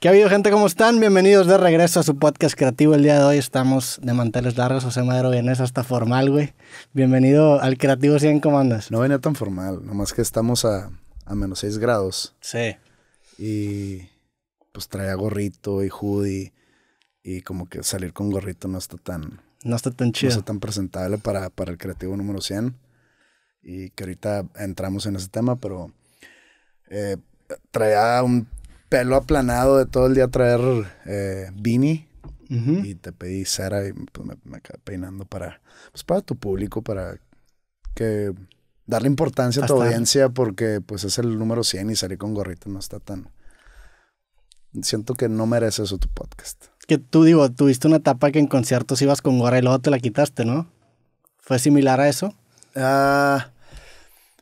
¿Qué ha habido, gente? ¿Cómo están? Bienvenidos de regreso a su podcast creativo. El día de hoy estamos de manteles largos. José Madero Vienes hasta formal, güey. Bienvenido al Creativo 100, ¿cómo andas? No venía tan formal, nomás que estamos a, menos 6 grados. Sí. Y pues traía gorrito y hoodie. Y como que salir con gorrito no está tan... No está tan chido. No está tan presentable para, el Creativo número 100 y que ahorita entramos en ese tema, pero eh, traía un pelo aplanado de todo el día traer eh, Y te pedí cera y pues, me, acabé peinando para, pues, para tu público, para que darle importancia a tu audiencia porque pues es el número 100 y salir con gorrito no está tan... Siento que no merece eso tu podcast. Que tú digo, tuviste una etapa que en conciertos ibas con gorra y luego te la quitaste, ¿no? ¿Fue similar a eso? Ah,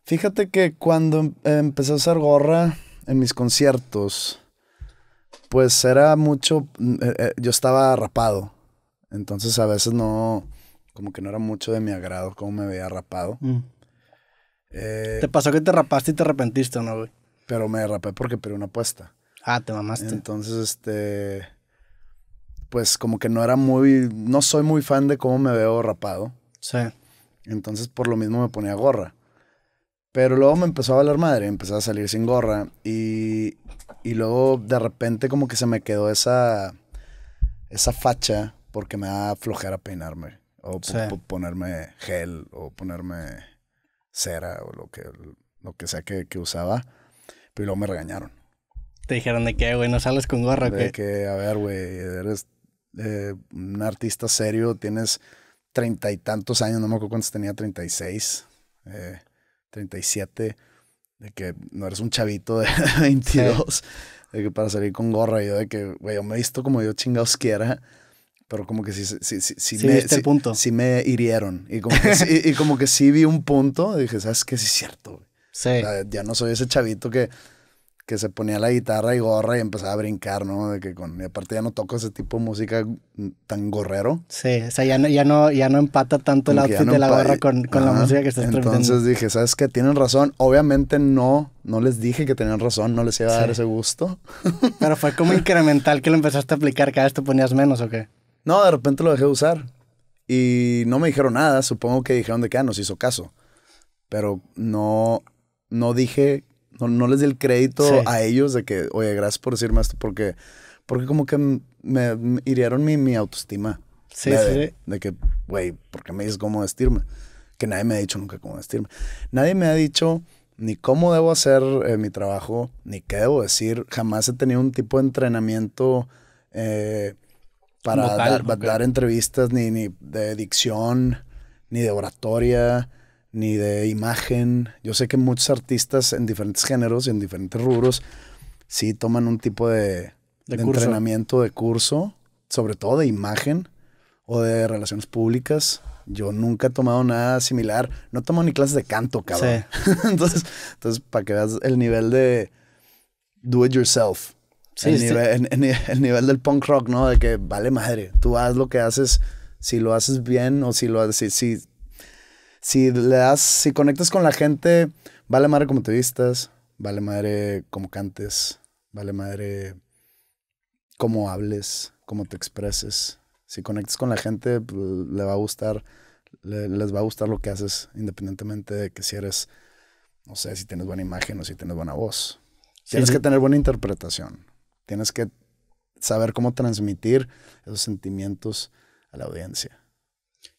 fíjate que cuando em, empecé a usar gorra, en mis conciertos, pues era mucho, mm, eh, eh, yo estaba rapado, entonces a veces no, como que no era mucho de mi agrado cómo me veía rapado. Mm. Eh, te pasó que te rapaste y te arrepentiste, ¿no, güey? Pero me rapé porque perdí una apuesta. Ah, te mamaste. Entonces, este, pues como que no era muy, no soy muy fan de cómo me veo rapado. Sí. Entonces por lo mismo me ponía gorra. Pero luego me empezó a valer madre, empecé a salir sin gorra y, y luego de repente como que se me quedó esa, esa facha porque me da flojera peinarme o ponerme gel o ponerme cera o lo que, lo que sea que, usaba. Pero luego me regañaron. Te dijeron de qué, güey, no sales con gorra. De que, a ver, güey, eres eh, un artista serio, tienes treinta y tantos años, no me acuerdo cuántos tenía, treinta y seis. Eh, 37, de que no eres un chavito de 22, de que para salir con gorra, yo de que, güey, yo me visto como yo chingados quiera, pero como que sí, sí, si me, punto. me hirieron. Y como, que sí, y como que vi un punto, dije, ¿sabes que Sí es cierto, Sí. ya no soy ese chavito que que se ponía la guitarra y gorra y empezaba a brincar, ¿no? De que con, y aparte ya no toco ese tipo de música mm, tan gorrero. Sí, o sea, ya no, ya no, empata tanto el outfit de la gorra con, la música que estás transmitiendo. Entonces dije, ¿sabes qué? Tienen razón. Obviamente no, no les dije que tenían razón, no les iba a dar ese gusto. Pero fue como incremental que lo empezaste a aplicar, cada vez te ponías menos o qué. No, de repente lo dejé de usar. Y no me dijeron nada, supongo que dijeron de que ah, nos hizo caso. Pero no, no dije no, les di el crédito a ellos de que, oye, gracias por decirme esto, porque, porque como que me, hirieron mi, autoestima. Sí, de, sí. De, que, güey, ¿por qué me dices cómo vestirme? Que nadie me ha dicho nunca cómo vestirme. Nadie me ha dicho ni cómo debo hacer eh, mi trabajo, ni qué debo decir. Jamás he tenido un tipo de entrenamiento eh, para dar, entrevistas, ni, ni de dicción, ni de oratoria ni de imagen. Yo sé que muchos artistas en diferentes géneros y en diferentes rubros sí toman un tipo de, de, de entrenamiento, de curso, sobre todo de imagen o de relaciones públicas. Yo nunca he tomado nada similar. No tomo ni clases de canto, cabrón. entonces, entonces, para que veas el nivel de do it yourself. Sí, el, Nivel, el, nivel del punk rock, ¿no? De que vale madre. Tú haz lo que haces. Si lo haces bien o si lo haces, si si le das, si conectas con la gente, vale madre como te vistas, vale madre como cantes, vale madre cómo hables, cómo te expreses. Si conectas con la gente, pues, le va a gustar, les va a gustar lo que haces, independientemente de que si eres, no sé, si tienes buena imagen o si tienes buena voz. tienes que tener buena interpretación. Tienes que saber cómo transmitir esos sentimientos a la audiencia.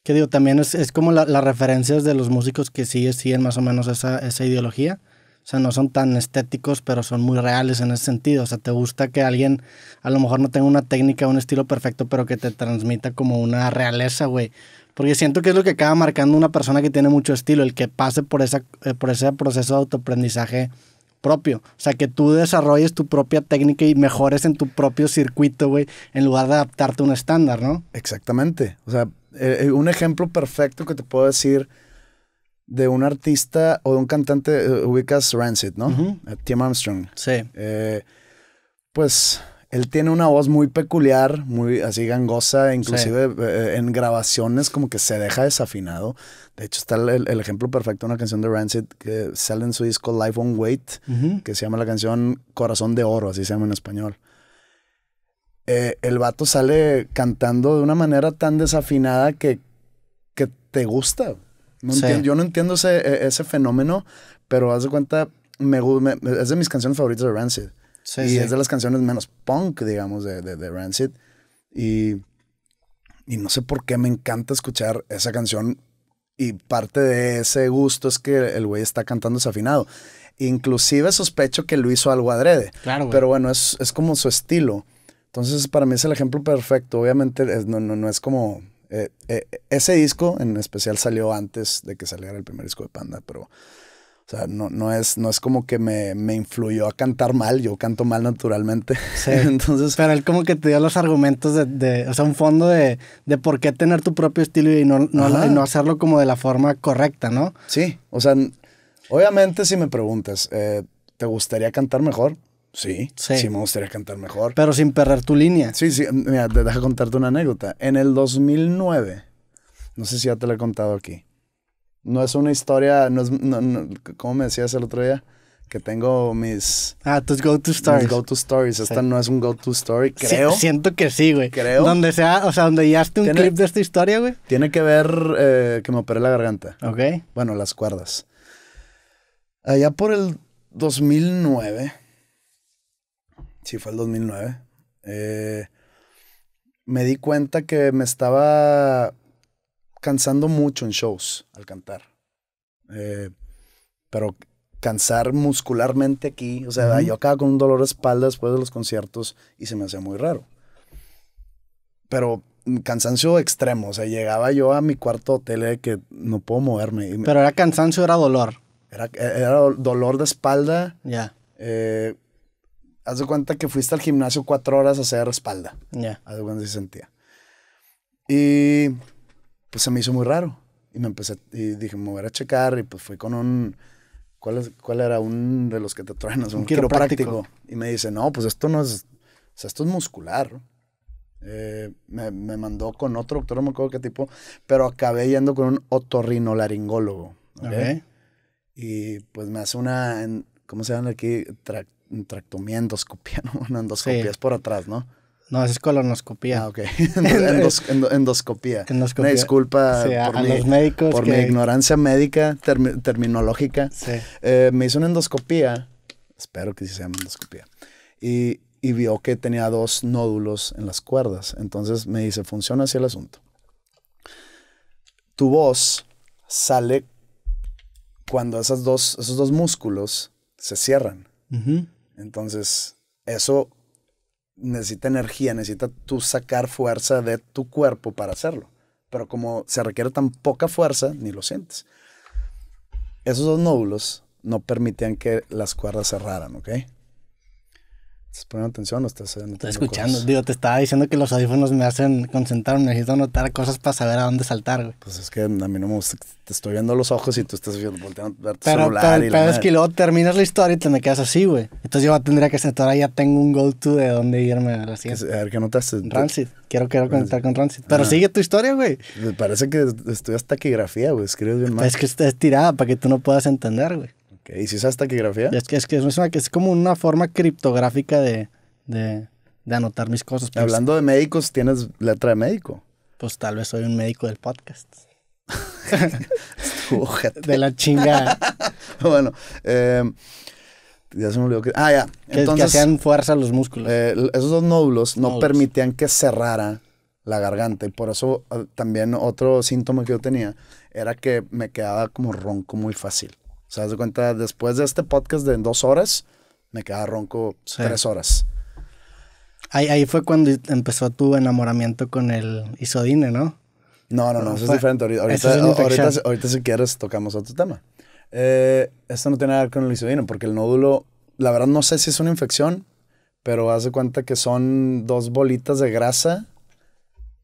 Que digo, también es, como las referencias de los músicos que sí siguen más o menos esa, ideología. O sea, no son tan estéticos, pero son muy reales en ese sentido. O sea, te gusta que alguien a lo mejor no tenga una técnica, un estilo perfecto, pero que te transmita como una realeza, güey. Porque siento que es lo que acaba marcando una persona que tiene mucho estilo, el que pase por, esa, eh, por ese proceso de autoaprendizaje propio. O sea, que tú desarrolles tu propia técnica y mejores en tu propio circuito, güey, en lugar de adaptarte a un estándar, ¿no? Exactamente. O sea, eh, eh, un ejemplo perfecto que te puedo decir de un artista o de un cantante, eh, ubicas Rancid, ¿no? Tim Armstrong. Sí. pues él tiene una voz muy peculiar, muy así gangosa, inclusive en grabaciones como que se deja desafinado. De hecho está el, ejemplo perfecto de una canción de Rancid que sale en su disco Life on Wait, que se llama la canción Corazón de Oro, así se llama en español. Eh, el vato sale cantando de una manera tan desafinada que, que te gusta. yo no entiendo ese, e, ese fenómeno, pero haz de cuenta, es de mis canciones favoritas de Rancid. y es de las canciones menos punk, digamos, de, de, Rancid. Y, y no sé por qué me encanta escuchar esa canción. Y parte de ese gusto es que el güey está cantando desafinado. Inclusive sospecho que lo hizo algo adrede. Pero bueno, es, es como su estilo. Entonces, para mí es el ejemplo perfecto. Obviamente, no, es como. Eh, eh, ese disco en especial salió antes de que saliera el primer disco de Panda, pero. O sea, no, no, es, no es como que me, influyó a cantar mal, yo canto mal naturalmente. Sí. Entonces, pero él como que te dio los argumentos de, o sea, un fondo de, por qué tener tu propio estilo y no, hacerlo como de la forma correcta, ¿no? Sí, o sea, obviamente si me preguntas, eh, ¿te gustaría cantar mejor? Sí, sí, me gustaría cantar mejor. Pero sin perder tu línea. Sí, sí, mira, te deja contarte una anécdota. En el 2009, no sé si ya te la he contado aquí. No es una historia, no es, ¿cómo me decías el otro día? Que tengo mis... Ah, tus go-to stories. Mis go-to stories. Esta no es un go-to story, creo. siento que sí, güey. Creo. Donde sea, o sea, donde ya ya un clip de esta historia, güey. Tiene que ver eh, que me operé la garganta. Ok. Bueno, las cuerdas. Allá por el 2009 Sí, fue el 2009. Eh, me di cuenta que me estaba cansando mucho en shows al cantar. Eh, pero cansar muscularmente aquí, o sea, yo acaba con un dolor de espalda después de los conciertos y se me hacía muy raro. Pero cansancio extremo, o sea, llegaba yo a mi cuarto hotel de que no puedo moverme. Pero era cansancio, era dolor. Era, e, dolor de espalda. Ya. Eh, haz de cuenta que fuiste al gimnasio cuatro horas a hacer espalda. Ya. cuenta que se sentía. Y pues se me hizo muy raro. Y me empecé, y dije, me voy a checar. Y pues fui con un, ¿cuál, cuál era? Un de los que te traen, un, un quiropráctico. Y me dice, no, pues esto no es, o sea, esto es muscular. Eh, me, me, mandó con otro doctor, no me acuerdo qué tipo, pero acabé yendo con un otorrinolaringólogo. ¿okay? Y pues me hace una, ¿cómo se llama aquí? tractomía, endoscopía, ¿no? Una endoscopía es por atrás, ¿no? No, es colonoscopía. Ah, ok. endoscopía. endoscopía. Una disculpa por, a mi, los médicos por mi ignorancia médica, terminológica. Sí. Eh, me hizo una endoscopía, espero que sí se llame endoscopía, y, vio que tenía dos nódulos en las cuerdas. Entonces me dice, funciona así el asunto. Tu voz sale cuando esas dos, esos dos músculos se cierran. Entonces, eso necesita energía, necesita tú sacar fuerza de tu cuerpo para hacerlo. Pero como se requiere tan poca fuerza, ni lo sientes. Esos dos nódulos no permitían que las cuerdas cerraran, ¿ok? ¿Estás poniendo atención o estás escuchando. Digo, te estaba diciendo que los audífonos me hacen concentrarme. Necesito anotar cosas para saber a dónde saltar, güey. Pues es que a mí no me gusta. Te estoy viendo los ojos y tú estás volteando a ver tu pero, celular. Pero, pero es que luego terminas la historia y te me quedas así, güey. Entonces yo tendría que sentar. ahí, ya tengo un go-to de dónde irme a la así. A ver, ¿qué notas? Rancid. Quiero, quiero conectar con Rancid. Pero sigue tu historia, güey. Me parece que estudias taquigrafía, güey. Escribes bien mal. Es que es tirada para que tú no puedas entender, güey. ¿y si es taquigrafía? Es que, es que es, como una forma criptográfica de, anotar mis cosas. Pues. Hablando de médicos, ¿tienes letra de médico? Pues tal vez soy un médico del podcast. de la chingada. bueno, eh, ya se me olvidó que. Ah, ya. Que, Entonces, hacían fuerza los músculos. Eh, esos dos nódulos, no permitían que cerrara la garganta. Y por eso eh, también otro síntoma que yo tenía era que me quedaba como ronco muy fácil. O sea, de cuenta, después de este podcast de dos horas, me quedaba ronco tres horas. Ahí, fue cuando empezó tu enamoramiento con el isodine, ¿no? No, no, no, eso es diferente. Ahorita, si quieres tocamos otro tema. Eh, esto no tiene nada que ver con el isodine, porque el nódulo, la verdad no sé si es una infección, pero haz de cuenta que son dos bolitas de grasa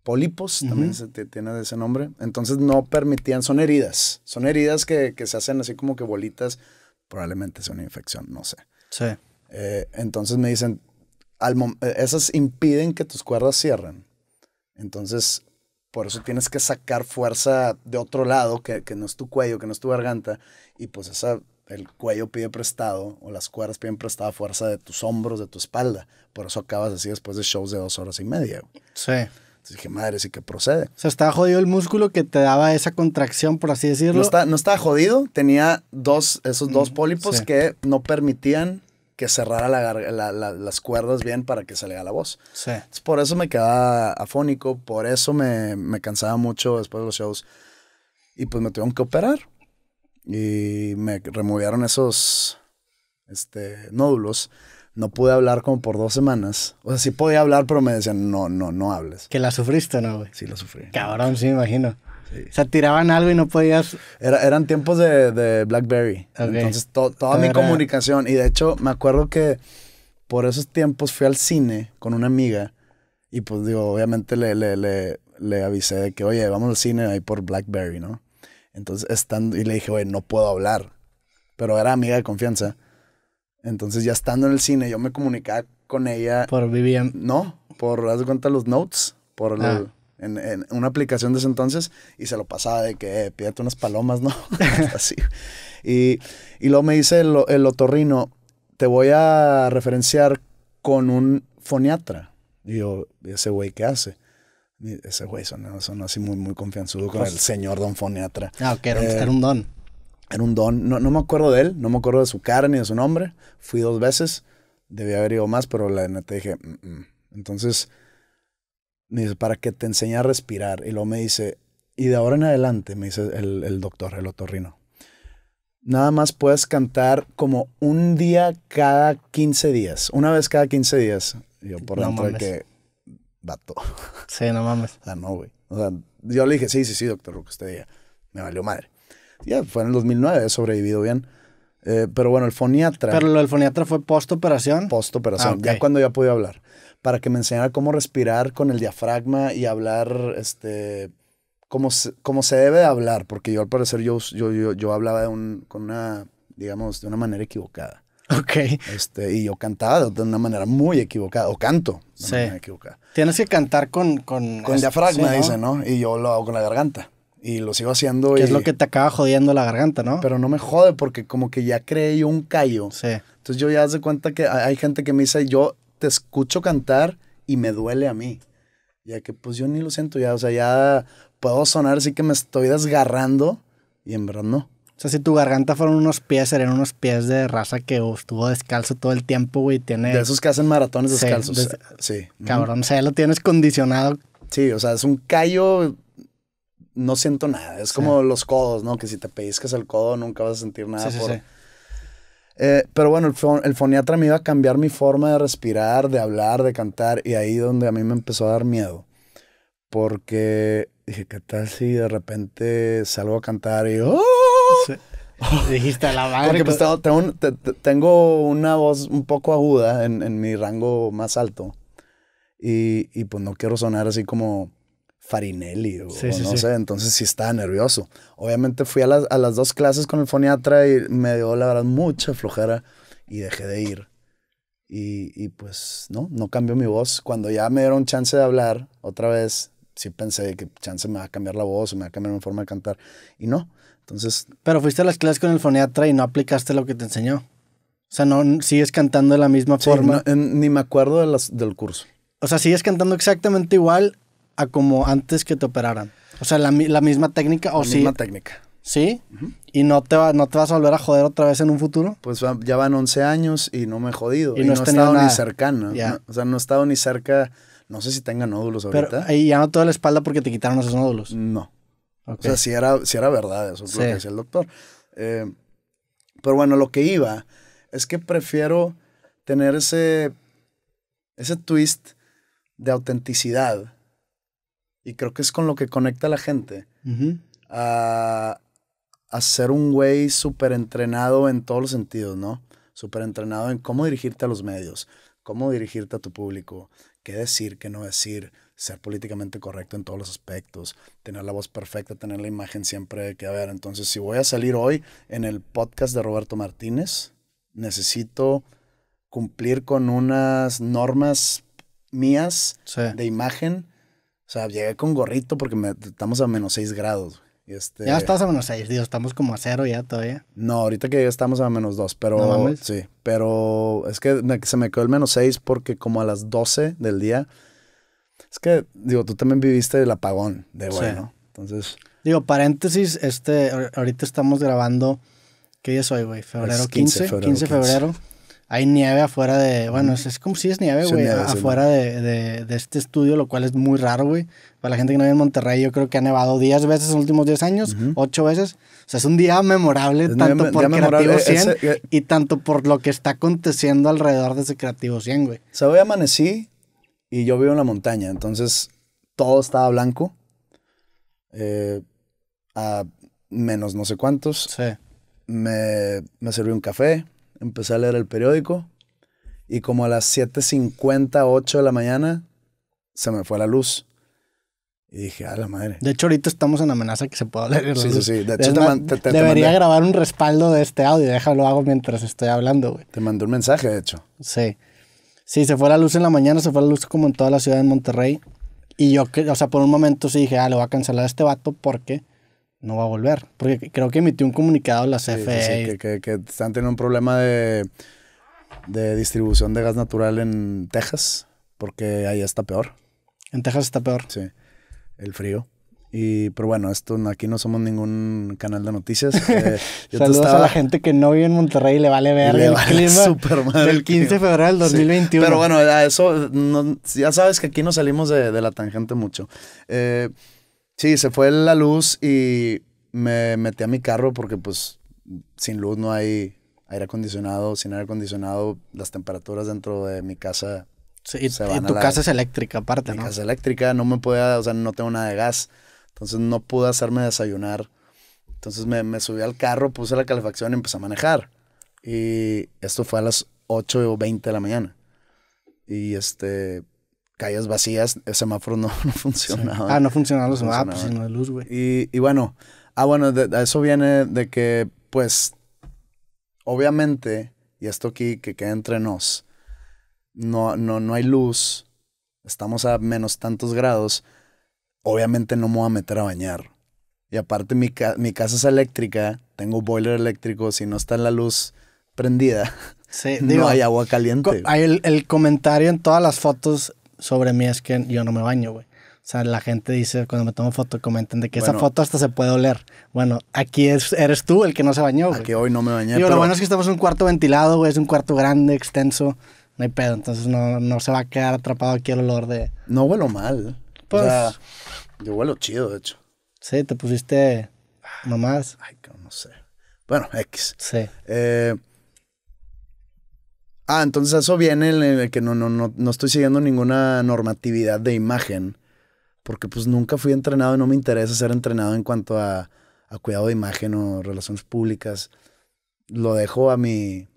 Polipos, también se tiene ese nombre. Entonces no permitían, son heridas, son heridas que, se hacen así como que bolitas, probablemente sea una infección, no sé. Sí. Eh, entonces me dicen, eh, esas impiden que tus cuerdas cierren. Entonces, por eso tienes que sacar fuerza de otro lado, que, no es tu cuello, que no es tu garganta, y pues esa el cuello pide prestado o las cuerdas piden prestada fuerza de tus hombros, de tu espalda. Por eso acabas así después de shows de dos horas y media. Sí. Entonces dije, madre, sí que procede. O sea, estaba jodido el músculo que te daba esa contracción, por así decirlo. No, está, no estaba jodido, tenía dos, esos dos mm, pólipos que no permitían que cerrara la, las cuerdas bien para que saliera la voz. Sí. por eso me quedaba afónico, por eso me, cansaba mucho después de los shows. Y pues me tuvieron que operar. Y me removieron esos este, nódulos no pude hablar como por dos semanas. O sea, sí podía hablar, pero me decían, no, no, no hables. Que la sufriste, ¿no, güey? Sí, la sufrí. Cabrón, sí, me imagino. se tiraban algo y no podías... eran tiempos de, BlackBerry. Entonces, toda mi comunicación. Y de hecho, me acuerdo que por esos tiempos fui al cine con una amiga. Y pues, digo, obviamente le, le, le, avisé de que, oye, vamos al cine ahí por BlackBerry, ¿no? Entonces, estando... Y le dije, oye, no puedo hablar. Pero era amiga de confianza. Entonces, ya estando en el cine, yo me comunicaba con ella. ¿Por Vivian? No, por, haz de cuenta, los notes, por ah. en, una aplicación de ese entonces, y se lo pasaba de que, eh, pídate unas palomas, ¿no? Así. Y, y, luego me dice el, el otorrino, te voy a referenciar con un foniatra. Y yo, ese güey qué hace? ese güey sonó, así muy, muy confianzudo con pues el señor don foniatra. Ah, que era un eh, don. Era un don, no, me acuerdo de él, no me acuerdo de su cara ni de su nombre. Fui dos veces, debía haber ido más, pero la neta dije, entonces me dice, para que te enseñe a respirar. Y luego me dice, y de ahora en adelante, me dice el, doctor, el otorrino, nada más puedes cantar como un día cada 15 días, una vez cada 15 días. Yo por dentro que, vato. Sí, no mames. Ah, no, güey. O sea, yo le dije, sí, sí, sí, doctor, lo que usted Me valió madre. Ya fue en el 2009, he sobrevivido bien. Eh, pero bueno, el foniatra. Pero el foniatra fue post-operación. Post-operación, ah, ya cuando ya podía hablar. Para que me enseñara cómo respirar con el diafragma y hablar este, como, se, se debe de hablar, porque yo al parecer yo, yo, yo, hablaba de con una, digamos, de una manera equivocada. Ok. Este, y yo cantaba de una manera muy equivocada, o canto de una sí. manera equivocada. Tienes que cantar con... Con, el este, diafragma, dicen, dice, ¿no? Y yo lo hago con la garganta. Y lo sigo haciendo. Que y... es lo que te acaba jodiendo la garganta, ¿no? Pero no me jode porque como que ya creé un callo. Sí. Entonces yo ya de cuenta que hay gente que me dice, yo te escucho cantar y me duele a mí. Ya que pues yo ni lo siento ya, o sea, ya puedo sonar así que me estoy desgarrando y en verdad no. O sea, si tu garganta fueron unos pies, serían unos pies de raza que estuvo descalzo todo el tiempo, güey, tiene... De esos que hacen maratones descalzos. Sí. sí. Cabrón, o sea, ya lo tienes condicionado. Sí, o sea, es un callo no siento nada. Es como los codos, ¿no? Que si te pellizcas el codo nunca vas a sentir nada. Sí, por... Eh, pero bueno, el, foniatra me iba a cambiar mi forma de respirar, de hablar, de cantar. Y ahí donde a mí me empezó a dar miedo. Porque dije, ¿qué tal si de repente salgo a cantar y... ¡Oh! Dijiste la madre. Porque pues, tengo, una voz un poco aguda en, en mi rango más alto. Y, y pues no quiero sonar así como Farinelli o, no sé, entonces sí estaba nervioso. Obviamente fui a las, dos clases con el foniatra y me dio la verdad mucha flojera y dejé de ir. Y, pues no, no cambió mi voz. Cuando ya me dieron chance de hablar otra vez, sí pensé que chance me va a cambiar la voz, me va a cambiar mi forma de cantar. Y no, entonces... Pero fuiste a las clases con el foniatra y no aplicaste lo que te enseñó. O sea, no sigues cantando de la misma forma. ni me acuerdo de las, del curso. O sea, sigues cantando exactamente igual a como antes que te operaran. O sea, la, misma técnica o la misma técnica. ¿Sí? ¿Y no te, va, no te vas a volver a joder otra vez en un futuro? Pues ya van 11 años y no me he jodido. Y, no, he estado ni cercano. No, o sea, no he estado ni cerca. No sé si tenga nódulos ahorita. y ya no toda la espalda porque te quitaron esos nódulos. No. O sea, si era, si era verdad eso, lo que decía el doctor. Eh, pero bueno, lo que iba es que prefiero tener ese, ese twist de autenticidad y creo que es con lo que conecta a la gente, a, ser un güey súper entrenado en todos los sentidos, ¿no? Súper entrenado en cómo dirigirte a los medios, cómo dirigirte a tu público, qué decir, qué no decir, ser políticamente correcto en todos los aspectos, tener la voz perfecta, tener la imagen siempre que haber. Entonces, si voy a salir hoy en el podcast de Roberto Martínez, necesito cumplir con unas normas mías de imagen o sea, llegué con gorrito porque estamos a menos 6 grados. Este... Ya estás a menos 6, digo, estamos como a cero ya todavía. No, ahorita que estamos a menos 2, pero... ¿No Sí, pero es que se me quedó el menos 6 porque como a las 12 del día... Es que, digo, tú también viviste el apagón de bueno, ¿no? Entonces... Digo, paréntesis, este, ahorita estamos grabando... ¿Qué día es hoy, güey? ¿Febrero 15? 15, febrero, 15 de febrero. 15 hay nieve afuera de. Bueno, es, como si es nieve, güey. afuera de, de, este estudio, lo cual es muy raro, güey. Para la gente que no vive en Monterrey, yo creo que ha nevado 10 veces en los últimos 10 años, 8 veces. O sea, es un día memorable, tanto por Creativo 100 eh, y tanto por lo que está aconteciendo alrededor de ese Creativo 100, güey. O sea, amanecí y yo vivo en la montaña, entonces todo estaba blanco. Eh, a menos no sé cuántos. Sí. Me, me serví un café empecé a leer el periódico y como a las 7.50, 8 de la mañana, se me fue la luz. Y dije, a la madre. De hecho, ahorita estamos en amenaza que se pueda leer. Sí, sí, sí. De hecho, debería grabar un respaldo de este audio. Déjalo hago mientras estoy hablando, güey. Te mandó un mensaje, de hecho. Sí. Sí, se fue la luz en la mañana, se fue la luz como en toda la ciudad de Monterrey. Y yo, o sea, por un momento sí dije, ah, le voy a cancelar a este vato porque no va a volver. Porque creo que emitió un comunicado la CFE. que, están teniendo un problema de, distribución de gas natural en Texas, porque ahí está peor. En Texas está peor. Sí, el frío. Y, pero bueno, esto aquí no somos ningún canal de noticias. Saludos a la gente que no vive en Monterrey le vale ver el clima el del 15 de febrero del 2021. pero bueno, eso ya sabes que aquí no salimos de, de la tangente mucho. Eh, Sí, se fue la luz y me metí a mi carro porque pues sin luz no hay aire acondicionado, sin aire acondicionado las temperaturas dentro de mi casa sí, y, se van y tu casa es eléctrica aparte, mi casa es eléctrica, no me podía, o sea, no tengo nada de gas, entonces no pude hacerme desayunar. Entonces me, me subí al carro, puse la calefacción y empecé a manejar. Y esto fue a las 8 o 20 de la mañana. Y este, calles vacías, el semáforo no, no funcionaba. Ah, no funciona los semáforos. ah, pues no hay luz, güey. Y, bueno, ah, bueno, eso viene de que, pues, obviamente, y esto aquí que queda entre nos, no, no, no hay luz, estamos a menos tantos grados, obviamente no me voy a meter a bañar. Y aparte mi, casa es eléctrica, tengo boiler eléctrico, si no está la luz prendida, no hay agua caliente. Hay el, el, comentario en todas las fotos sobre mí es que yo no me baño, güey. O sea, la gente dice, cuando me tomo foto, comentan de que esa foto hasta se puede oler. Bueno, aquí eres tú el que no se bañó, ah, güey. Aquí hoy no me bañé. pero... lo bueno es que estamos en un cuarto ventilado, güey. Es un cuarto grande, extenso. No hay pedo. Entonces no, no se va a quedar atrapado aquí el olor de... No huelo mal. Pues... yo huelo chido, de hecho. Sí, te pusiste ah, nomás. Ay, no sé. Bueno, X. Sí. Eh, Ah, entonces eso viene en el que no, no, estoy siguiendo ninguna normatividad de imagen, porque pues nunca fui entrenado y no me interesa ser entrenado en cuanto a, a cuidado de imagen o relaciones públicas. Lo dejo a mi...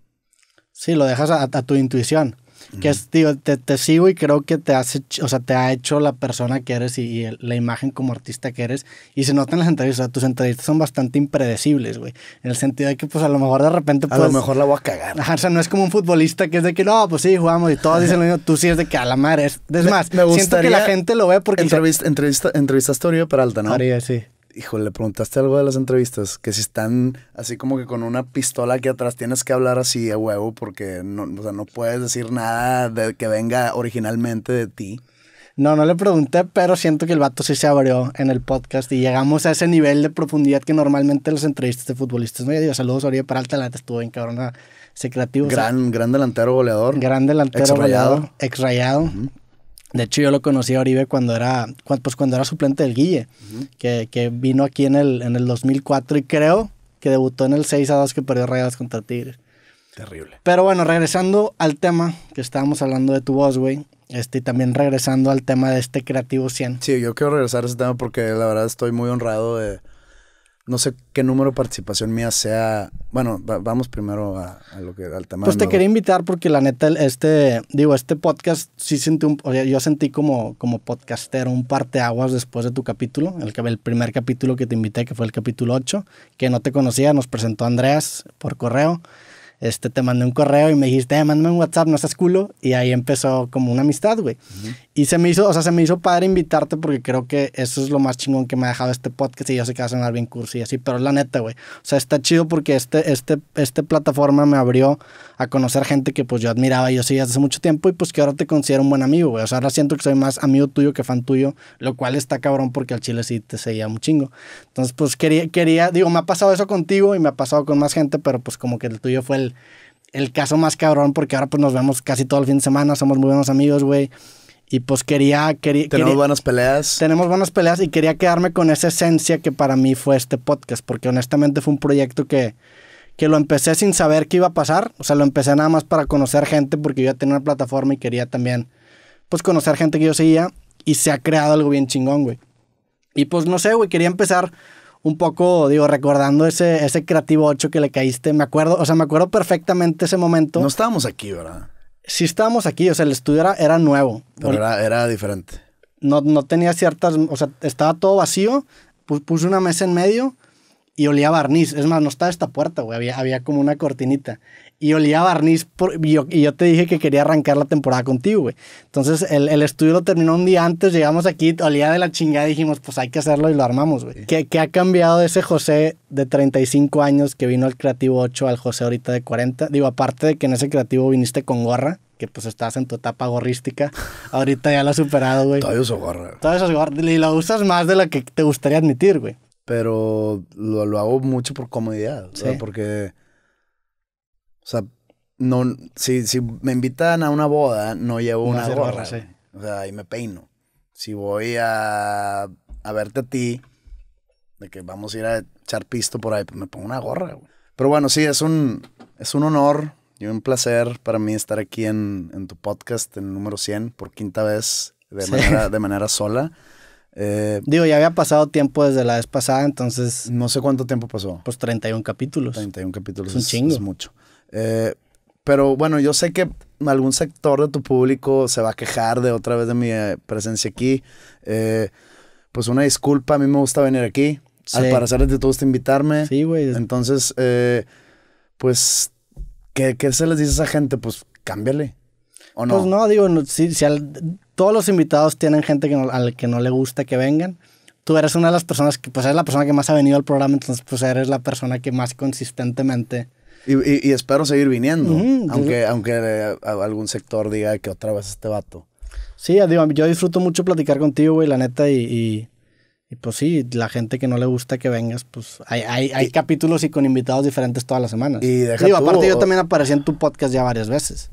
Sí, lo dejas a tu intuición que es, digo, te, sigo y creo que te hace, o sea, te ha hecho la persona que eres y, la imagen como artista que eres. Y se nota en las entrevistas, o sea, tus entrevistas son bastante impredecibles, güey. En el sentido de que, pues, a lo mejor de repente... Pues, a lo pues, mejor la voy a cagar. o sea, no es como un futbolista que es de que, no, pues sí, jugamos y todos dicen lo mismo. Tú sí es de que a la madre. Es, más, me, gustaría, siento que la gente lo ve porque... Entrevista, entrevista, entrevistaste a Oribe Peralta, ¿no? sí híjole, le preguntaste algo de las entrevistas, que si están así como que con una pistola aquí atrás, tienes que hablar así a huevo porque no, sea, no puedes decir nada de que venga originalmente de ti. No, no le pregunté, pero siento que el vato sí se abrió en el podcast y llegamos a ese nivel de profundidad que normalmente las entrevistas de futbolistas. No, ya digo, saludos a para Peralta, la estuvo bien cabrón. se creativo. Gran, gran delantero goleador. Gran delantero exrayado. goleador, rayado. De hecho, yo lo conocí a Oribe cuando era, pues cuando era suplente del Guille, que, vino aquí en el, en el 2004 y creo que debutó en el 6 a 2 que perdió Rayadas contra Tigres. Terrible. Pero bueno, regresando al tema que estábamos hablando de tu voz, güey. Este, y también regresando al tema de este Creativo 100. Sí, yo quiero regresar a ese tema porque la verdad estoy muy honrado de, no sé qué número de participación mía sea. Bueno, vamos primero a, lo que al tema. Pues te quería invitar porque la neta, este, digo, este podcast sí sentí yo sentí como, como podcastero un aguas después de tu capítulo, el, el primer capítulo que te invité, que fue el capítulo 8, que no te conocía, nos presentó Andreas por correo. Este, te mandé un correo y me dijiste, eh, mándame un WhatsApp, no seas culo. Y ahí empezó como una amistad, güey. Y se me hizo, o sea, se me hizo padre invitarte porque creo que eso es lo más chingón que me ha dejado este podcast y yo sé que va a sonar bien cursi y así, pero es la neta, güey. O sea, está chido porque este, este, este plataforma me abrió a conocer gente que pues yo admiraba y yo seguía hace mucho tiempo y pues que ahora te considero un buen amigo, güey. O sea, ahora siento que soy más amigo tuyo que fan tuyo, lo cual está cabrón porque al chile sí te seguía un chingo. Entonces, pues quería, quería, digo, me ha pasado eso contigo y me ha pasado con más gente, pero pues como que el tuyo fue el, el caso más cabrón porque ahora pues nos vemos casi todo el fin de semana, somos muy buenos amigos, güey. Y pues quería, quería... Tenemos buenas peleas. Tenemos buenas peleas y quería quedarme con esa esencia que para mí fue este podcast, porque honestamente fue un proyecto que, que lo empecé sin saber qué iba a pasar. O sea, lo empecé nada más para conocer gente, porque yo ya tenía una plataforma y quería también, pues, conocer gente que yo seguía. Y se ha creado algo bien chingón, güey. Y pues, no sé, güey, quería empezar un poco, digo, recordando ese, ese creativo 8 que le caíste. Me acuerdo, o sea, me acuerdo perfectamente ese momento. No estábamos aquí, ¿verdad? sí estábamos aquí, o sea, el estudio era, nuevo. Pero era, era, diferente. No, no tenía ciertas, o sea, estaba todo vacío, puse una mesa en medio y olía barniz. Es más, no estaba esta puerta, güey, había, había como una cortinita y olía barniz y, yo, te dije que quería arrancar la temporada contigo, güey. Entonces el, estudio lo terminó un día antes, llegamos aquí, olía de la chingada y dijimos, pues hay que hacerlo y lo armamos, güey. ¿Qué, ha cambiado ese José de 35 años que vino al Creativo 8 al José ahorita de 40? Digo, aparte de que en ese Creativo viniste con gorra, que pues estás en tu etapa gorrística, ahorita ya lo has superado, güey. Todavía uso gorra. Todavía usas gorra y lo usas más de lo que te gustaría admitir, güey. Pero lo, hago mucho por comodidad, ¿sabes? porque... O sea, no, si, me invitan a una boda, no llevo una gorra. Sí. O sea, ahí me peino. Si voy a, verte a ti, de que vamos a ir a echar pisto por ahí, pues me pongo una gorra, güey. Pero bueno, sí, es un, es un honor y un placer para mí estar aquí en, tu podcast, en número 100, por quinta vez, de, manera, sola. Eh, Digo, ya había pasado tiempo desde la vez pasada, entonces... No sé cuánto tiempo pasó. Pues 31 capítulos. 31 capítulos. Es un Es mucho. Eh, pero bueno, yo sé que algún sector de tu público se va a quejar de otra vez de mi eh, presencia aquí. Eh, pues una disculpa, a mí me gusta venir aquí. Al parecer te gusta invitarme. Sí, güey. Entonces, pues, ¿qué, se les dice a esa gente? Pues cámbiale. ¿O no? Pues no, digo, si, todos los invitados tienen gente que al que no le gusta que vengan. Tú eres una de las personas que, pues, eres la persona que más ha venido al programa, entonces, pues, eres la persona que más consistentemente y, y, espero seguir viniendo, aunque, aunque eh, algún sector diga que otra vez este vato. Sí, yo disfruto mucho platicar contigo, güey, la neta, y, y... pues sí, la gente que no le gusta que vengas, pues hay, hay, capítulos y con invitados diferentes todas las semanas. Y deja Digo, aparte yo también aparecí en tu podcast ya varias veces.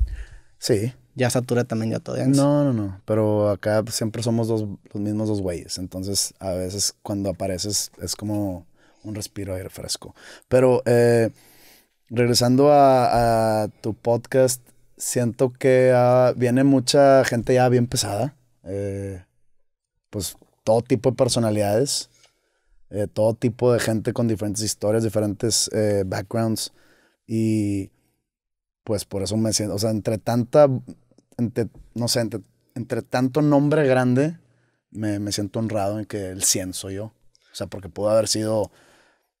Sí. Ya saturé también ya todo. No, no, no. Pero acá siempre somos los mismos dos güeyes. Entonces, a veces cuando apareces es como un respiro aire fresco. Pero eh, regresando a, tu podcast, siento que ah, viene mucha gente ya bien pesada. Eh, pues todo tipo de personalidades, eh, todo tipo de gente con diferentes historias, diferentes eh, backgrounds. Y pues por eso me siento, o sea, entre tanta, entre, no sé, entre, tanto nombre grande, me, me, siento honrado en que el 100 soy yo. O sea, porque pudo haber sido,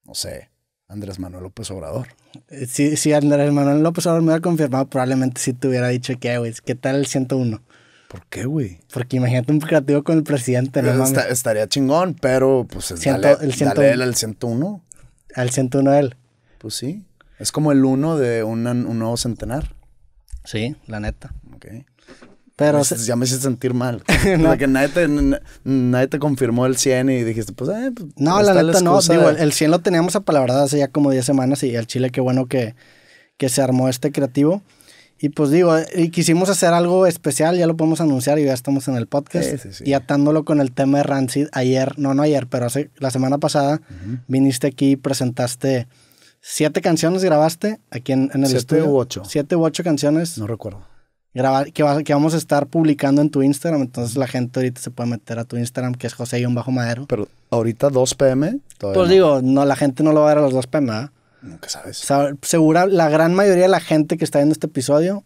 no sé, Andrés Manuel López Obrador. Eh, sí, Andrés Manuel López Obrador me hubiera confirmado, probablemente si te hubiera dicho que, ah, güey, ¿qué tal el 101? ¿Por qué, güey? Porque imagínate un creativo con el presidente, ¿no? estaría chingón, pero pues el, Ciento, el 101. él al 101. Al él. Pues sí. Es como el uno de un nuevo centenar. Sí, la neta. Ok. Pero ya me hice sentir mal. nadie te, nadie te confirmó el 100 y dijiste, pues, eh, No, la neta no. el, 100 lo teníamos apalabrado hace ya como 10 semanas y al chile, qué bueno que, que se armó este creativo. Y pues digo, y quisimos hacer algo especial, ya lo podemos anunciar y ya estamos en el podcast. Y atándolo con el tema de Rancid, ayer, no, no ayer, pero hace, la semana pasada, viniste aquí y presentaste siete canciones, grabaste aquí en, el siete estudio. Siete u ocho. Siete u ocho canciones. No recuerdo que, que vamos a estar publicando en tu Instagram. Entonces la gente ahorita se puede meter a tu Instagram, que es José-Madero. Pero ahorita 2 pm. Pues digo, no, la gente no lo va a ver a las 2 pm. ¿ah? Nunca sabes. O segura, la gran mayoría de la gente que está viendo este episodio,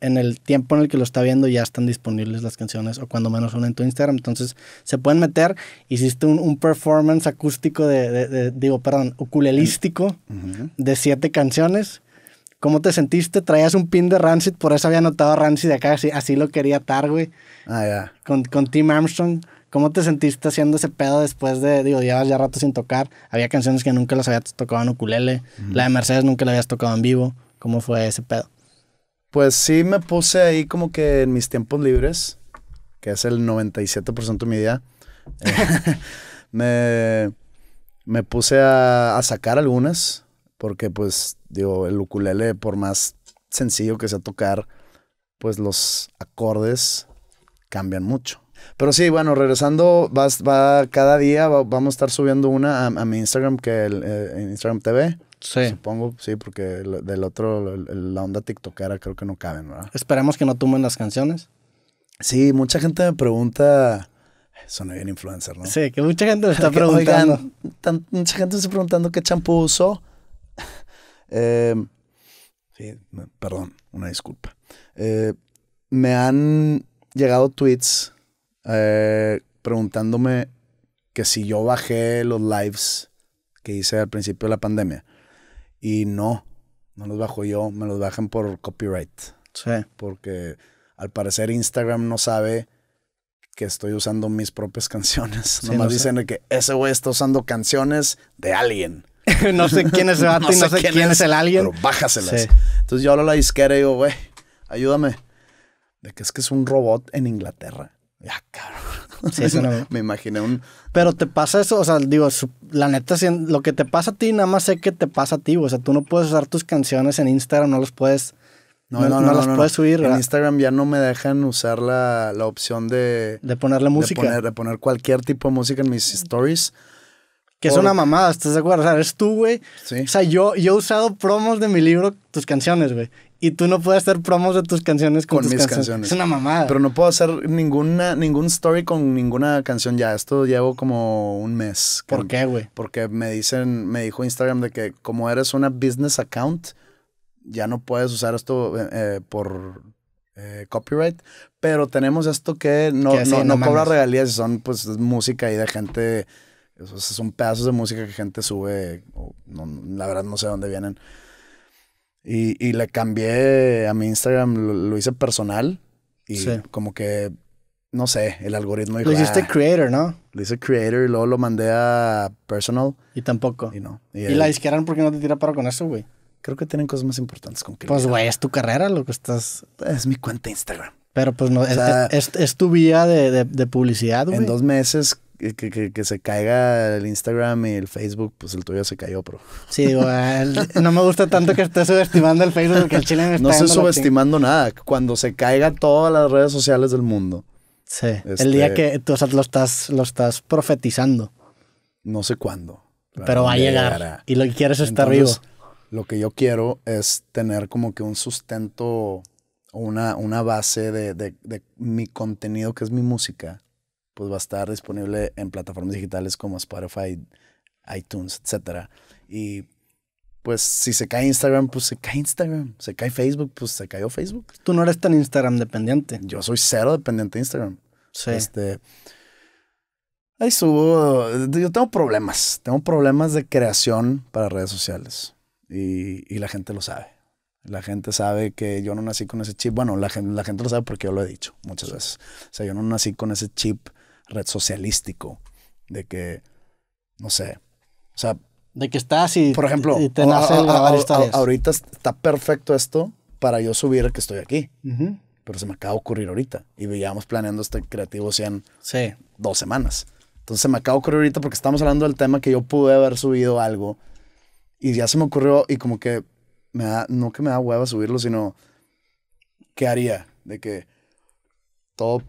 en el tiempo en el que lo está viendo, ya están disponibles las canciones, o cuando menos son en tu Instagram. Entonces se pueden meter. Hiciste un, un performance acústico de, digo, perdón, oculelístico de siete canciones ¿Cómo te sentiste? Traías un pin de Rancid, por eso había anotado a Rancid acá, así, así lo quería atar, güey. Ah, ya. Con, con Tim Armstrong. ¿Cómo te sentiste haciendo ese pedo después de, digo, llevas ya rato sin tocar? Había canciones que nunca las habías tocado en ukulele. La de Mercedes nunca la habías tocado en vivo. ¿Cómo fue ese pedo? Pues sí me puse ahí como que en mis tiempos libres, que es el 97% de mi día, eh, me, me, puse a, a sacar algunas porque pues digo, el ukulele por más sencillo que sea tocar, pues los acordes cambian mucho. Pero sí, bueno, regresando, vas, va, cada día vamos a estar subiendo una a, mi Instagram, que el eh, Instagram TV. Sí. Supongo, sí, porque del otro, la onda tiktokera creo que no caben, ¿verdad? Esperemos que no tumben las canciones. Sí, mucha gente me pregunta. Suena bien influencer, ¿no? Sí, que mucha gente me está preguntando. mucha gente se está preguntando qué champú usó. Eh, perdón, una disculpa. Eh, me han llegado tweets eh, preguntándome que si yo bajé los lives que hice al principio de la pandemia. Y no, no los bajo yo, me los bajan por copyright. Sí. Porque al parecer Instagram no sabe que estoy usando mis propias canciones. Nomás dicen que ese güey está usando canciones de alguien. no sé quién es el sé quién, es, el alguien. Pero bájaselas. Entonces yo hablo a la disquera y digo, güey, ayúdame. De que es que es un robot en Inglaterra. Ya, cabrón. Sí, me, imaginé un. Pero te pasa eso, o sea, digo, la neta, lo que te pasa a ti, nada más sé que te pasa a ti. O sea, tú no puedes usar tus canciones en Instagram, no los puedes. No, no, no, las puedes subir. En Instagram ya no me dejan usar la, opción de. De ponerle música. De poner, de poner cualquier tipo de música en mis stories que es una mamada, ¿estás de acuerdo? O sea, eres tú, güey. Sí. O sea, yo, yo he usado promos de mi libro, tus canciones, güey. Y tú no puedes hacer promos de tus canciones con, mis canciones. Es una mamada. Pero no puedo hacer ninguna, ningún story con ninguna canción ya. Esto llevo como un mes. ¿Por qué, güey? Porque me dicen, me dijo Instagram de que como eres una business account, ya no puedes usar esto eh, eh, por, eh, copyright, pero tenemos esto que no, no, cobra regalías, son pues música y de gente esos son pedazos de música que gente sube, o la verdad no sé dónde vienen. Y, le cambié a mi Instagram, lo, hice personal. Y como que, no sé, el algoritmo dijo, Lo hiciste ah". creator, ¿no? Lo hice creator y luego lo mandé a personal. Y tampoco. Y no. ¿Y, la izquierda porque no te tira para con eso, güey? Creo que tienen cosas más importantes con que... Pues, güey, es tu carrera lo que estás... Es mi cuenta Instagram. Pero pues no, es, es, tu vía de, de, de publicidad, güey. En dos meses que, que, se caiga el Instagram y el Facebook, pues el tuyo se cayó, pero. Sí, digo, ah, no me gusta tanto que esté subestimando el Facebook que el chile está No estoy subestimando nada. Cuando se caiga todas las redes sociales del mundo. Sí. el este, día que tú o sea, lo, estás, lo estás profetizando. No sé cuándo. Pero, va a llegar. Y lo que quieres es estar vivo. Lo que yo quiero es tener como que un sustento una, una base de, de, de mi contenido que es mi música pues va a estar disponible en plataformas digitales como Spotify, iTunes, etc. Y pues si se cae Instagram, pues se cae Instagram. Se cae Facebook, pues se cayó Facebook. Tú no eres tan Instagram dependiente. Yo soy cero dependiente de Instagram. Sí. Este, ahí subo. Yo tengo problemas. Tengo problemas de creación para redes sociales. Y, y la gente lo sabe. La gente sabe que yo no nací con ese chip. Bueno, la, la gente lo sabe porque yo lo he dicho muchas veces. O sea, yo no nací con ese chip red socialístico, de que, no sé, o sea... De que estás y, por ejemplo, te Ahorita está perfecto esto para yo subir que estoy aquí. Pero se me acaba de ocurrir ahorita. Y veíamos planeando este Creativo 100 dos semanas. Entonces se me acaba de ocurrir ahorita porque estamos hablando del tema que yo pude haber subido algo. Y ya se me ocurrió y como que me da, no que me da hueva subirlo, sino, ¿qué haría? De que todo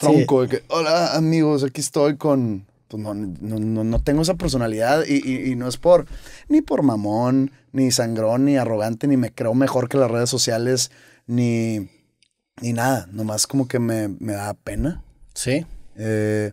tronco, de que, hola amigos, aquí estoy con... Pues no, no, tengo esa personalidad y, no es por, ni por mamón, ni sangrón, ni arrogante, ni me creo mejor que las redes sociales, ni, ni nada. Nomás como que me, da pena. Sí. Eh,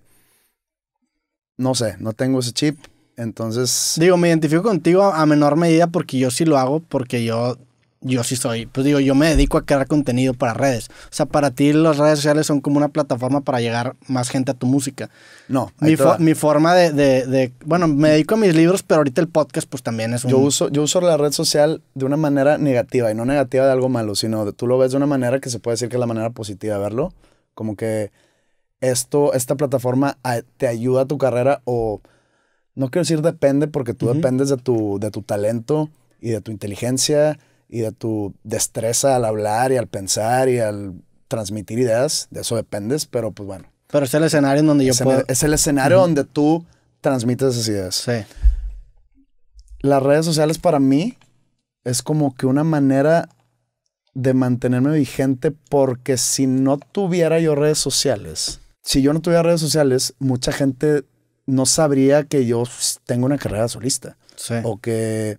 no sé, no tengo ese chip. Entonces. Digo, me identifico contigo a menor medida porque yo sí lo hago, porque yo yo sí soy, pues digo, yo me dedico a crear contenido para redes. O sea, para ti las redes sociales son como una plataforma para llegar más gente a tu música. No. Mi, forma de, bueno, me dedico a mis libros, pero ahorita el podcast pues también es un... Yo uso, yo uso la red social de una manera negativa y no negativa de algo malo, sino de, tú lo ves de una manera que se puede decir que es la manera positiva de verlo. Como que esto, esta plataforma te ayuda a tu carrera o... No quiero decir depende porque tú dependes de tu, de tu talento y de tu inteligencia y de tu destreza al hablar y al pensar y al transmitir ideas, de eso dependes, pero pues bueno. Pero es el escenario en donde yo puedo... es el escenario donde tú transmites esas ideas. Sí. Las redes sociales para mí es como que una manera de mantenerme vigente porque si no tuviera yo redes sociales, si yo no tuviera redes sociales, mucha gente no sabría que yo tengo una carrera solista. Sí. O que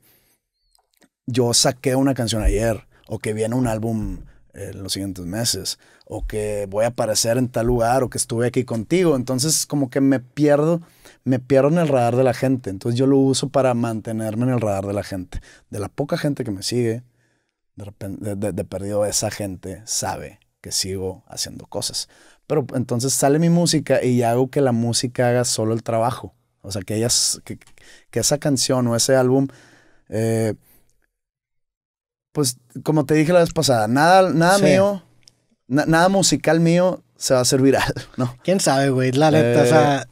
yo saqué una canción ayer, o que viene un álbum eh, en los siguientes meses, o que voy a aparecer en tal lugar, o que estuve aquí contigo. Entonces, como que me pierdo, me pierdo en el radar de la gente. Entonces, yo lo uso para mantenerme en el radar de la gente. De la poca gente que me sigue, de, repente, de, perdido, esa gente sabe que sigo haciendo cosas. Pero entonces sale mi música y hago que la música haga solo el trabajo. O sea, que, ellas, que, que esa canción o ese álbum eh, pues como te dije la vez pasada, nada, nada mío, nada musical mío se va a hacer viral, ¿no? ¿Quién sabe, güey? La neta, o eh, sea,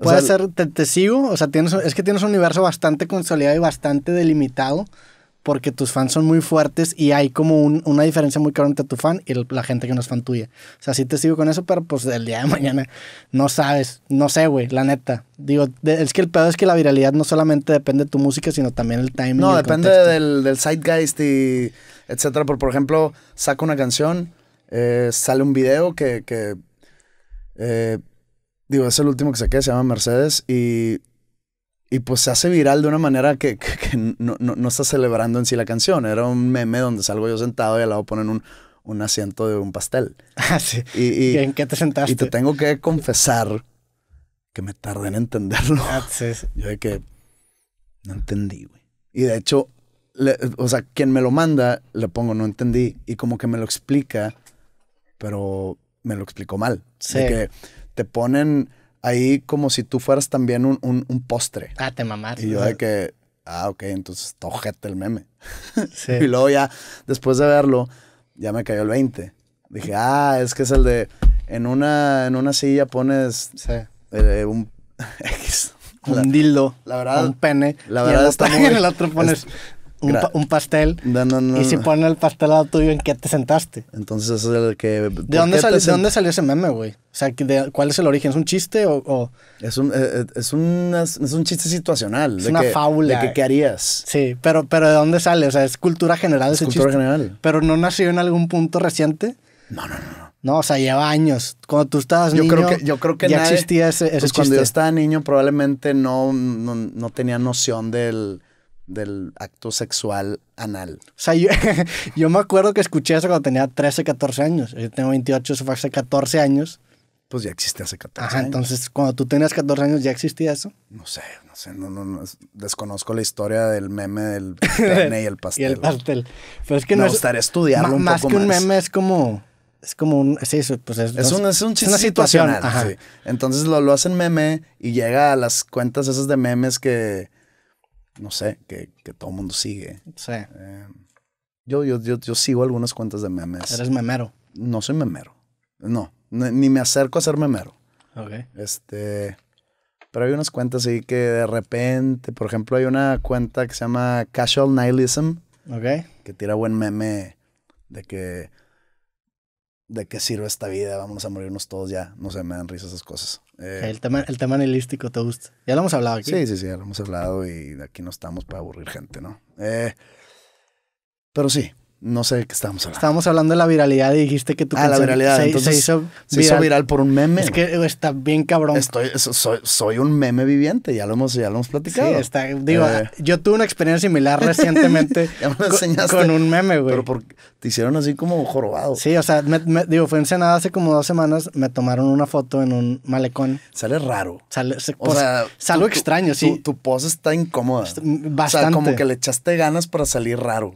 puede ser, te, sigo, o sea, es que tienes un universo bastante consolidado y bastante delimitado porque tus fans son muy fuertes y hay como una diferencia muy clara entre tu fan y la gente que no es fan tuya. O sea, sí te sigo con eso, pero pues el día de mañana no sabes, no sé, güey, la neta. Digo, es que el pedo es que la viralidad no solamente depende de tu música, sino también el timing. No, depende del, side zeitgeist y etcétera. Por, por ejemplo, saco una canción, eh, sale un video que, eh, digo, es el último que saqué, se llama Mercedes y y pues se hace viral de una manera que, no, está celebrando en sí la canción. Era un meme donde salgo yo sentado y al lado ponen un, asiento de un pastel. Ah, sí. Y, ¿En qué te sentaste? Y te tengo que confesar que me tardé en entenderlo. Ah, sí, Yo de que no entendí, güey. Y de hecho, o sea, quien me lo manda, le pongo no entendí y como que me lo explica, pero me lo explicó mal. Sí. que te ponen ahí como si tú fueras también un, postre. Ah, te mamaste. Y yo de que, ah, ok, entonces tojete el meme. y luego ya, después de verlo, ya me cayó el 20. Dije, ah, es que es el de, en una, en una silla pones eh, un un dildo, la verdad, un pene, la verdad está en el otro pones un, pastel y si ponen el pastelado tuyo, ¿en qué te sentaste? Entonces eso es el que... ¿De dónde, salió, dónde salió ese meme, güey? O sea, ¿cuál es el origen? ¿Es un chiste o...? Eh, eh, es, un, chiste situacional. Es una que, fábula. De que, ¿qué harías? Sí, pero, pero ¿de dónde sale? O sea, es cultura general es cultura general. Pero no nació en algún punto reciente. No, no, no. No, o sea, lleva años. Cuando tú estabas yo creo que, yo creo que ya existía ese, ese pues Cuando yo estaba niño, probablemente no, no tenía noción del, del acto sexual anal. O sea, yo, me acuerdo que escuché eso cuando tenía 13, 14 años. Yo tengo 28, eso fue hace 14 años. Pues ya existía hace 14 Ajá, entonces cuando tú tenías 14 años ya existía eso. No sé, no sé, no, no, no desconozco la historia del meme del pene y el pastel. y el pastel. Pero es que no Me gustaría estudiarlo un más poco más. que un meme es como es como un es eso, pues es, es, una situación. Entonces lo, lo hacen meme y llega a las cuentas esas de memes que no sé, que, que todo el mundo sigue. Sí. Em, yo, yo, yo, yo, sigo algunas cuentas de memes. ¿Eres memero? No soy memero. No, ni me acerco a ser memero. Ok. Este, pero hay unas cuentas ahí que de repente, por ejemplo, hay una cuenta que se llama Casual Nihilism. Okay. Que tira buen meme de que, de qué sirve esta vida, vamos a morirnos todos ya. No sé, me dan risa esas cosas. Eh, el, tema, el tema analístico te gusta. Ya lo hemos hablado aquí. Sí, sí, sí, ya lo hemos hablado y aquí no estamos para aburrir gente, ¿no? Eh, pero sí, no sé de qué estábamos hablando. Estábamos hablando de la viralidad y dijiste que tu ah, la viralidad. Se, hizo viral. por un meme. Es que está bien cabrón. Estoy, soy, soy, un meme viviente, ya lo hemos, ya lo hemos platicado. Sí, está, digo, eh. yo tuve una experiencia similar recientemente con, un meme, güey. Pero porque te hicieron así como jorobado. Sí, o sea, digo, fue en hace como dos semanas, me tomaron una foto en un malecón. Sale raro. Sale, o sea, extraño, sí. Tu, pose está incómoda. Bastante. O sea, como que le echaste ganas para salir raro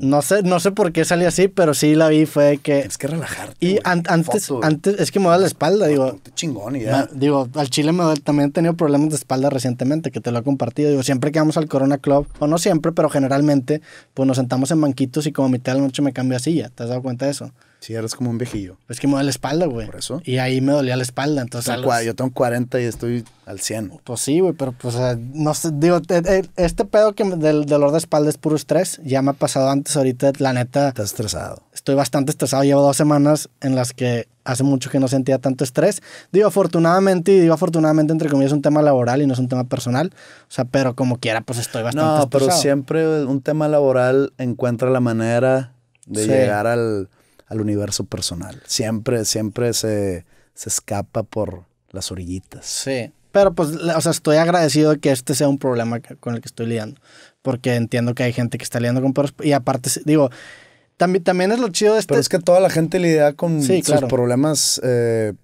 no sé, no sé por qué salí así, pero sí la vi, fue que. es que relajarte. Y antes, antes, es que me da la espalda, digo. chingón, digo, al chile me también he tenido problemas de espalda recientemente, que te lo he compartido. Digo, siempre que vamos al Corona Club, o no siempre, pero generalmente, pues nos sentamos en banquitos y como mitad de la noche me cambio a silla. ¿Te has dado cuenta de eso? Sí, eres como un viejillo. Es que me duele la espalda, güey. Por eso. Y ahí me dolía la espalda, entonces... Yo tengo 40 y estoy al 100. Pues sí, güey, pero pues no sé, digo, este pedo que del dolor de espalda es puro estrés. Ya me ha pasado antes ahorita, la neta... Estás estresado. Estoy bastante estresado. Llevo dos semanas en las que hace mucho que no sentía tanto estrés. Digo, afortunadamente, y digo afortunadamente, entre comillas, es un tema laboral y no es un tema personal. O sea, pero como quiera, pues estoy bastante No, pero siempre un tema laboral encuentra la manera de llegar al al universo personal. Siempre, siempre se, escapa por las orillitas. Sí. Pero pues, o sea, estoy agradecido de que este sea un problema con el que estoy lidiando. Porque entiendo que hay gente que está lidiando con perros. Y aparte, digo, también, también es lo chido de este. Pero es que toda la gente lidia con problemas eh,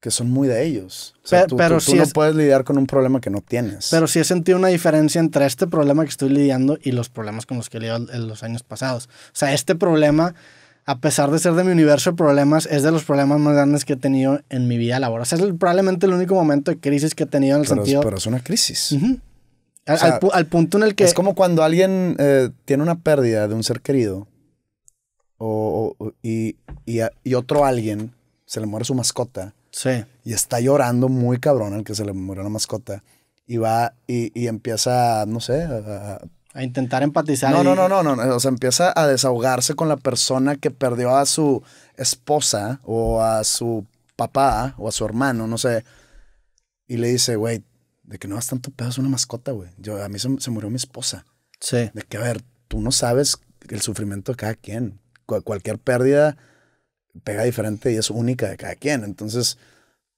que son muy de ellos. pero, tú, no puedes lidiar con un problema que no tienes. Pero sí he sentido una diferencia entre este problema que estoy lidiando y los problemas con los que he lidiado en los años pasados. O sea, este problema a pesar de ser de mi universo de problemas, es de los problemas más grandes que he tenido en mi vida laboral. O sea, es probablemente el único momento de crisis que he tenido en el sentido... Pero es una crisis. al, punto en el que... Es como cuando alguien eh, tiene una pérdida de un ser querido o, y, otro alguien se le muere su mascota. Sí. Y está llorando muy cabrón el que se le muere la mascota. Y va y, y empieza, no sé, a, a intentar empatizar. No, no, no, no, no. O sea, empieza a desahogarse con la persona que perdió a su esposa o a su papá o a su hermano, no sé. Y le dice, güey, de que no vas tanto pedo, es una mascota, güey. Yo, a mí se, se, murió mi esposa. Sí. De que, a ver, tú no sabes el sufrimiento de cada quien. cualquier pérdida pega diferente y es única de cada quien. Entonces,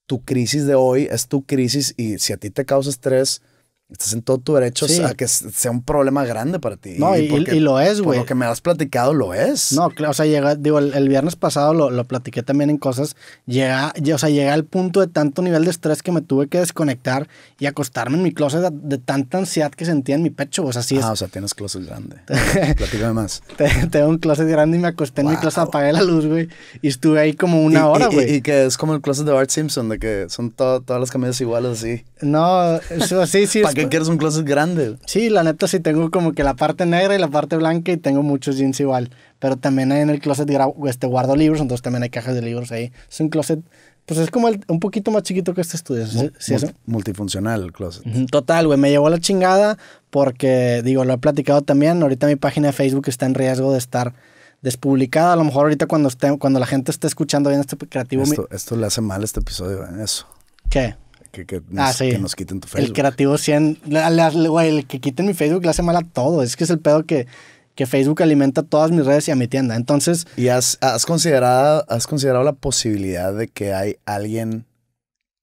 tu crisis de hoy es tu crisis y si a ti te causa estrés, Estás en todo tu derecho a que sea un problema grande para ti. No, y, lo es, güey. lo que me has platicado, lo es. No, o sea, llega, digo, el, viernes pasado lo, platiqué también en cosas. Llega, o sea, llega al punto de tanto nivel de estrés que me tuve que desconectar y acostarme en mi closet de, tanta ansiedad que sentía en mi pecho. O sea, sí. Ah, o sea, tienes closet grande. Platícame más. Tengo un closet grande y me acosté en mi closet, apagué la luz, güey. Y estuve ahí como una hora, güey. Y, que es como el closet de Bart Simpson, de que son todas las camisas iguales así. No, eso, sí, sí. que quieres un closet grande. Sí, la neta sí tengo como que la parte negra y la parte blanca y tengo muchos jeans igual. Pero también hay en el closet este, guardo libros, entonces también hay cajas de libros ahí. Es un closet, pues es como un poquito más chiquito que este estudio. ¿sí, Multifuncional el closet. Total, güey, me llevó la chingada porque, digo, lo he platicado también. Ahorita mi página de Facebook está en riesgo de estar despublicada. A lo mejor ahorita cuando, cuando la gente esté escuchando bien este creativo. Esto, esto le hace mal este episodio, ¿eh? eso. ¿Qué? que, ah, que, nos, quiten tu Facebook. El creativo 100, el que quiten mi Facebook le hace mal a todo. Es que es el pedo que, que Facebook alimenta todas mis redes y a mi tienda. Entonces. ¿Y has, has, considerado, has considerado la posibilidad de que hay alguien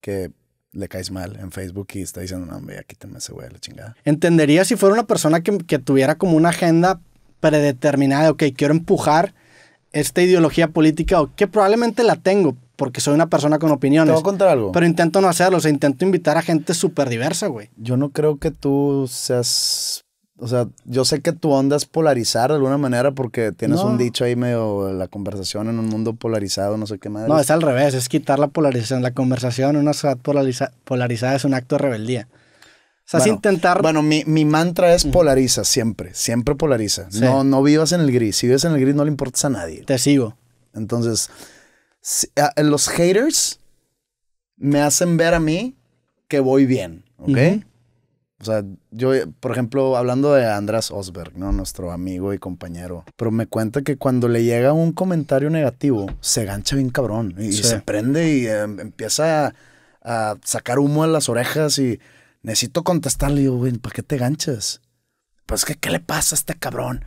que le caes mal en Facebook y está diciendo, no, hombre, ya quíteme ese güey, la chingada? Entendería si fuera una persona que, que tuviera como una agenda predeterminada, ok, quiero empujar esta ideología política, o que probablemente la tengo, porque soy una persona con opiniones. algo. Pero intento no hacerlo, o sea, intento invitar a gente súper diversa, güey. Yo no creo que tú seas o sea, yo sé que tu onda es polarizar de alguna manera porque tienes un dicho ahí medio, la conversación en un mundo polarizado, no sé qué madre. No, es al revés, es quitar la polarización. La conversación en una sociedad polarizada es un acto de rebeldía. O sea, es intentar... Bueno, mi, mantra es polariza siempre, siempre polariza. No, no vivas en el gris. Si vives en el gris no le importas a nadie. Te sigo. Entonces, los haters me hacen ver a mí que voy bien, ¿ok? O sea, yo, por ejemplo, hablando de András Osberg, ¿no? Nuestro amigo y compañero. Pero me cuenta que cuando le llega un comentario negativo, se gancha bien cabrón. Y, se prende y eh, empieza a, sacar humo a las orejas y necesito contestarle. güey, ¿para qué te ganchas? Pues que, ¿qué le pasa a este cabrón?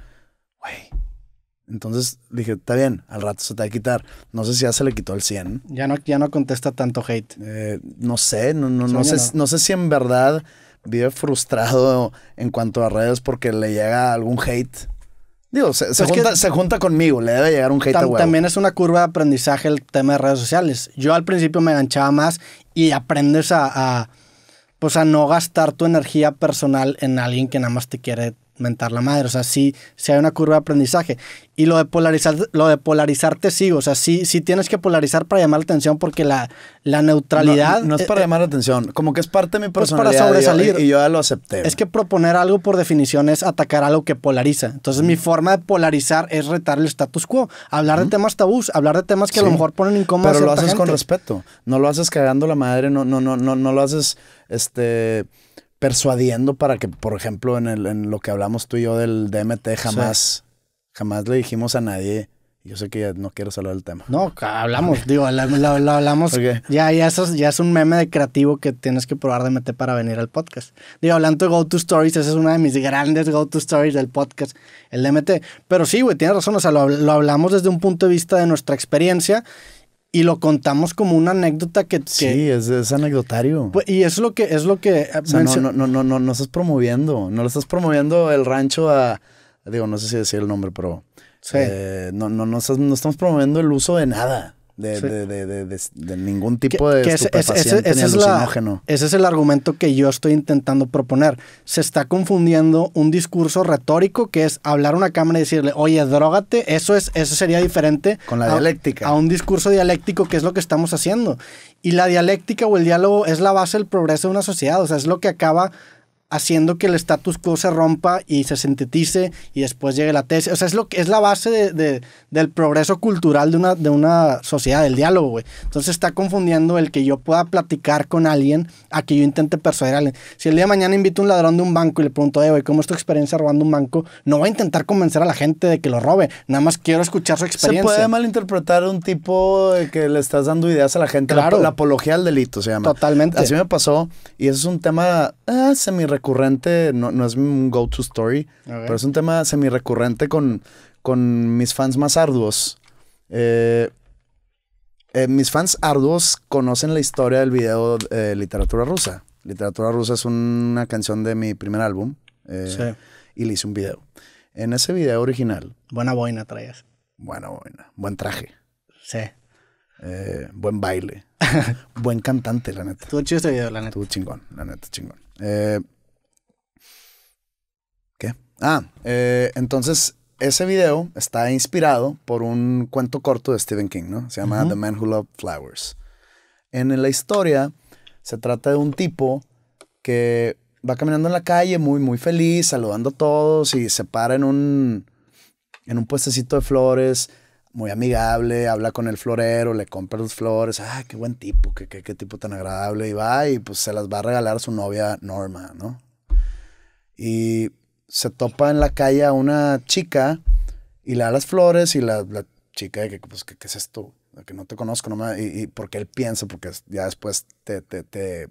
Güey, entonces dije, está bien, al rato se te va a quitar. No sé si ya se le quitó el 100. Ya no, ya no contesta tanto hate. Eh, no sé, no, no, no, sé, no. sé si en verdad vive frustrado en cuanto a redes porque le llega algún hate. Digo, se, pues junta, conmigo, le debe llegar un hate También es una curva de aprendizaje el tema de redes sociales. Yo al principio me enganchaba más y aprendes a, pues a no gastar tu energía personal en alguien que nada más te quiere mentar la madre. O sea, sí, si hay una curva de aprendizaje. Y lo de polarizar, lo de polarizarte te sigo. O sea, sí, tienes que polarizar para llamar la atención porque la, la neutralidad. No, es e, para e llamar la atención, como que es parte de mi pues personalidad. Es para sobresalir. Y yo, ya lo acepté. Es que proponer algo por definición es atacar algo que polariza. Entonces, mi forma de polarizar es retar el status quo. Hablar de temas tabús, hablar de temas que a lo mejor ponen incómodos. Pero lo haces con respeto. No lo haces cagando la madre, no, no, no, no, no lo haces este persuadiendo para que, por ejemplo, en, lo que hablamos tú y yo del DMT, jamás, jamás le dijimos a nadie. Yo sé que ya no quiero hablar del tema. No, hablamos, digo, lo, hablamos. Ya, eso, ya es un meme de creativo que tienes que probar DMT para venir al podcast. Digo, hablando de Go To Stories, esa es una de mis grandes Go To Stories del podcast, el DMT. Pero sí, güey, tienes razón, o sea, lo, lo hablamos desde un punto de vista de nuestra experiencia y lo contamos como una anécdota que, sí es, es anecdotario pues, y es lo que es lo que eh, no, no no no no estás promoviendo no le estás promoviendo el rancho a digo no sé si decía el nombre pero eh, no no no estamos promoviendo el uso de nada de, de, ningún tipo de ese, Es ese es el argumento que yo estoy intentando proponer. Se está confundiendo un discurso retórico que es hablar a una cámara y decirle, oye, drogate, eso, es, eso sería diferente Con la dialéctica. a un discurso dialéctico que es lo que estamos haciendo. Y la dialéctica o el diálogo es la base del progreso de una sociedad, o sea, es lo que acaba haciendo que el status quo se rompa y se sintetice y después llegue la tesis. O sea, es, lo que, es la base de, del progreso cultural de una, de una sociedad, del diálogo, güey. Entonces está confundiendo el que yo pueda platicar con alguien a que yo intente persuadir a alguien. Si el día de mañana invito a un ladrón de un banco y le pregunto, güey, ¿cómo es tu experiencia robando un banco? No voy a intentar convencer a la gente de que lo robe. Nada más quiero escuchar su experiencia. Se puede malinterpretar un tipo que le estás dando ideas a la gente. Claro. La, apología al delito se llama. Totalmente. Así me pasó y eso es un tema eh, ah, semi recurrente, no, es un go-to story, pero es un tema semi recurrente con, con mis fans más arduos. Eh, eh, mis fans arduos conocen la historia del video Literatura Rusa. Literatura Rusa es una canción de mi primer álbum. Eh, sí. Y le hice un video. En ese video original. Buena boina traías. Buena boina. Buen traje. Sí. buen baile. buen cantante, la neta. Estuvo chido este video, la neta. Estuvo chingón, la neta, chingón. Eh, Ah, eh, entonces ese video está inspirado por un cuento corto de Stephen King, ¿no? Se llama The Man Who Loved Flowers. En la historia se trata de un tipo que va caminando en la calle muy, muy feliz, saludando a todos y se para en un, en un puestecito de flores, muy amigable, habla con el florero, le compra las flores, ah, qué buen tipo, qué, qué, tipo tan agradable, y va y pues se las va a regalar a su novia Norma, ¿no? Y se topa en la calle a una chica y le da las flores y la, chica que, pues, ¿qué, es esto? Que no te conozco, no me, y, porque él piensa, porque ya después te, te,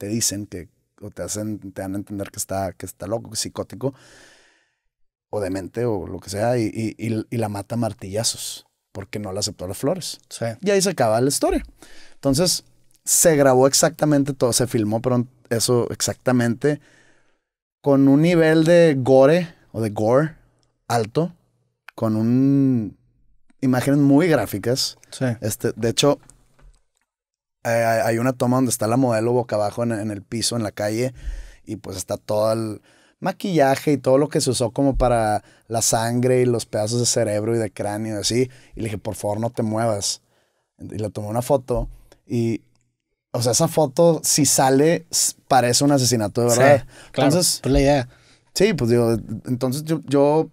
dicen que, o te hacen, te dan a entender que está, que está loco, psicótico, o demente, o lo que sea, y, y, la mata a martillazos, porque no le aceptó las flores. Sí. Y ahí se acaba la historia. Entonces, se grabó exactamente todo, se filmó pero eso exactamente con un nivel de gore o de gore alto, con un imágenes muy gráficas. Sí. Este, de hecho, eh, hay una toma donde está la modelo boca abajo en, en, el piso, en la calle, y pues está todo el maquillaje y todo lo que se usó como para la sangre y los pedazos de cerebro y de cráneo y así. Y le dije, por favor, no te muevas. Y le tomé una foto y o sea, esa foto, si sale, parece un asesinato de verdad. Sí, claro, entonces, pues la idea. Sí, pues digo, entonces yo,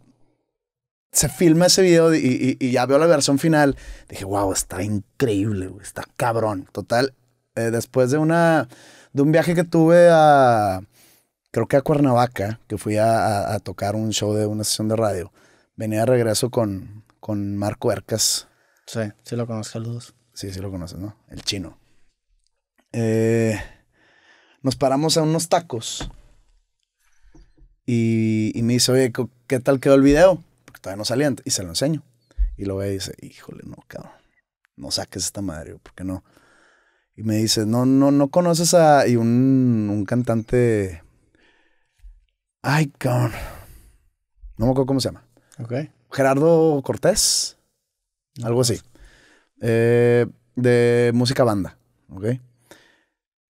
se filma ese video y, ya veo la versión final. Dije, wow, está increíble, está cabrón. Total, eh, después de una, de un viaje que tuve a, creo que a Cuernavaca, que fui a, tocar un show de una sesión de radio, venía de regreso con, con Marco Ercas. Sí, sí lo conozco, saludos. Sí, sí lo conoces, ¿no? El chino. Eh, nos paramos a unos tacos y, me dice, oye, ¿qué tal quedó el video? Porque todavía no salía y se lo enseño. Y lo ve y dice, híjole, no, cabrón, no saques esta madre, ¿por qué no? Y me dice, no, no, no conoces a... Y un, un cantante... Ay, cabrón. No me acuerdo cómo se llama. Ok. Gerardo Cortés. Algo así. Eh, de música banda. ¿ok?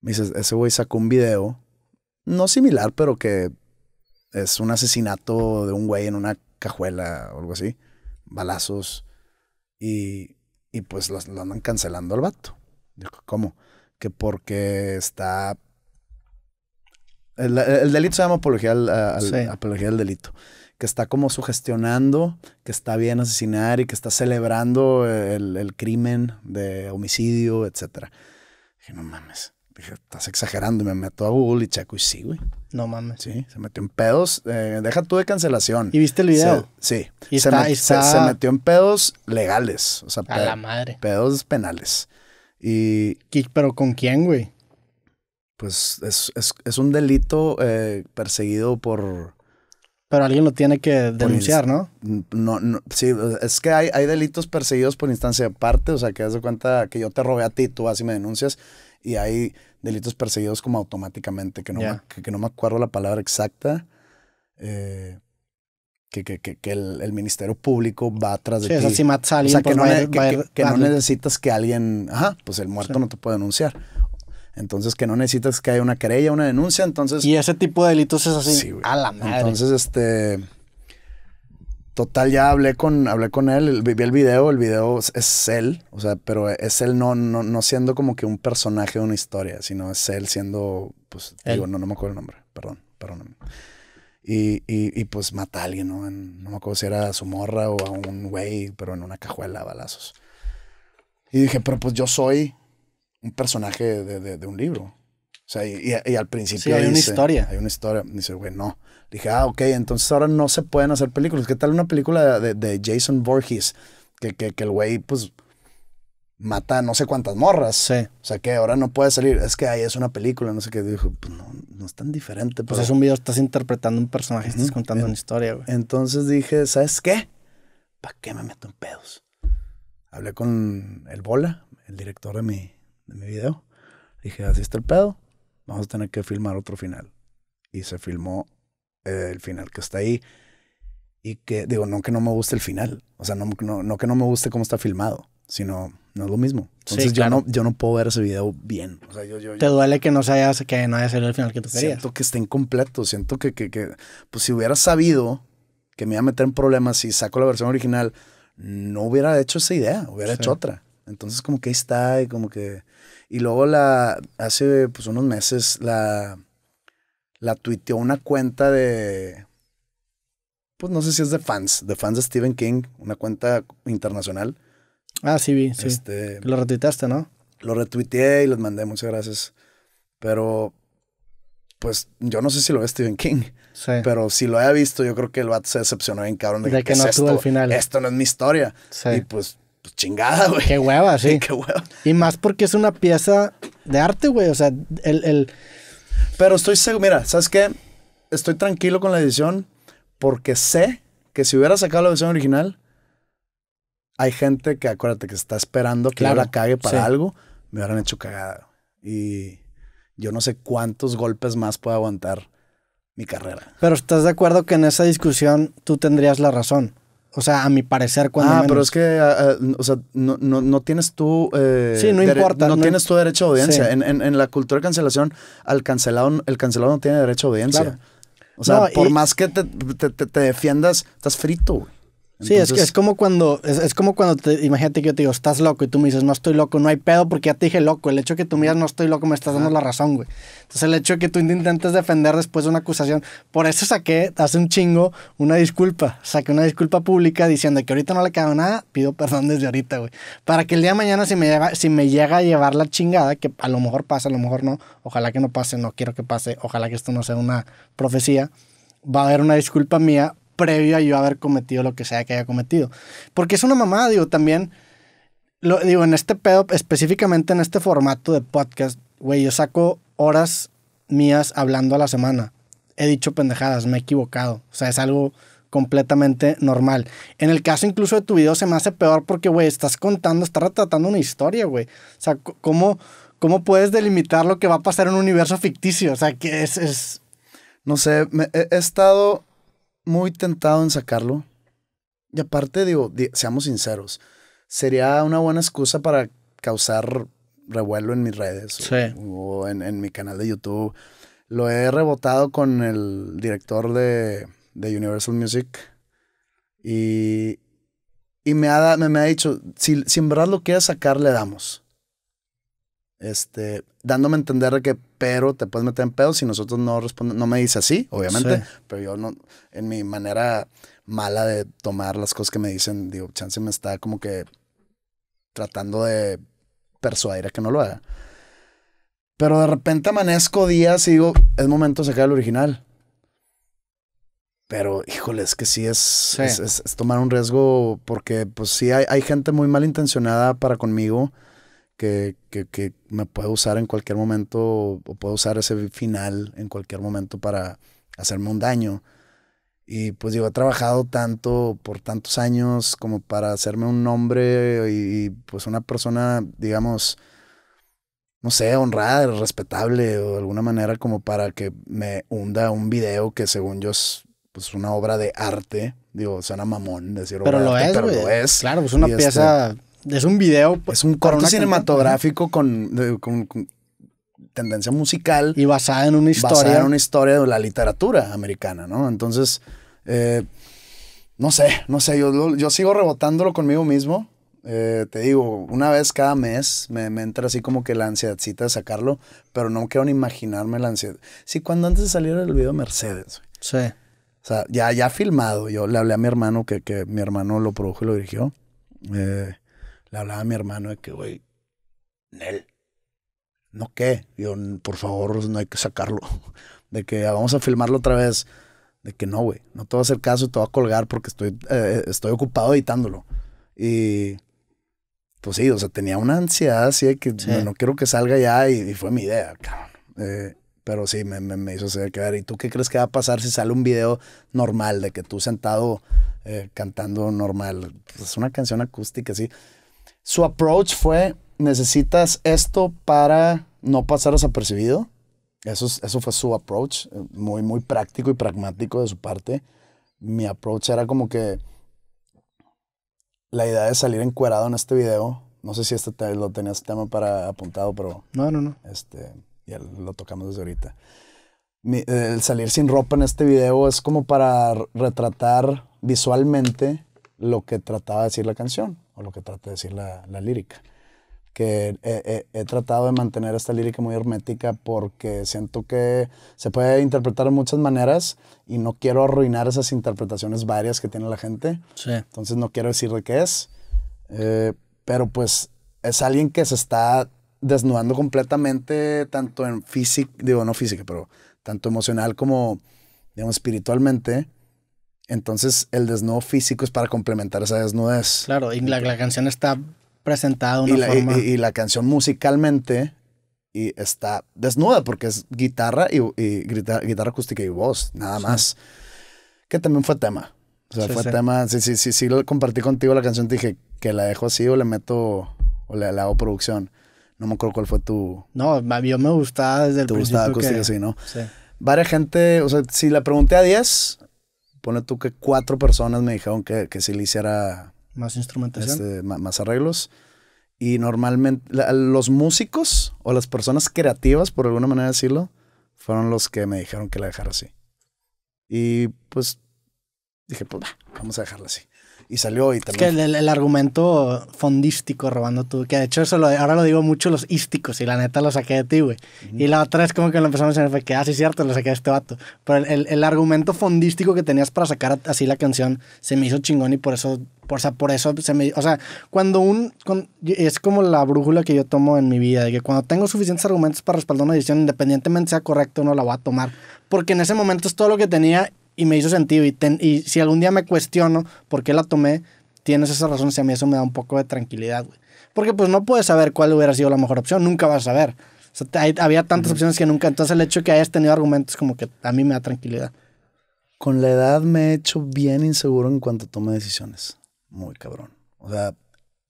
Me dices, ese güey sacó un video, no similar, pero que es un asesinato de un güey en una cajuela o algo así, balazos, y, pues lo, lo, andan cancelando al vato. ¿cómo? Que porque está... El, delito se llama apología, al, apología delito que está como sugestionando, que está bien asesinar y que está celebrando el, el crimen de homicidio, etc. Dije, no mames estás exagerando. me meto a Google y checo y sí, güey. No mames. Sí, se metió en pedos. Eh, deja tú de cancelación. ¿Y viste el video? sí. ¿Y se, metió en pedos legales. O sea, a la madre. Pedos penales. Y. ¿Pero con quién, güey? Pues es, un delito eh, perseguido por. Pero alguien lo tiene que denunciar, ¿no? No, sí, es que hay, hay delitos perseguidos por instancia de parte, o sea, que das de cuenta que yo te robé a ti, tú vas y me denuncias, y hay delitos perseguidos como automáticamente, que no, me, que, no me acuerdo la palabra exacta, eh, que, que, el, Ministerio Público va atrás de sí, o sea, que, pues no, necesitas que alguien, ajá, pues el muerto no te puede denunciar. Entonces, que no necesitas que haya una querella, una denuncia, entonces... Y ese tipo de delitos es así, a la madre. Entonces, este... Total, ya hablé con, hablé con él, vi el video, el video es, él, o sea, pero es él no, no, no, siendo como que un personaje de una historia, sino es él siendo, pues, digo, no, no me acuerdo el nombre, perdón, perdón, Y, y, y, pues mata a alguien, ¿no? no me acuerdo si era a su morra o a un güey, pero en una cajuela, balazos. Y dije, pero pues yo soy un personaje de, de, de un libro. O sea, y, y al principio. Sí, hay una historia. Hay una historia. Dice, güey, no. Dije, ah, ok, entonces ahora no se pueden hacer películas. ¿Qué tal una película de, Jason Borges? Que, el güey, pues, mata no sé cuántas morras. Sí. O sea, que ahora no puede salir. Es que ahí es una película, no sé qué. Dijo, pues no, no es tan diferente. Pues es un video, estás interpretando un personaje, estás contando una historia, güey. Entonces dije, ¿sabes qué? ¿Para qué me meto en pedos? Hablé con el Bola, el director de mi, de mi video. Dije, así está el pedo. Vamos a tener que filmar otro final. Y se filmó eh, el final que está ahí. Y que, digo, no que no me guste el final, o sea, no, no, no que no me guste cómo está filmado, sino no es lo mismo. Entonces yo, no, yo no puedo ver ese video bien. Te duele que no, haya, que no haya salido el final que tú querías. Siento que está incompleto, siento que, que, que, pues si hubiera sabido que me iba a meter en problemas si saco la versión original, no hubiera hecho esa idea, hubiera hecho otra. Entonces como que ahí está y como que... Y luego la, hace pues unos meses la la tuiteó una cuenta de, pues no sé si es de fans, de fans de Stephen King, una cuenta internacional. Ah, sí, vi, sí. Este, lo retuiteaste, ¿no? Lo retuiteé y les mandé muchas gracias. Pero, pues yo no sé si lo ve Stephen King. Sí. Pero si lo haya visto, yo creo que el vato se decepcionó bien cabrón. De, que, no estuvo al final. Esto no es mi historia. Sí. Y pues, pues chingada, güey. Qué hueva, sí. Qué hueva. Y más porque es una pieza de arte, güey. O sea, el, el pero estoy seguro, mira, ¿sabes qué? Estoy tranquilo con la edición porque sé que si hubiera sacado la edición original, hay gente que, acuérdate, que está esperando que yo la cague para algo, me hubieran hecho cagada. Y yo no sé cuántos golpes más puede aguantar mi carrera. Pero estás de acuerdo que en esa discusión tú tendrías la razón. O sea, a mi parecer, cuando. Ah, pero es que, ah, ah, o sea, no, tienes tú. Eh, sí, no importa. No, tienes tu derecho a audiencia. En, en, en, la cultura de cancelación, al cancelado, el cancelado no tiene derecho a audiencia. O sea, por más que te, defiendas, estás frito, sí, es, que es como cuando, es, como cuando te, imagínate que yo te digo, estás loco, y tú me dices, no estoy loco, no hay pedo, porque ya te dije loco. El hecho de que tú me no estoy loco, me estás dando la razón, güey. Entonces, el hecho de que tú intentes defender después de una acusación, por eso saqué hace un chingo una disculpa. Saqué una disculpa pública diciendo que ahorita no le quedó nada, pido perdón desde ahorita, güey. Para que el día de mañana, si me, si me llega a llevar la chingada, que a lo mejor pasa, a lo mejor no, ojalá que no pase, no quiero que pase, ojalá que esto no sea una profecía va a haber una disculpa mía previo a yo haber cometido lo que sea que haya cometido. Porque es una mamada, digo, también, lo, digo, en este pedo, específicamente en este formato de podcast, güey, yo saco horas mías hablando a la semana. He dicho pendejadas, me he equivocado. O sea, es algo completamente normal. En el caso incluso de tu video se me hace peor porque, güey, estás contando, estás retratando una historia, güey. O sea, ¿cómo, puedes delimitar lo que va a pasar en un universo ficticio? O sea, que es... es... No sé, he estado muy tentado en sacarlo. Y aparte, digo, seamos sinceros, sería una buena excusa para causar revuelo en mis redes o, en, mi canal de YouTube. Lo he rebotado con el director de, Universal Music y, me, ha, me, ha dicho, si, si en verdad lo quieres sacar, le damos. Este, dándome a entender que pero te puedes meter en pedo si nosotros no respondemos. No me dice así, obviamente, pero yo no, en mi manera mala de tomar las cosas que me dicen, digo, chance me está como que tratando de persuadir a que no lo haga. Pero de repente amanezco días y digo, es momento de sacar el original. Pero, híjole, es que sí, es, Es, tomar un riesgo porque, pues sí, hay, hay gente muy malintencionada para conmigo que, me puede usar en cualquier momento o puedo usar ese final en cualquier momento para hacerme un daño. Y pues digo, he trabajado tanto por tantos años como para hacerme un nombre y, pues una persona, digamos, no sé, honrada, respetable o de alguna manera como para que me hunda un video que según yo es pues una obra de arte. Digo, suena mamón decir pero lo es, pero es. Claro, pues una este, pieza es un video. Pues, es un corto cinematográfico con, con, tendencia musical. Y basada en una historia. Basada en una historia de la literatura americana, ¿no? Entonces, eh, no sé, no sé, yo, yo sigo rebotándolo conmigo mismo. Eh, te digo, una vez cada mes me, entra así como que la ansiedadcita de sacarlo, pero no quiero ni imaginarme la ansiedad. Sí, cuando antes de salir el video Mercedes. Sí. O sea, ya, ya filmado. Yo le hablé a mi hermano, que, que mi hermano lo produjo y lo dirigió. Eh, le hablaba a mi hermano de que, güey, Nel, ¿no qué? Yo, por favor, no hay que sacarlo. De que ah, vamos a filmarlo otra vez. De que no, güey, no te voy a hacer caso, te voy a colgar porque estoy, eh, estoy ocupado editándolo. Y pues sí, o sea, tenía una ansiedad así de que no, quiero que salga ya y, fue mi idea, cabrón. Eh, pero sí, me, me, me hizo hacer que ¿y tú qué crees que va a pasar si sale un video normal de que tú sentado eh, cantando normal? Es pues una canción acústica, sí. Su approach fue, necesitas esto para no pasar desapercibido. Eso, eso fue su approach, eh, muy, muy práctico y pragmático de su parte. Mi approach era como que la idea de salir encuerado en este video. No sé si este te, lo tenías este tema para apuntado, pero... No, no, no. Este, ya lo tocamos desde ahorita. el salir sin ropa en este video es como para retratar visualmente lo que trataba de decir la canción lo que trata de decir la, la lírica. Que eh, eh, he, tratado de mantener esta lírica muy hermética porque siento que se puede interpretar de muchas maneras y no quiero arruinar esas interpretaciones varias que tiene la gente. Entonces no quiero decir de qué es, eh, pero pues es alguien que se está desnudando completamente, tanto en física, digo, no física, pero tanto emocional como, digamos, espiritualmente entonces, el desnudo físico es para complementar esa desnudez. Claro, y la, la canción está presentada de una y la, forma. Y, la canción musicalmente y está desnuda porque es guitarra y, guitarra, acústica y voz, nada más. Que también fue tema. O sea, fue tema. Sí, sí, sí, sí, compartí contigo la canción. Te dije que la dejo así o le meto o le, hago producción. No me acuerdo cuál fue tu. No, a mí me gustaba desde el principio. Te gustaba acústica, sí, ¿no? Sí. Varia gente, o sea, si le pregunté a 10, pone tú que cuatro personas me dijeron que, que le hiciera... Más instrumentación. Este, más, arreglos. Y normalmente los músicos o las personas creativas, por alguna manera decirlo, fueron los que me dijeron que la dejara así. Y pues dije, pues vamos a dejarla así y salió y también. Es que el, argumento fondístico robando tú, que de hecho eso ahora lo digo mucho los ísticos y la neta lo saqué de ti, güey. Y la otra es como que lo empezamos a Fue que ah, sí, cierto, lo saqué de este vato. Pero el, el, argumento fondístico que tenías para sacar así la canción se me hizo chingón y por eso, por, o sea, por eso se me. O sea, cuando un. es como la brújula que yo tomo en mi vida, de que cuando tengo suficientes argumentos para respaldar una decisión, independientemente sea correcto o no, la voy a tomar. Porque en ese momento es todo lo que tenía y me hizo sentido. Y, y si algún día me cuestiono por qué la tomé, tienes esa razón. Si a mí eso me da un poco de tranquilidad, güey. Porque pues no puedes saber cuál hubiera sido la mejor opción. Nunca vas a saber. había tantas opciones que nunca. Entonces el hecho de que hayas tenido argumentos como que a mí me da tranquilidad. Con la edad me he hecho bien inseguro en cuanto tome decisiones. Muy cabrón. O sea,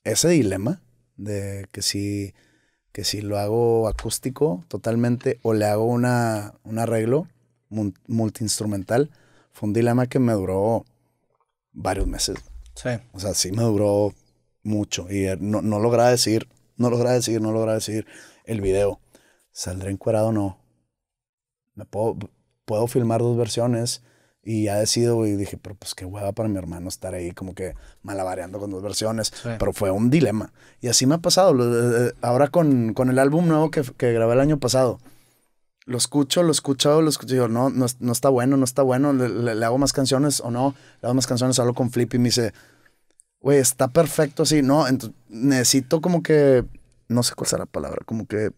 ese dilema de que si, que si lo hago acústico totalmente o le hago una, un arreglo multiinstrumental, fue un dilema que me duró varios meses. Sí. O sea, sí me duró mucho y eh, no, no lograba decir, no logra decir, no logra decir el video. ¿Saldré encuerado o no? Me puedo, puedo filmar dos versiones y ya decido y dije, pero pues qué hueva para mi hermano estar ahí como que malabareando con dos versiones, pero fue un dilema. Y así me ha pasado. Eh, eh, ahora con, con el álbum nuevo que, que grabé el año pasado, lo escucho, lo escucho, lo escucho, digo, no, no, está bueno, no está bueno, le, hago más canciones o no, le hago más canciones, hablo con Flip y me dice, güey, está perfecto así, no, necesito como que, no sé cuál será la palabra, como que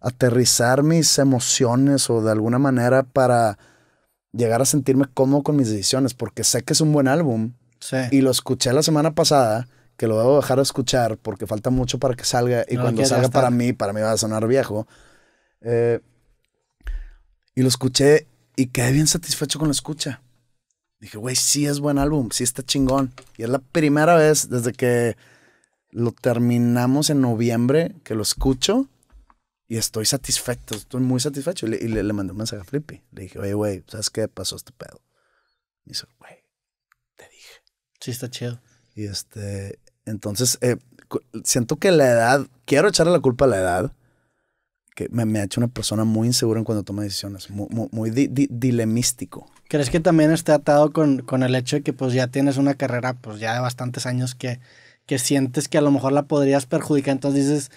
aterrizar mis emociones o de alguna manera para llegar a sentirme cómodo con mis decisiones, porque sé que es un buen álbum y lo escuché la semana pasada, que lo debo dejar de escuchar porque falta mucho para que salga y cuando salga para mí, para mí va a sonar viejo. Eh, y lo escuché y quedé bien satisfecho con la escucha. Dije, güey, sí es buen álbum, sí está chingón. Y es la primera vez desde que lo terminamos en noviembre que lo escucho y estoy satisfecho, estoy muy satisfecho. Y le, mandé un mensaje a Flippy. Le dije, oye, güey, ¿sabes qué pasó este pedo? Me dice, güey, te dije. Sí, está chido. Y este, entonces, eh, siento que la edad, quiero echarle la culpa a la edad, que me, ha hecho una persona muy insegura en cuando toma decisiones, muy, dilemístico. ¿Crees que también esté atado con, el hecho de que pues ya tienes una carrera pues ya de bastantes años que, que sientes que a lo mejor la podrías perjudicar? Entonces dices,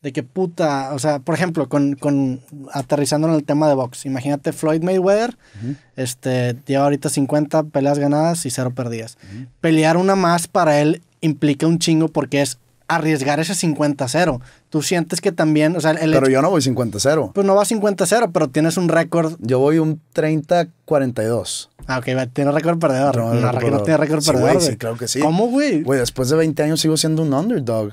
de que puta, o sea, por ejemplo, con, aterrizando en el tema de box, imagínate Floyd Mayweather, este, lleva ahorita 50 peleas ganadas y cero perdidas. Pelear una más para él implica un chingo porque es arriesgar ese 50-0. Tú sientes que también, o sea, el Pero yo no voy 50-0. Pues no vas 50-0, pero tienes un récord. Yo voy un 30-42. Ah, ok, tiene récord perdedor. No, no, no, no tiene récord sí, perdedor. claro que sí. ¿Cómo, güey? Güey, después de 20 años sigo siendo un underdog.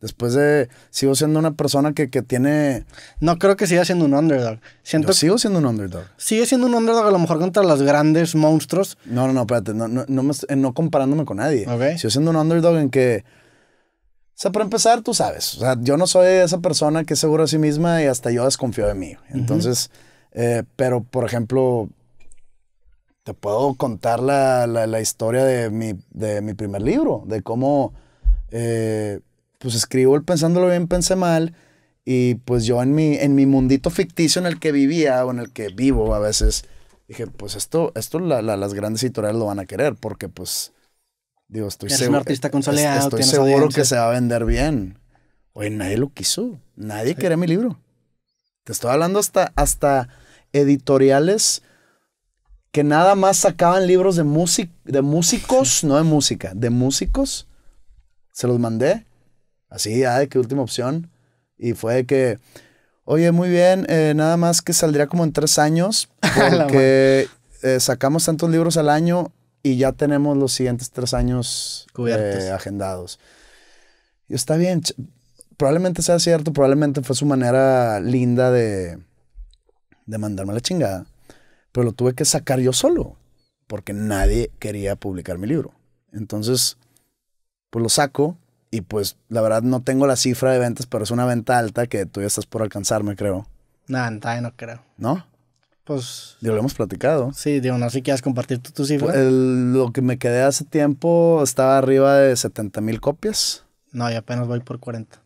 Después de. Sigo siendo una persona que, que tiene. No creo que siga siendo un underdog. Siento sigo siendo un underdog. Sigue siendo un underdog, a lo mejor contra los grandes monstruos. No, no, no, espérate. No, no, no, eh, comparándome con nadie. Okay. Sigo siendo un underdog en que o sea, para empezar, tú sabes, o sea, yo no soy esa persona que es segura de sí misma y hasta yo desconfío de mí. Entonces, eh, pero por ejemplo, te puedo contar la, la, historia de mi, de mi, primer libro, de cómo eh, pues escribo el pensándolo bien, pensé mal, y pues yo en mi, en mi mundito ficticio en el que vivía o en el que vivo a veces, dije, pues esto, esto las grandes editoriales lo van a querer, porque pues Digo, estoy seguro. Un artista estoy seguro que se va a vender bien. Oye, nadie lo quiso. Nadie quería mi libro. Te estoy hablando hasta, hasta editoriales que nada más sacaban libros de, music, de músicos, no de música, de músicos. Se los mandé. Así, ya de última opción. Y fue que, oye, muy bien, eh, nada más que saldría como en tres años, porque eh, sacamos tantos libros al año y ya tenemos los siguientes tres años eh, agendados. Y está bien, probablemente sea cierto, probablemente fue su manera linda de, de mandarme la chingada, pero lo tuve que sacar yo solo, porque nadie quería publicar mi libro. Entonces, pues lo saco y pues la verdad no tengo la cifra de ventas, pero es una venta alta que tú ya estás por alcanzarme, creo. No, no creo. ¿No? Pues. Yo lo hemos platicado. Sí, digo, no sé si quieres compartir tú tu lo que me quedé hace tiempo estaba arriba de 70 mil copias. No, y apenas voy por 40.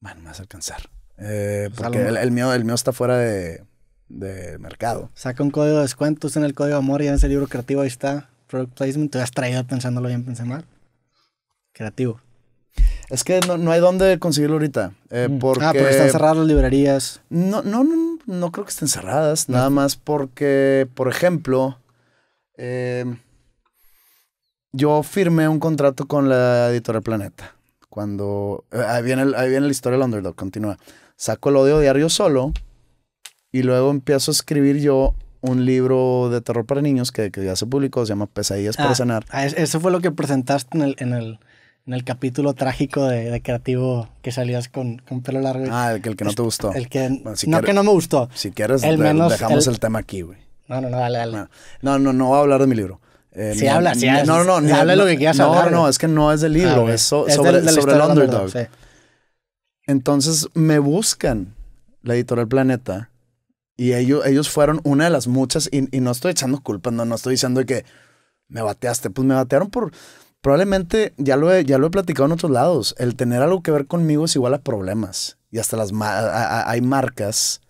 Bueno, me vas a alcanzar. Eh, pues porque el, mío, el mío está fuera de, mercado. Saca un código de descuento, en el código amor y en ese libro creativo ahí está. Product Placement, te has traído pensándolo bien, pensé mal. Creativo. Es que no, hay dónde conseguirlo ahorita. porque... Eh, mm. Ah, porque están cerradas las librerías. No, no, no no creo que estén cerradas, nada más porque, por ejemplo, eh, yo firmé un contrato con la editora Planeta. Cuando. Eh, ahí viene, la historia del underdog, continúa. Saco el odio diario solo y luego empiezo a escribir yo un libro de terror para niños que, que ya se publicó, se llama Pesadillas para ah, sanar. Ah, eso fue lo que presentaste en el en el capítulo trágico de, Creativo que salías con, con, pelo largo. Ah, el que, el que no te gustó. El que no que no me gustó. Si quieres, el menos, dejamos el, tema aquí, güey. No, no, no, dale, dale. No, no, no, voy a hablar de mi libro. Eh, si habla, si no, no, no, no, habla lo que quieras no, hablar. No, no, es que no es del libro, ah, es, sobre, sobre el underdog. Entonces me buscan la editorial Planeta y ellos, ellos fueron una de las muchas, y, no estoy echando culpas, no, no estoy diciendo que me bateaste, pues me batearon por probablemente ya lo, he, ya lo he platicado en otros lados. El tener algo que ver conmigo es igual a problemas. Y hasta las hay marcas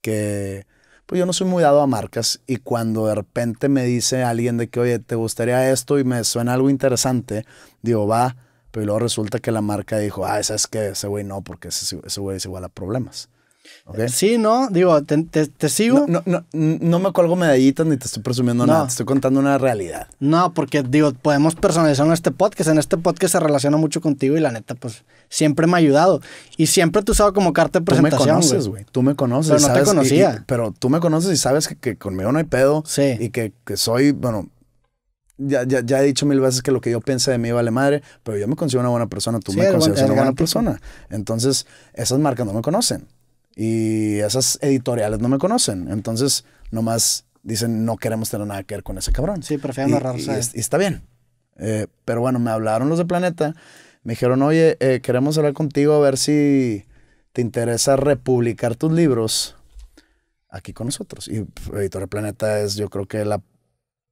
que. Pues yo no soy muy dado a marcas. Y cuando de repente me dice alguien de que, oye, te gustaría esto y me suena algo interesante, digo, va. Pero luego resulta que la marca dijo, ah, esa es que ese güey no, porque ese, ese güey es igual a problemas. Eh, sí, no, digo, te, te, sigo. No, no, no, me colgo medallitas ni te estoy presumiendo nada, te estoy contando una realidad. No, porque digo, podemos personalizar este podcast. En este podcast se relaciona mucho contigo y la neta, pues siempre me ha ayudado. Y siempre te he usado como carta de presentación. Tú me conoces, güey. Tú me conoces. Pero no te conocía. pero tú me conoces y sabes que, conmigo no hay pedo. Sí. Y que, que soy, bueno, ya, ya, ya, he dicho mil veces que lo que yo piense de mí vale madre, pero yo me considero una buena persona, tú me consideras una buena persona. Entonces, esas marcas no me conocen. Y esas editoriales no me conocen. Entonces, nomás dicen, no queremos tener nada que ver con ese cabrón. Sí, prefiero narrar Y, está bien. Eh, pero bueno, me hablaron los de Planeta. Me dijeron, oye, eh, queremos hablar contigo a ver si te interesa republicar tus libros aquí con nosotros. Y Editorial Planeta es, yo creo que la,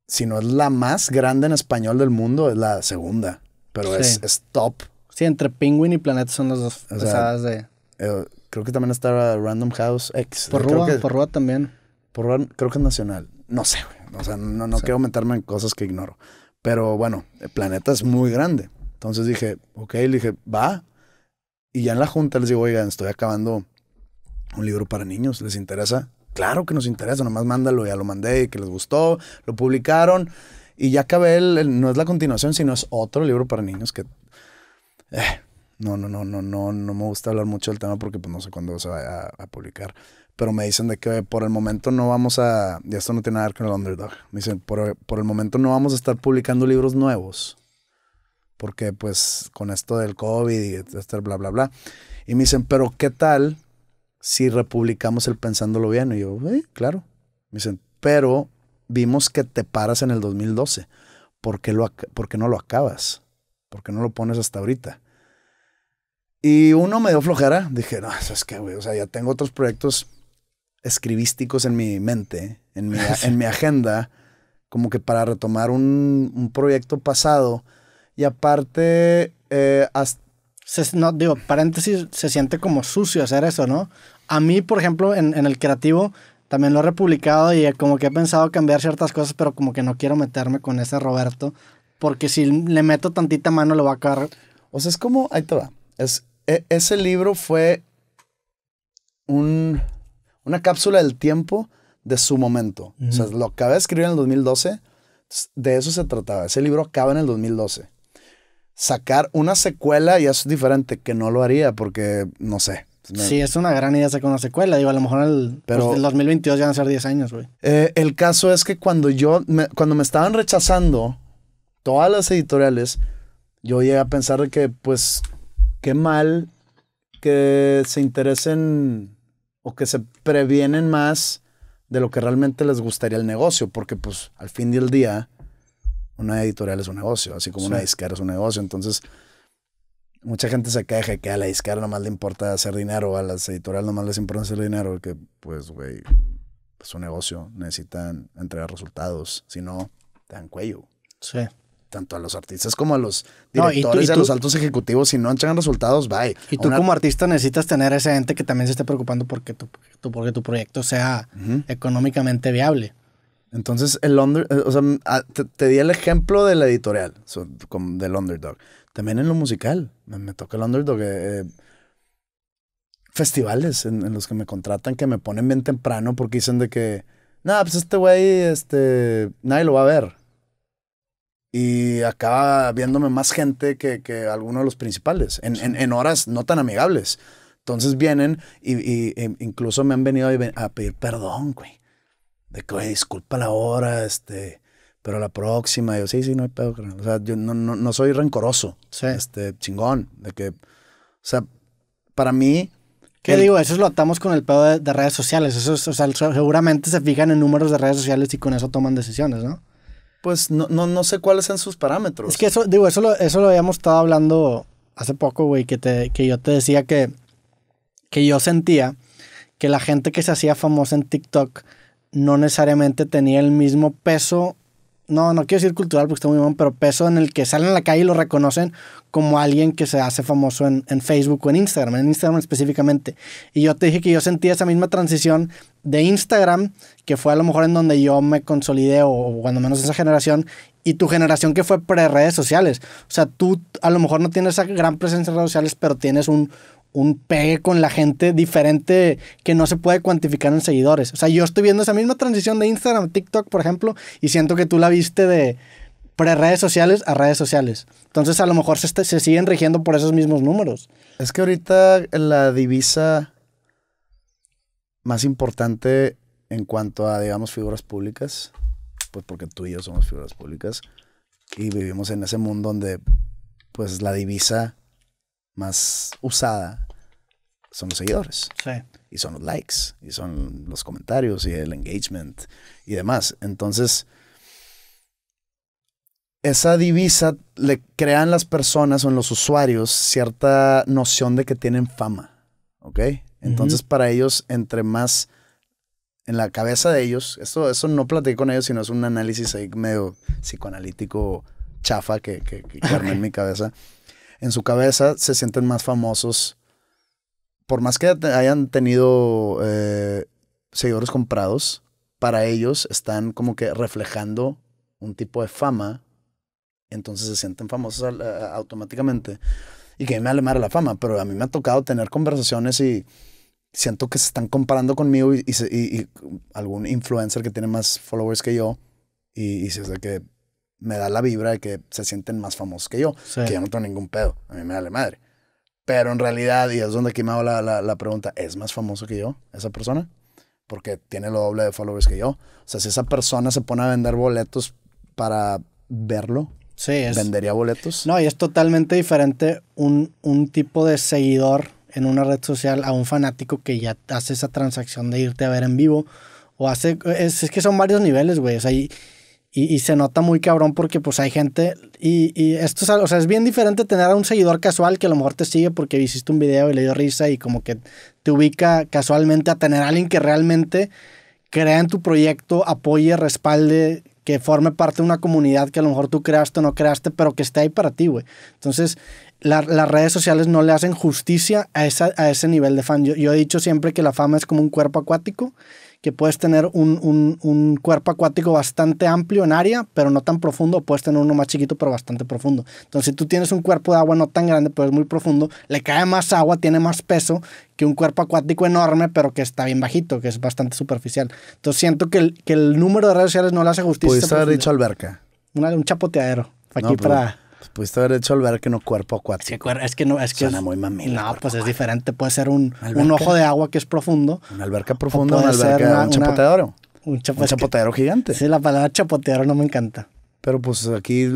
si no es la más grande en español del mundo, es la segunda. Pero es, top. Sí, entre Penguin y Planeta son las dos de... Eh, Creo que también estaba Random House X. Por creo que, también. por creo que es nacional. No sé, güey. O sea, no, no quiero meterme en cosas que ignoro. Pero bueno, el planeta es muy grande. Entonces dije, ok, le dije, va. Y ya en la junta les digo, oigan, estoy acabando un libro para niños, ¿les interesa? Claro que nos interesa, nomás mándalo, ya lo mandé, y que les gustó, lo publicaron. Y ya acabé, el, no es la continuación, sino es otro libro para niños que... Eh, no, no, no, no, no, no me gusta hablar mucho del tema porque pues no sé cuándo se va a, publicar. Pero me dicen de que por el momento no vamos a, y esto no tiene nada que ver con el underdog, me dicen, por, por el momento no vamos a estar publicando libros nuevos. Porque pues con esto del COVID y este bla, bla, bla. Y me dicen, pero ¿qué tal si republicamos el Pensándolo Bien? Y yo, eh, claro. Me dicen, pero vimos que te paras en el 2012. ¿Por lo, ¿Por qué no lo acabas? ¿Por qué no lo pones hasta ahorita? Y uno me dio flojera. Dije, no, eso es que, güey, o sea, ya tengo otros proyectos escribísticos en mi mente, en mi, en mi agenda, como que para retomar un, un proyecto pasado. Y aparte, eh, no, digo, paréntesis, se siente como sucio hacer eso, ¿no? A mí, por ejemplo, en, en el creativo, también lo he republicado y como que he pensado cambiar ciertas cosas, pero como que no quiero meterme con ese Roberto, porque si le meto tantita mano lo va a acabar. O sea, es como, ahí te va. Es, e, ese libro fue un, una cápsula del tiempo de su momento. O sea, lo acabé de escribir en el 2012. De eso se trataba. Ese libro acaba en el 2012. Sacar una secuela ya es diferente, que no lo haría porque no sé. Sí, es una gran idea sacar una secuela. Digo, a lo mejor el, Pero, pues, el 2022 ya van a ser 10 años, güey. Eh, el caso es que cuando yo, me, cuando me estaban rechazando todas las editoriales, yo llegué a pensar que, pues, qué mal que se interesen o que se previenen más de lo que realmente les gustaría el negocio, porque pues al fin del día una editorial es un negocio, así como una disquera es un negocio, entonces mucha gente se queja que a la disquera nomás le importa hacer dinero, a las editoriales nomás les importa hacer dinero, que pues güey, es un negocio, necesitan entregar resultados, si no te dan cuello. Sí tanto a los artistas como a los directores, y a los altos ejecutivos, si no entregan resultados, bye. Y tú como artista necesitas tener ese esa gente que también se esté preocupando porque tu, porque tu proyecto sea económicamente viable. Entonces, el under, eh, o sea, ah, te, di el ejemplo de la editorial, del underdog. También en lo musical, me, toca el underdog. Eh, eh, festivales en, los que me contratan, que me ponen bien temprano porque dicen de que, nada, pues este güey, este, nadie lo va a ver y acaba viéndome más gente que, que alguno de los principales, en, en, horas no tan amigables. Entonces vienen y, y e incluso me han venido a pedir perdón, güey. De que, güey, disculpa la hora, este, pero la próxima. Yo, sí, sí, no hay pedo, O sea, yo no, no, soy rencoroso. Sí. Este, chingón. De que, o sea, para mí, ¿Qué digo? Eso lo atamos con el pedo de, redes sociales. Eso, o sea, seguramente se fijan en números de redes sociales y con eso toman decisiones, ¿no? Pues no, no, no sé cuáles son sus parámetros. Es que eso, digo, eso lo, eso lo habíamos estado hablando hace poco, güey, que, que yo te decía que, que yo sentía que la gente que se hacía famosa en TikTok no necesariamente tenía el mismo peso no, no quiero decir cultural porque está muy bueno, pero peso en el que salen a la calle y lo reconocen como alguien que se hace famoso en, Facebook o en Instagram, en Instagram específicamente. Y yo te dije que yo sentí esa misma transición de Instagram, que fue a lo mejor en donde yo me consolidé, o, cuando menos esa generación, y tu generación que fue pre-redes sociales. O sea, tú a lo mejor no tienes esa gran presencia en redes sociales, pero tienes un, un pegue con la gente diferente que no se puede cuantificar en seguidores. O sea, yo estoy viendo esa misma transición de Instagram, TikTok, por ejemplo, y siento que tú la viste de pre-redes sociales a redes sociales. Entonces, a lo mejor se, se siguen rigiendo por esos mismos números. Es que ahorita la divisa más importante en cuanto a, digamos, figuras públicas, pues porque tú y yo somos figuras públicas y vivimos en ese mundo donde, pues, la divisa más usada son los seguidores. Y son los likes, y son los comentarios, y el engagement, y demás. Entonces, esa divisa le crean las personas o en los usuarios cierta noción de que tienen fama. ¿Ok? Entonces, para ellos, entre más en la cabeza de ellos, esto, eso no platiqué con ellos, sino es un análisis ahí medio psicoanalítico chafa que, que, que en mi cabeza en su cabeza se sienten más famosos, por más que hayan tenido eh, seguidores comprados, para ellos están como que reflejando un tipo de fama, entonces se sienten famosos eh, automáticamente. Y que me alemara la fama, pero a mí me ha tocado tener conversaciones y siento que se están comparando conmigo y, algún influencer que tiene más followers que yo. Y, y es de que me da la vibra de que se sienten más famosos que yo, que yo no tengo ningún pedo, a mí me da la madre. Pero en realidad, y es donde aquí me hago la, la, pregunta, ¿es más famoso que yo esa persona? Porque tiene lo doble de followers que yo. O sea, si esa persona se pone a vender boletos para verlo, ¿vendería boletos? No, y es totalmente diferente un, un tipo de seguidor en una red social a un fanático que ya hace esa transacción de irte a ver en vivo. O hace. Es, que son varios niveles, güey. O sea, y, y, se nota muy cabrón porque pues hay gente y, esto es, o sea, es bien diferente tener a un seguidor casual que a lo mejor te sigue porque hiciste un video y le dio risa y como que te ubica casualmente a tener a alguien que realmente crea en tu proyecto, apoye, respalde, que forme parte de una comunidad que a lo mejor tú creaste o no creaste, pero que esté ahí para ti, güey. Entonces, las redes sociales no le hacen justicia a, esa, a ese nivel de fan. yo he dicho siempre que la fama es como un cuerpo acuático que puedes tener un, cuerpo acuático bastante amplio en área, pero no tan profundo, o puedes tener uno más chiquito, pero bastante profundo. Entonces, si tú tienes un cuerpo de agua no tan grande, pero es muy profundo, le cae más agua, tiene más peso que un cuerpo acuático enorme, pero que está bien bajito, que es bastante superficial. Entonces, siento que el, que el número de redes sociales no le hace justicia. Pues haber dicho alberca. un chapoteadero, aquí pues para... Pues pudiste haber hecho alberca, no cuerpo acuático. Es que, es que no, es que. Suena muy No, pues es diferente. Puede ser un, un, ojo de agua que es profundo. Una alberca profunda, una alberca, un chapoteadero Un, chapo, gigante. Sí, la palabra chapoteadero no me encanta. Pero pues aquí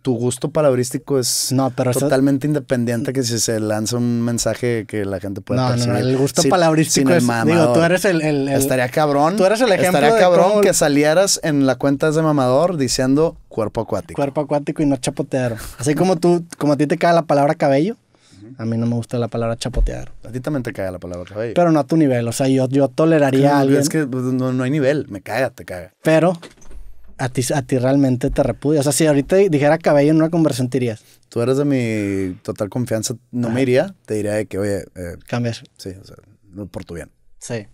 tu gusto palabrístico es no, pero totalmente independiente que si se lanza un mensaje que la gente pueda no, No, no, el gusto palabrístico sin digo, tú eres el, Estaría cabrón. Estaría cabrón que salieras en la cuenta de mamador diciendo cuerpo acuático. Cuerpo acuático y no chapotear. Así como tú, como a ti te cae la palabra cabello, a mí no me gusta la palabra chapotear. A ti también te cae la palabra cabello. Pero no a tu nivel. O sea, yo, yo toleraría a alguien. Es que pues, no, no, hay nivel. Me caga, te caga. Pero a ti, realmente te repudio. O sea, si ahorita dijera cabello en una conversación, te Tú eres de mi total confianza, no me iría, te diría de que, oye. Eh, Cambias. Sí, o sea, por tu bien. Sí.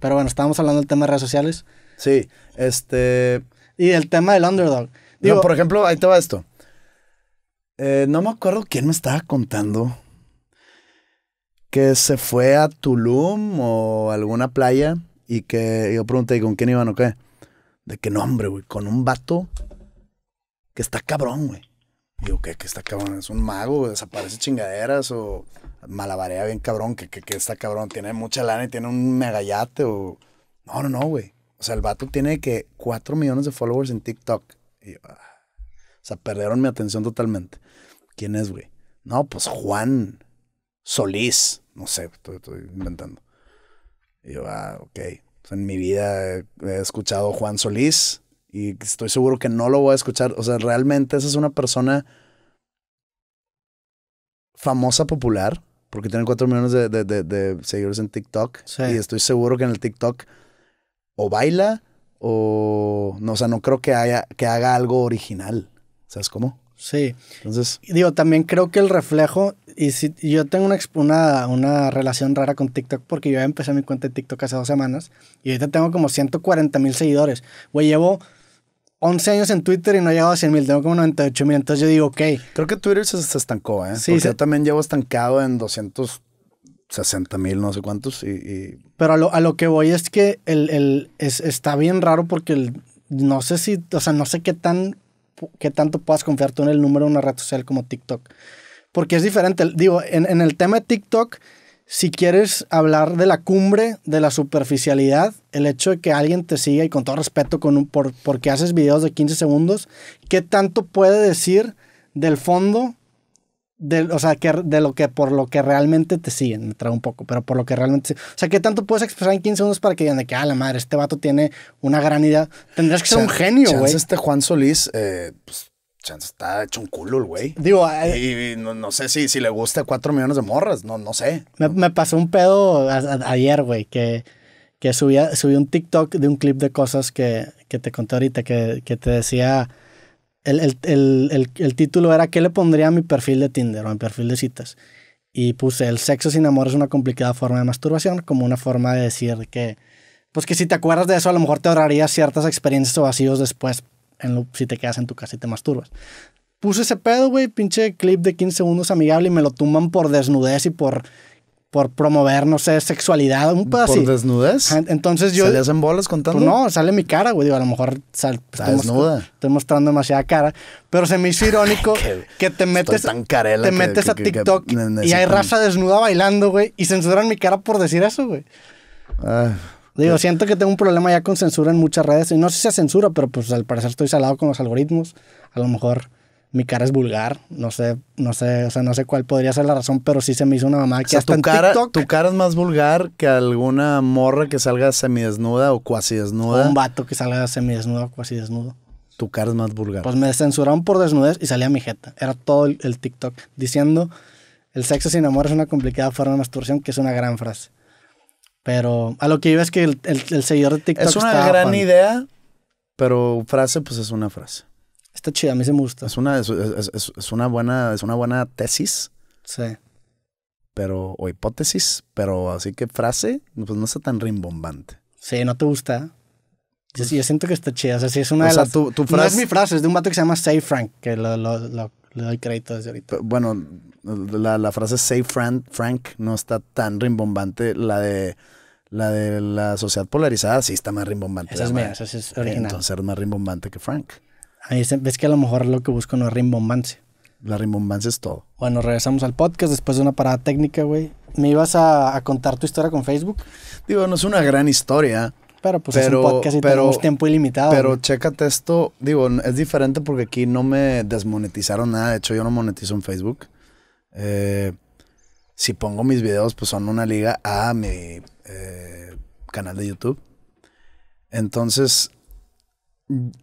Pero bueno, estábamos hablando del tema de redes sociales. Sí, este. Y el tema del underdog. Digo, por ejemplo, ahí te va esto. Eh, no me acuerdo quién me estaba contando que se fue a Tulum o alguna playa y que yo pregunté, ¿con quién iban o qué? De que no, hombre, güey, con un vato que está cabrón, güey. Digo, ¿qué, que está cabrón? Es un mago, desaparece chingaderas o malabarea bien cabrón, que, que, está cabrón, tiene mucha lana y tiene un megayate o... No, no, no, güey. O sea, el vato tiene que 4 millones de followers en TikTok. Ah, o sea, perdieron mi atención totalmente. ¿Quién es, güey? No, pues Juan Solís. No sé, estoy, inventando. Y yo, ah, ok. O pues, sea, en mi vida he escuchado Juan Solís y estoy seguro que no lo voy a escuchar. O sea, realmente esa es una persona famosa popular, porque tiene cuatro millones de, de, de, seguidores en TikTok. Y estoy seguro que en el TikTok o baila o no, o sea, no creo que haya que haga algo original. ¿Sabes cómo? Sí. Entonces. Digo, también creo que el reflejo. Y si yo tengo una, relación rara con TikTok porque yo ya empecé mi cuenta de TikTok hace dos semanas y ahorita tengo como 140 mil seguidores. Güey, llevo 11 años en Twitter y no he llegado a 100 mil, tengo como 98 mil, entonces yo digo, ok. Creo que Twitter se, estancó, ¿eh? Sí, yo también llevo estancado en 260 mil, no sé cuántos. Y, Pero a lo, que voy es que el, está bien raro porque no sé si, o sea, no sé qué tan qué tanto puedas confiar tú en el número de una red social como TikTok. Porque es diferente. Digo, en, el tema de TikTok, si quieres hablar de la cumbre de la superficialidad, el hecho de que alguien te siga y con todo respeto con porque haces videos de 15 segundos, ¿qué tanto puede decir del fondo de, o sea, que, de lo que por lo que realmente te siguen, me trae un poco, pero por lo que realmente. O sea, ¿qué tanto puedes expresar en 15 segundos para que digan de que, ah, la madre, este vato tiene una gran idea? Tendrías que ser un genio, güey. Este Juan Solís, eh, pues, chance está hecho un culo güey. Digo, eh, y, no, sé si, si le gusta cuatro millones de morras, no, no sé. Me, pasó un pedo ayer, güey, que, que subía, subí un TikTok de un clip de cosas que, te conté ahorita, que, que te decía el, título era ¿Qué le pondría a mi perfil de Tinder o a mi perfil de citas? Y puse, el sexo sin amor es una complicada forma de masturbación, como una forma de decir que, pues que si te acuerdas de eso, a lo mejor te ahorrarías ciertas experiencias o vacíos después en si te quedas en tu casa y te masturbas. Puse ese pedo, güey, pinche clip de 15 segundos amigable y me lo tumban por desnudez y por por promover, no sé, sexualidad, un pedo así. ¿Por desnudez? Entonces yo... ¿Salías en bolas contando? Pues no, sale mi cara, güey. Digo, a lo mejor pues, estoy, desnuda. estoy mostrando demasiada cara. Pero se me hizo irónico que, te metes, tan te metes a TikTok y hay raza desnuda bailando, güey. Y censuran mi cara por decir eso, güey. Ah, digo, siento que tengo un problema ya con censura en muchas redes. Y no sé si es censura, pero pues al parecer estoy salado con los algoritmos. A lo mejor mi cara es vulgar, no sé, no sé, o sea, no sé cuál podría ser la razón, pero sí se me hizo una mamá que o sea, tu cara, tu cara es más vulgar que alguna morra que salga semidesnuda o cuasi desnuda. O un vato que salga semidesnudo o cuasi desnudo. Tu cara es más vulgar. Pues me censuraron por desnudez y salía mi jeta. Era todo el, TikTok diciendo el sexo sin amor es una complicada forma de masturbación, que es una gran frase. Pero a lo que iba es que el, seguidor de TikTok. Es una gran idea, pero frase, pues es una frase. Está chida, a mí se me gusta. Es una, es, una, buena, es una buena tesis. Sí. Pero, o hipótesis, pero así que frase, pues no está tan rimbombante. Sí, no te gusta. Yo, pues yo siento que está chida. O sea, es una Tu, frase... No es mi frase, es de un vato que se llama Save Frank, que lo, le doy crédito desde ahorita. bueno, la, frase Say Frank, Frank no está tan rimbombante. La de. La de la sociedad polarizada sí está más rimbombante. Esa es mía, Entonces es más rimbombante que Frank. Ahí ves que a lo mejor lo que busco no es rimbombance. La rimbombancia es todo. Bueno, regresamos al podcast después de una parada técnica, güey. ¿Me ibas a, contar tu historia con Facebook? Digo, no es una gran historia. Pero pues es un podcast y tenemos tiempo ilimitado. Pero chécate esto. Digo, es diferente porque aquí no me desmonetizaron nada. De hecho, yo no monetizo en Facebook. Eh, si pongo mis videos, pues son una liga a mi eh, canal de YouTube. Entonces,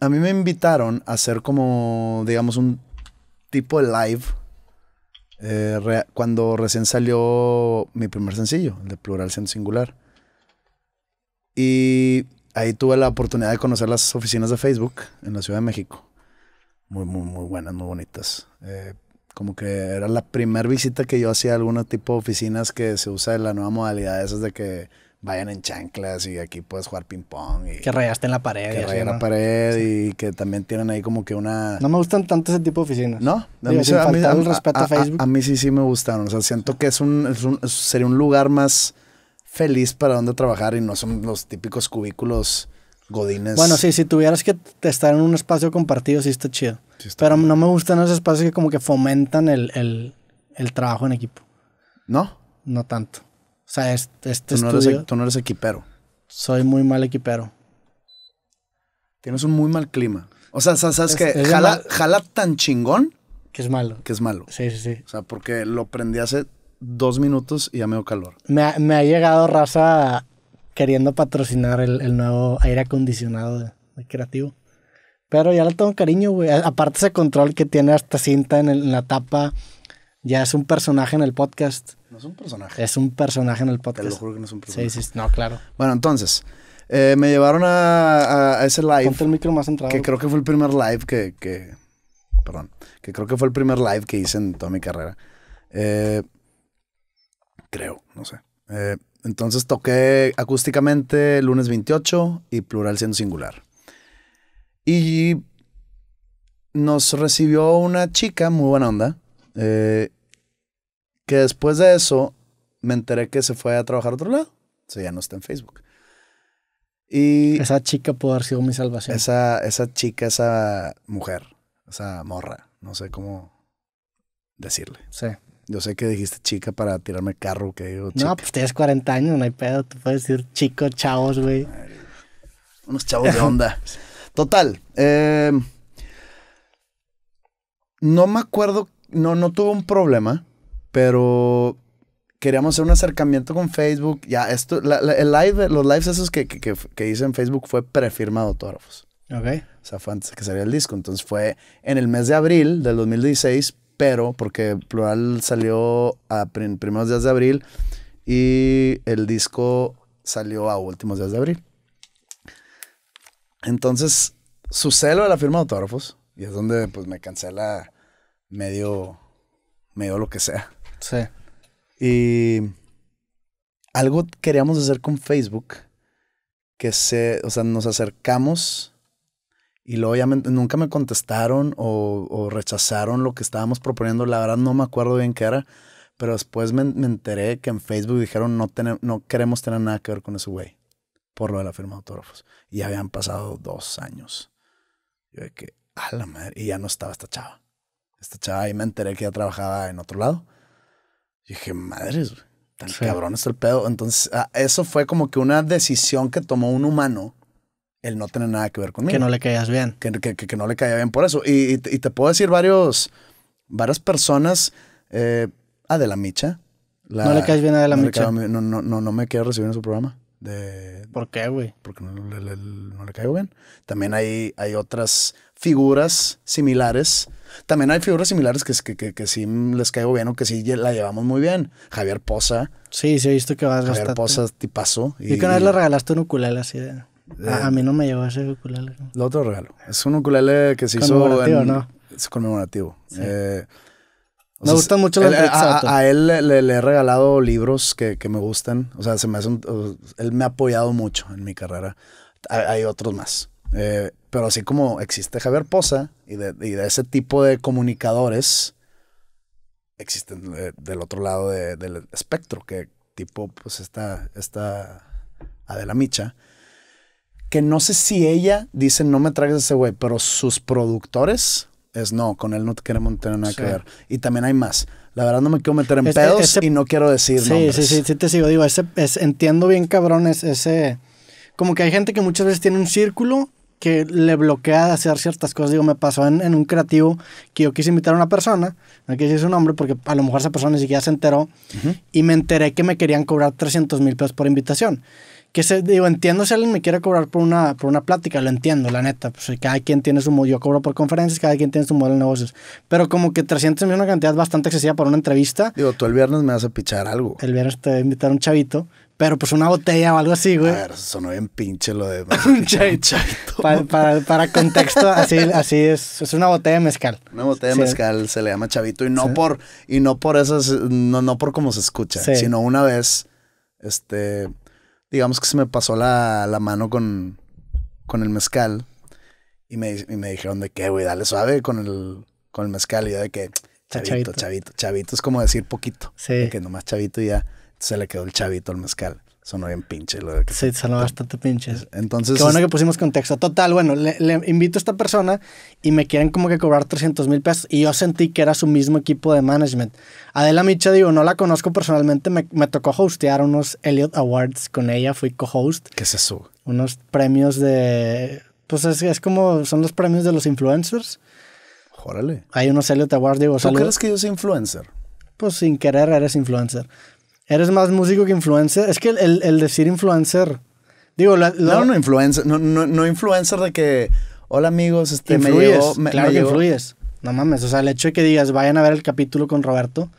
a mí me invitaron a hacer como, digamos, un tipo de live eh, cuando recién salió mi primer sencillo, el de Plural sin Singular. Y ahí tuve la oportunidad de conocer las oficinas de Facebook en la Ciudad de México. Muy, muy, muy buenas, muy bonitas. Eh, como que era la primera visita que yo hacía a algún tipo de oficinas que se usa en la nueva modalidad, esas de que vayan en chanclas y aquí puedes jugar ping pong. Y que rayaste en la pared. Que en la pared y que también tienen ahí como que una... No me gustan tanto ese tipo de oficinas. No, a mí, sí, sí me gustaron. O sea, siento que es un, sería un lugar más feliz para donde trabajar y no son los típicos cubículos godines. Bueno, sí, si tuvieras que estar en un espacio compartido, sí está chido. Pero no me gustan esos espacios que como que fomentan el, el trabajo en equipo. ¿No? No tanto. O sea, este, no Eres, tú no eres equipero. Soy muy mal equipero. Tienes un muy mal clima. O sea, sabes que jala, tan chingón. Que es malo. Que es malo. Sí, sí, sí. O sea, porque lo prendí hace dos minutos y ya me dio calor. Me ha, me ha llegado raza queriendo patrocinar el, nuevo aire acondicionado de, creativo. Pero ya le tengo cariño, güey. Aparte ese control que tiene hasta cinta en la tapa ya es un personaje en el podcast. No es un personaje. Es un personaje en el podcast. Te lo juro que no es un personaje. Sí, sí, no, claro. Bueno, entonces, eh, me llevaron a, ese live. Ponte el micro más entrado. Que creo que fue el primer live que, que, Perdón. Que creo que fue el primer live que hice en toda mi carrera. Eh, creo, no sé. Eh, entonces toqué acústicamente lunes 28 y plural siendo singular. Y nos recibió una chica muy buena onda eh, que después de eso me enteré que se fue a trabajar a otro lado. O sea, ya no está en Facebook. Y esa chica pudo haber sido mi salvación. Esa, esa chica, esa mujer, esa morra, no sé cómo decirle. Sí. Yo sé que dijiste chica para tirarme carro, que digo No, pues tienes 40 años, no hay pedo. Tú puedes decir chico, chavos, güey. Unos chavos de onda. Total. Eh, no me acuerdo no, no tuvo un problema, pero queríamos hacer un acercamiento con Facebook. Ya, esto, el live, los lives esos que, hice en Facebook fue prefirmado de autógrafos. Ok. O sea, fue antes de que saliera el disco. Entonces fue en el mes de abril del 2016, pero porque Plural salió a primeros días de abril y el disco salió a últimos días de abril. Entonces, su celo de la firma de autógrafos, y es donde pues me cancela medio, medio lo que sea. Sí. Y algo queríamos hacer con Facebook, que se, o sea, nos acercamos y luego ya nunca me contestaron o, rechazaron lo que estábamos proponiendo. La verdad no me acuerdo bien qué era, pero después me, enteré que en Facebook dijeron no, no queremos tener nada que ver con ese güey por lo de la firma de autógrafos. Y ya habían pasado dos años. Yo de que, a la madre, y ya no estaba esta chava esta chava y me enteré que ya trabajaba en otro lado. Y dije, madres, tan cabrón está el pedo. Entonces, ah, eso fue como que una decisión que tomó un humano el no tener nada que ver conmigo. Que no le caías bien. Que, que, que, no le caía bien por eso. Y, y, te puedo decir varios, varias personas, eh, ah, la Micha. no le caes bien a Adela Micha. no, no, no, no me quiero recibir en su programa. De, ¿Por qué, güey? Porque no le, no le, caigo bien. También hay, hay otras figuras similares también hay figuras similares que, que, que, sí les caigo bien o que sí la llevamos muy bien. Javier Poza. Sí, sí, he visto que vas Javier Poza, tipazo. Y, y que vez le regalaste un ukulele así eh. A, mí no me llevó ese ukulele. Lo otro regalo. Es un ukulele que se hizo... Es conmemorativo. Eh, me gusta mucho la a, él le, he regalado libros que, me gustan. O sea, se me hace él me ha apoyado mucho en mi carrera. Hay, otros más. Eh, pero así como existe Javier Poza y de, ese tipo de comunicadores, existen del otro lado del espectro, que tipo, pues está Adela Micha, que no sé si ella dice no me traigas ese güey, pero sus productores es no, con él no te queremos tener nada que ver. Y también hay más. La verdad no me quiero meter en este, pedos este y no quiero decir sí, Sí, sí, sí, te sigo. Digo, entiendo bien cabrón ese... Como que hay gente que muchas veces tiene un círculo que le bloquea de hacer ciertas cosas. Digo, me pasó en, un creativo que yo quise invitar a una persona, no quise decir su nombre porque a lo mejor esa persona ni siquiera se enteró, y me enteré que me querían cobrar 300 mil pesos por invitación. Que se, digo, entiendo si alguien me quiere cobrar por una, por una plática, lo entiendo, la neta. Pues, cada quien tiene su modelo, yo cobro por conferencias, cada quien tiene su modelo de negocios. Pero como que 300 mil es una cantidad bastante excesiva para una entrevista. Digo, tú el viernes me vas a pichar algo. El viernes te voy a invitar a un chavito pero pues una botella o algo así, güey. A ver, sonó bien pinche lo de... para, para, contexto, así, así es. Es una botella de mezcal. Una botella de mezcal se le llama chavito. Y no por... Y no por eso, No, por cómo se escucha. Sino una vez, este... Digamos que se me pasó la, mano con, con el mezcal. Y me, dijeron de qué güey, dale suave con el, con el mezcal. Y yo de que... Chavito, chavito, chavito, es como decir poquito. Sí. que nomás chavito y ya se le quedó el chavito al mezcal. Sonó bien pinche. Lo de que sí, sonó bastante pinche. Entonces. Qué bueno que pusimos contexto. Total, bueno, le, invito a esta persona y me quieren como que cobrar 300 mil pesos. Y yo sentí que era su mismo equipo de management. Adela Micha, digo, no la conozco personalmente. Me, tocó hostear unos Elliot Awards con ella. Fui co-host. ¿Qué es eso? Unos premios de. Pues es, es como son los premios de los influencers. jórale Hay unos Elliot Awards, digo, ¿Tú crees que yo soy influencer? Pues sin querer eres influencer. Eres más músico que influencer. Es que el, el, decir influencer. Digo, No, no, influencer. No, no, influencer de que. Hola amigos, este, me claro que influyes. No mames. O sea, el hecho de que digas, vayan a ver el capítulo con Roberto,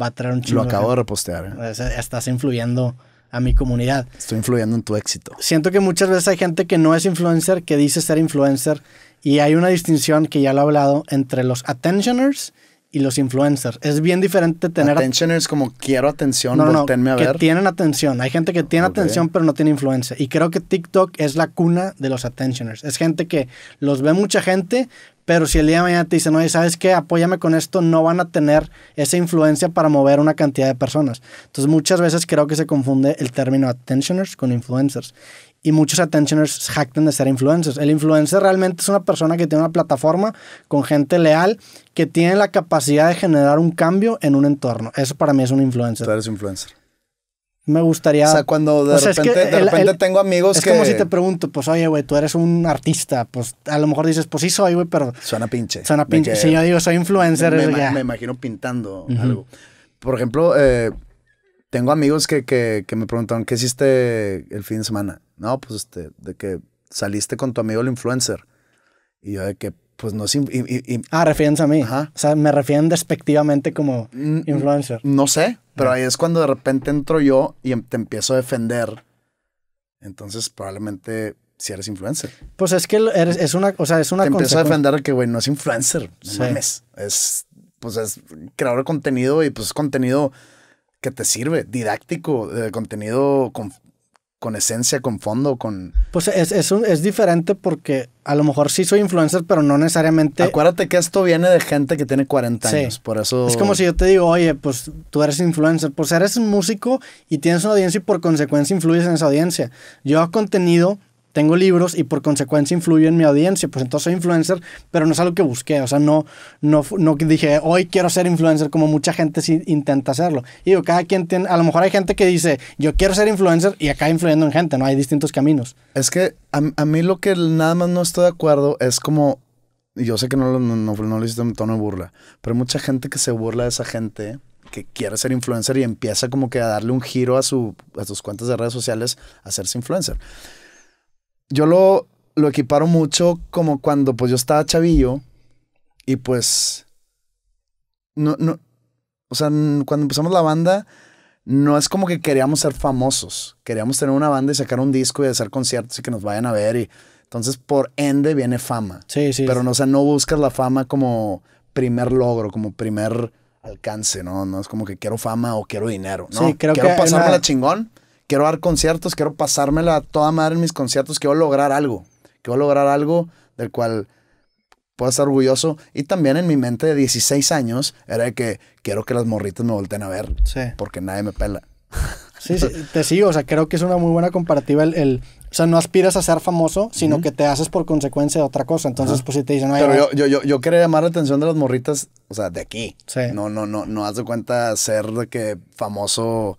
va a traer un chingo. Lo acabo de repostear. ¿eh? Estás influyendo a mi comunidad. Estoy influyendo en tu éxito. Siento que muchas veces hay gente que no es influencer, que dice ser influencer. Y hay una distinción que ya lo he hablado entre los attentioners y los influencers. Es bien diferente tener... ¿Attentioners como quiero atención, no, no, a ver. que tienen atención. Hay gente que tiene atención pero no tiene influencia. Y creo que TikTok es la cuna de los attentioners. Es gente que los ve mucha gente, pero si el día de mañana te dicen, oye, ¿sabes qué? Apóyame con esto, no van a tener esa influencia para mover una cantidad de personas. Entonces, muchas veces creo que se confunde el término attentioners con influencers y muchos attentioners jactan de ser influencers. El influencer realmente es una persona que tiene una plataforma con gente leal que tiene la capacidad de generar un cambio en un entorno. Eso para mí es un influencer. Tú eres influencer. Me gustaría. O sea, cuando de pues repente, tengo amigos que. Es como si te pregunto, pues, oye, güey, tú eres un artista. Pues a lo mejor dices, pues sí soy, güey, pero. Suena pinche. Suena pinche. Si yo digo, soy influencer. Me, me, me imagino pintando algo. Por ejemplo, eh, tengo amigos que, que, me preguntaron, ¿qué hiciste el fin de semana? No, pues este, de que saliste con tu amigo el influencer. Y yo de que, pues no es... Y, ah, refieren a mí. Ajá. O sea, me refieren despectivamente como influencer. No, sé, pero ahí es cuando de repente entro yo y em, te empiezo a defender. Entonces probablemente si eres influencer. Pues es que eres, es una, o sea, es una Te empiezo a defender que, güey, no es influencer, no Es, pues es creador de contenido y pues contenido que te sirve, didáctico, eh, contenido con, con esencia, con fondo, con... Pues es, es, es diferente porque a lo mejor sí soy influencer, pero no necesariamente... Acuérdate que esto viene de gente que tiene 40 años, por eso... Es como si yo te digo, oye, pues tú eres influencer, pues eres un músico y tienes una audiencia y por consecuencia influyes en esa audiencia. Yo hago contenido tengo libros y por consecuencia influyo en mi audiencia, pues entonces soy influencer, pero no es algo que busqué, o sea, no, no, no dije, hoy quiero ser influencer como mucha gente sí intenta hacerlo. Y cada quien tiene, a lo mejor hay gente que dice, yo quiero ser influencer y acá influyendo en gente, ¿no? Hay distintos caminos. Es que a, mí lo que nada más no estoy de acuerdo es como, yo sé que no, no, no, no lo en tono de burla, pero hay mucha gente que se burla de esa gente que quiere ser influencer y empieza como que a darle un giro a, su, a sus cuentas de redes sociales a hacerse influencer yo lo, lo equiparo mucho como cuando pues yo estaba chavillo y pues no, no, o sea, cuando empezamos la banda no es como que queríamos ser famosos, queríamos tener una banda y sacar un disco y hacer conciertos y que nos vayan a ver y entonces por ende viene fama. Sí, sí. Pero no, o sea, no buscas la fama como primer logro, como primer alcance, ¿no? No es como que quiero fama o quiero dinero, ¿no? Sí, creo quiero que la chingón quiero dar conciertos, quiero pasármela a toda madre en mis conciertos, quiero lograr algo, quiero lograr algo del cual pueda estar orgulloso. Y también en mi mente de 16 años era de que quiero que las morritas me volteen a ver, porque nadie me pela. Sí, sí, te sigo, o sea, creo que es una muy buena comparativa el, o sea, no aspiras a ser famoso, sino que te haces por consecuencia de otra cosa. Entonces, pues si te dicen, no, Pero yo, yo, yo, quería llamar la atención de las morritas, o sea, de aquí. No, no, no, no haz de cuenta ser de que famoso,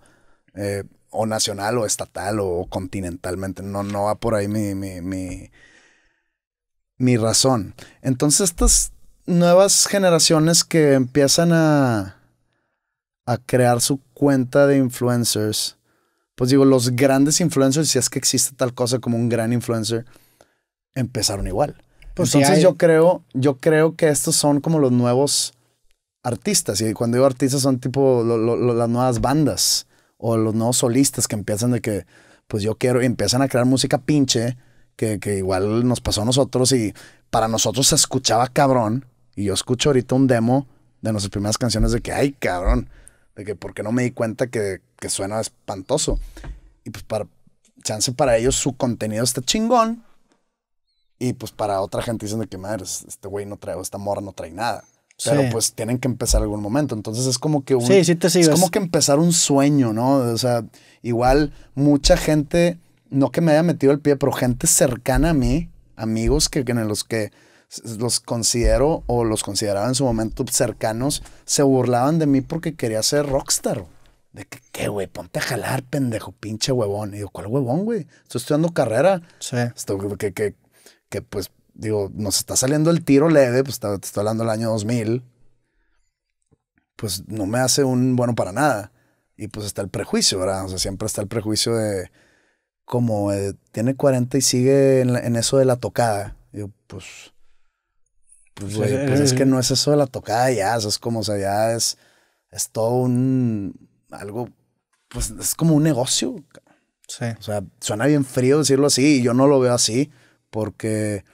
eh, o nacional o estatal o continentalmente. No, no va por ahí mi, razón. Entonces estas nuevas generaciones que empiezan a, a crear su cuenta de influencers, pues digo, los grandes influencers, si es que existe tal cosa como un gran influencer, empezaron igual. Pues Entonces yo creo, yo creo que estos son como los nuevos artistas. Y cuando digo artistas son tipo las nuevas bandas o los nuevos solistas que empiezan de que, pues yo quiero, y empiezan a crear música pinche, que, igual nos pasó a nosotros y para nosotros se escuchaba cabrón, y yo escucho ahorita un demo de nuestras primeras canciones de que, ay, cabrón, de que qué no me di cuenta que, que suena espantoso. Y pues para, chance para ellos su contenido está chingón. Y pues para otra gente dicen de que, madre, este güey no trae, esta morra no trae nada. Pero pues tienen que empezar algún momento. Entonces es como que un, Es como que empezar un sueño, ¿no? O sea, igual mucha gente, no que me haya metido el pie, pero gente cercana a mí, amigos que, en los que los considero o los consideraba en su momento cercanos, se burlaban de mí porque quería ser rockstar. De que, ¿qué, güey? Ponte a jalar, pendejo, pinche huevón. Y yo, ¿cuál huevón, güey? Estoy estudiando carrera. Sí. que, que, que, pues, digo, nos está saliendo el tiro leve, pues te estoy hablando del año 2000, pues no me hace un bueno para nada. Y pues está el prejuicio, ¿verdad? O sea, siempre está el prejuicio de como eh, tiene 40 y sigue en, eso de la tocada. yo, pues, pues, pues es que no es eso de la tocada ya, eso es como, o sea, ya es, es todo un, algo, pues es como un negocio. Sí. O sea, suena bien frío decirlo así y yo no lo veo así porque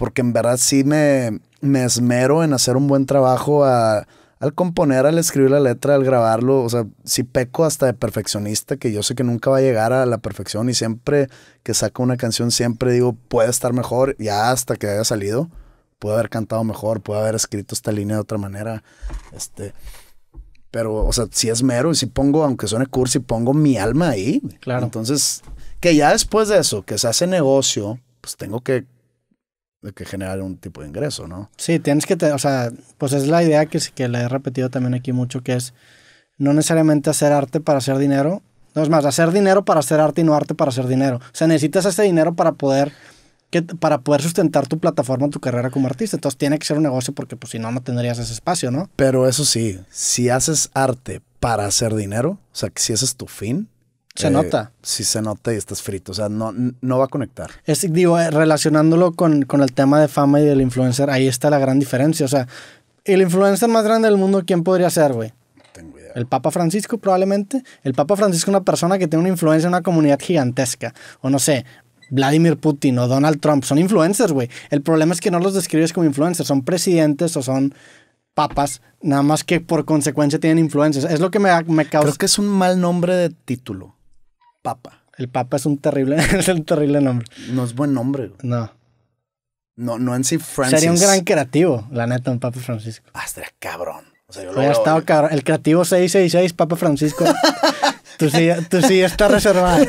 porque en verdad sí me, me esmero en hacer un buen trabajo al componer, al escribir la letra, al grabarlo. O sea, sí peco hasta de perfeccionista, que yo sé que nunca va a llegar a la perfección y siempre que saco una canción, siempre digo, puede estar mejor, ya hasta que haya salido. Puede haber cantado mejor, puede haber escrito esta línea de otra manera. Este, pero, o sea, si sí esmero y si sí pongo, aunque suene cursi, pongo mi alma ahí. Claro. Entonces, que ya después de eso, que se hace negocio, pues tengo que de que generar un tipo de ingreso, ¿no? Sí, tienes que, o sea, pues es la idea que, que le he repetido también aquí mucho, que es no necesariamente hacer arte para hacer dinero, no es más, hacer dinero para hacer arte y no arte para hacer dinero. O sea, necesitas ese dinero para poder, que, para poder sustentar tu plataforma, tu carrera como artista. Entonces tiene que ser un negocio porque pues si no, no tendrías ese espacio, ¿no? Pero eso sí, si haces arte para hacer dinero, o sea, que si ese es tu fin, se eh, nota. si se nota y estás frito. O sea, no, no va a conectar. Es, digo, eh, relacionándolo con, el tema de fama y del influencer, ahí está la gran diferencia. O sea, el influencer más grande del mundo, ¿quién podría ser, güey? El Papa Francisco, probablemente. El Papa Francisco es una persona que tiene una influencia en una comunidad gigantesca. O no sé, Vladimir Putin o Donald Trump. Son influencers, güey. El problema es que no los describes como influencers. Son presidentes o son papas, nada más que por consecuencia tienen influencers Es lo que me, me causa. Creo que es un mal nombre de título. Papa. El Papa es un terrible, es un terrible nombre. No es buen nombre. No. No, no en sí Francis. Sería un gran creativo, la neta, un Papa Francisco. Ah, cabrón. O sea, yo lo estado El creativo 666, Papa Francisco. tú, sí, tú sí está reservado.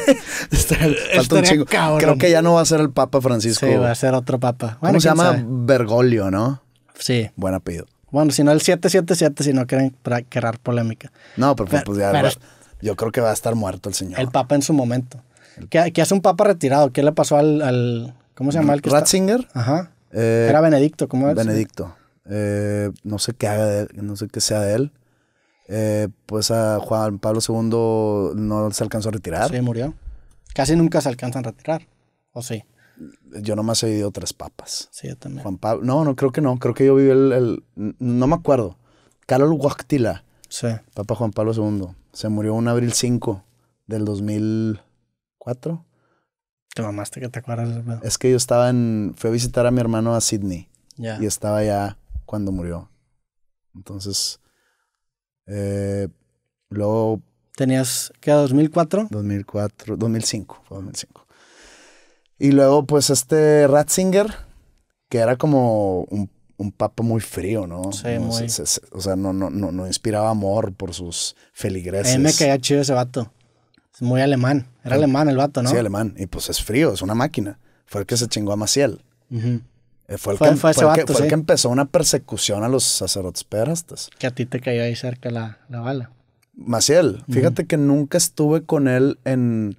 Falta un chingo. Creo que ya no va a ser el Papa Francisco. Sí, va a ser otro Papa. Bueno, se llama? Bergoglio, ¿no? Sí. Buen apellido. Bueno, si no el 777, si no quieren crear polémica. No, pero, pues, pues ya. Yo creo que va a estar muerto el señor. El Papa en su momento. ¿Qué, hace un Papa retirado? ¿Qué le pasó al. ¿Cómo se llama el que Ratzinger? Ajá. Eh, era Benedicto, ¿cómo es? Benedicto. Eh, no sé qué haga de él, no sé qué sea de él. Eh, pues a Juan Pablo II no se alcanzó a retirar. Sí, murió. Casi nunca se alcanzan a retirar, ¿o sí? Yo nomás he vivido tres papas. Sí, yo también. Juan Pablo, no, no, creo que no, creo que yo viví el, el no me acuerdo. Carlos Huactila. Sí. Papa Juan Pablo II. Se murió un abril 5 del 2004. Te mamaste que te acuerdas. Es que yo estaba en... Fui a visitar a mi hermano a Sydney. Y estaba allá cuando murió. Entonces... Eh, luego... ¿Tenías qué? ¿2004? 2004, 2005, fue 2005. Y luego pues este Ratzinger, que era como un un papa muy frío, ¿no? Sí, muy. o sea, no, no, no, inspiraba amor por sus feligreses. A me caía chido ese vato. Es muy alemán. Era ah. alemán el vato, ¿no? Sí, alemán. Y pues es frío, es una máquina. Fue el que se chingó a Maciel. Eh, fue el, que, empezó una persecución a los sacerdotes perastas. Que a ti te cayó ahí cerca la, bala. Maciel, fíjate que nunca estuve con él en,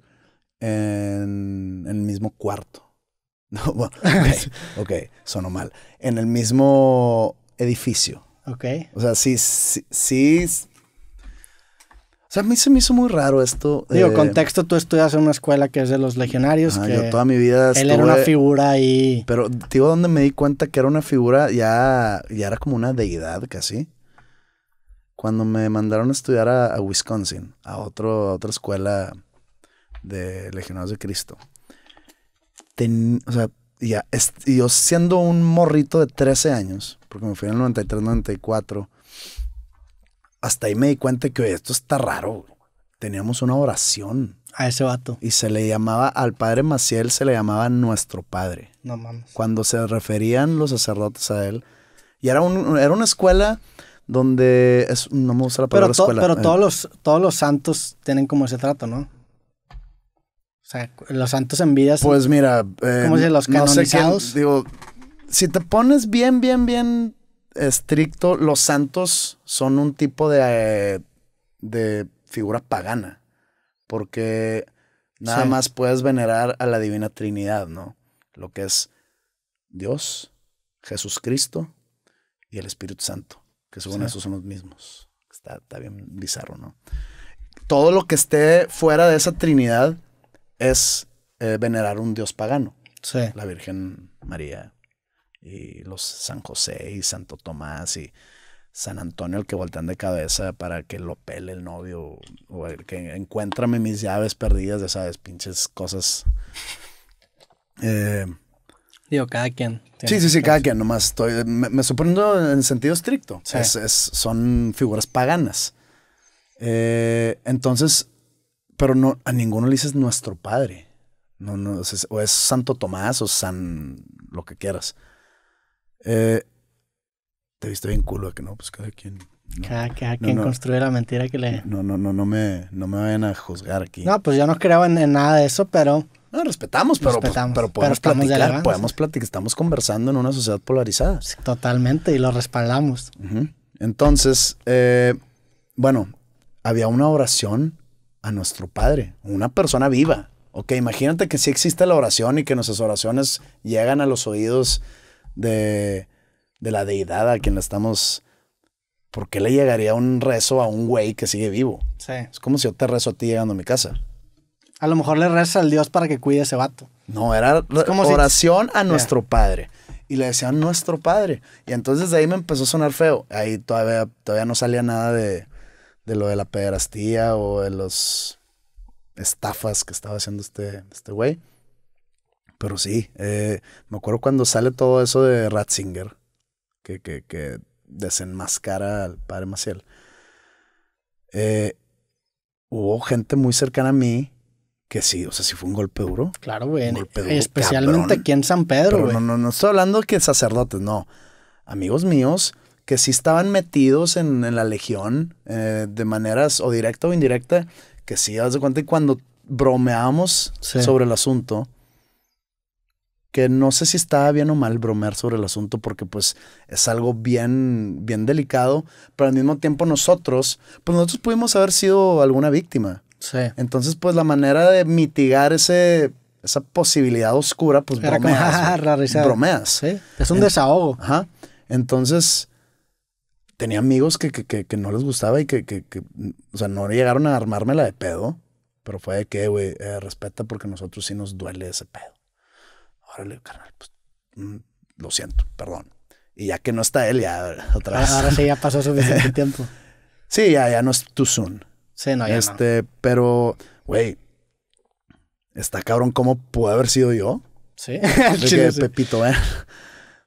en el mismo cuarto. Pues, ok, okay sonó mal. En el mismo edificio. Ok. O sea, sí, sí, sí. O sea, a mí se me hizo muy raro esto. Digo, eh, contexto, tú estudias en una escuela que es de los legionarios. Ah, yo toda mi vida estuve, Él era una figura ahí. Pero, digo, donde me di cuenta que era una figura, ya, ya era como una deidad casi. Cuando me mandaron a estudiar a, a Wisconsin, a, otro, a otra escuela de legionarios de Cristo o sea, yo siendo un morrito de 13 años, porque me fui en el 93, 94, hasta ahí me di cuenta que esto está raro. Teníamos una oración. A ese vato. Y se le llamaba, al padre Maciel se le llamaba nuestro padre. No mames. Cuando se referían los sacerdotes a él. Y era, un, era una escuela donde no me gusta la palabra pero Pero eh. todos los santos tienen como ese trato, ¿no? los santos envidias. Pues mira, eh, ¿cómo los canonizados? digo, si te pones bien, bien, bien estricto, los santos son un tipo de, eh, de figura pagana, porque nada más puedes venerar a la Divina Trinidad, ¿no? Lo que es Dios, Jesucristo y el Espíritu Santo, que según eso son los mismos. Está, está bien bizarro, ¿no? Todo lo que esté fuera de esa Trinidad es eh, venerar un dios pagano. Sí. La Virgen María y los San José y Santo Tomás y San Antonio el que voltean de cabeza para que lo pele el novio o el que encuéntrame mis llaves perdidas, de esas pinches cosas. Eh, Digo, cada quien. Sí, sí, sí, cada quien. Nomás estoy. Me, sorprendo en sentido estricto. son figuras paganas. Eh, entonces, pero no, a ninguno le dices nuestro padre. No, no, o, es, Santo Tomás o San lo que quieras. Eh, te viste bien culo de que no, pues cada quien. cada, quien construye la mentira que le. No, no, no, no me, no me vayan a juzgar aquí. No, pues yo no creo en, nada de eso, pero. No, respetamos, pero, pues, podemos platicar, podemos platicar, estamos conversando en una sociedad polarizada. totalmente, y lo respaldamos. Entonces, eh, bueno, había una oración a nuestro Padre, una persona viva. Ok, imagínate que sí existe la oración y que nuestras oraciones llegan a los oídos de, de la deidad a quien le estamos... ¿Por qué le llegaría un rezo a un güey que sigue vivo? Sí. Es como si yo te rezo a ti llegando a mi casa. A lo mejor le reza al Dios para que cuide a ese vato. No, era como oración a nuestro Padre. Y le decían nuestro Padre. Y entonces de ahí me empezó a sonar feo. Ahí todavía, todavía no salía nada de, de lo de la pederastía o de los estafas que estaba haciendo este, este güey. Pero sí, eh, me acuerdo cuando sale todo eso de Ratzinger, que, que, desenmascara al padre Maciel. Eh, hubo gente muy cercana a mí que sí, o sea, si fue un golpe duro. Claro, güey. Especialmente aquí en San Pedro, güey. No, no, no estoy hablando que sacerdotes, no. Amigos míos que sí estaban metidos en, la legión eh, de maneras o directa o indirecta, que sí, haz de cuenta Y cuando bromeamos sobre el asunto, que no sé si estaba bien o mal bromear sobre el asunto porque pues es algo bien bien delicado, pero al mismo tiempo nosotros, pues nosotros pudimos haber sido alguna víctima. Sí. Entonces, pues la manera de mitigar ese esa posibilidad oscura, pues bromeas. bromeas. Es un desahogo. Ajá. Entonces, tenía amigos que, no les gustaba y que, o sea, no llegaron a armarme la de pedo, pero fue de que, güey, eh, respeta porque a nosotros sí nos duele ese pedo. Órale, carnal, pues mm, lo siento, perdón. Y ya que no está él, ya otra vez. Ahora sí, ya pasó suficiente tiempo. Sí, ya, ya no es too soon. Sí, no, ya Este, pero, güey, está cabrón cómo pudo haber sido yo. Sí. que, Pepito, ven,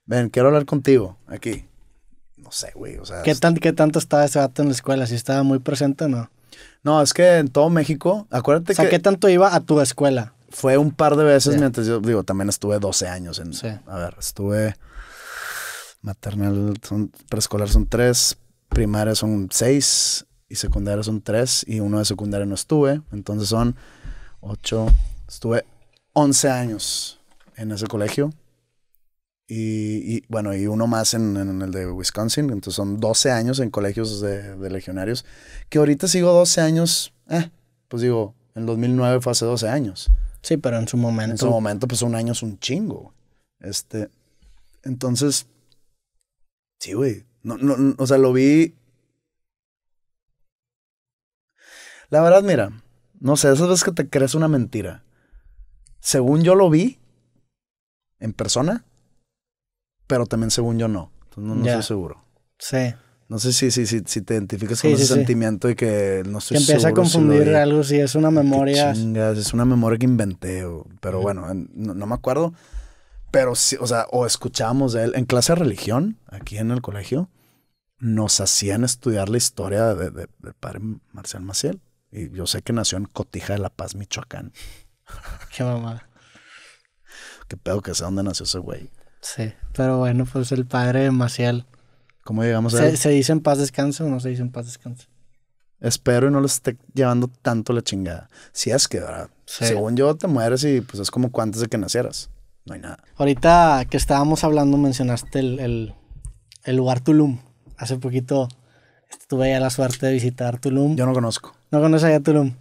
ven, quiero hablar contigo aquí no sé, güey. O sea, ¿Qué, ¿Qué tanto estaba ese vato en la escuela? ¿Si estaba muy presente o no? No, es que en todo México, acuérdate que... O ¿qué tanto iba a tu escuela? Fue un par de veces mientras yo, digo, también estuve 12 años en... Sí. A ver, estuve... Maternal, preescolar son tres, primaria son seis y secundaria son tres y uno de secundaria no estuve. Entonces son ocho, estuve 11 años en ese colegio y, bueno, y uno más en, el de Wisconsin. Entonces son 12 años en colegios de, legionarios. Que ahorita sigo 12 años, eh, pues digo, en 2009 fue hace 12 años. Sí, pero en su momento. En su momento, pues un año es un chingo. Este. Entonces. Sí, güey. no, no, o sea, lo vi. La verdad, mira. No sé, esas veces que te crees una mentira. Según yo lo vi en persona, pero también según yo no. Entonces no, estoy seguro. Sí. No sé si, si, si, si te identificas con ese sentimiento y que no estoy empieza seguro. a confundir si algo, si es una memoria. es una memoria que inventé, pero bueno, no, me acuerdo. Pero sí, o sea, o escuchábamos de él en clase de religión, aquí en el colegio, nos hacían estudiar la historia de, del padre Marcial Maciel. Y yo sé que nació en Cotija de La Paz, Michoacán. Qué mamada. Qué pedo que sea dónde nació ese güey. Sí, pero bueno, pues el padre de Maciel. ¿Cómo llegamos a se, ¿Se dice en paz descanso o no se dice en paz descanso? Espero y no lo esté llevando tanto la chingada. Si es que, ¿verdad? Según yo, te mueres y pues es como antes de que nacieras. No hay nada. Ahorita que estábamos hablando mencionaste el, el lugar Tulum. Hace poquito tuve ya la suerte de visitar Tulum. Yo no conozco. No conoces allá Tulum.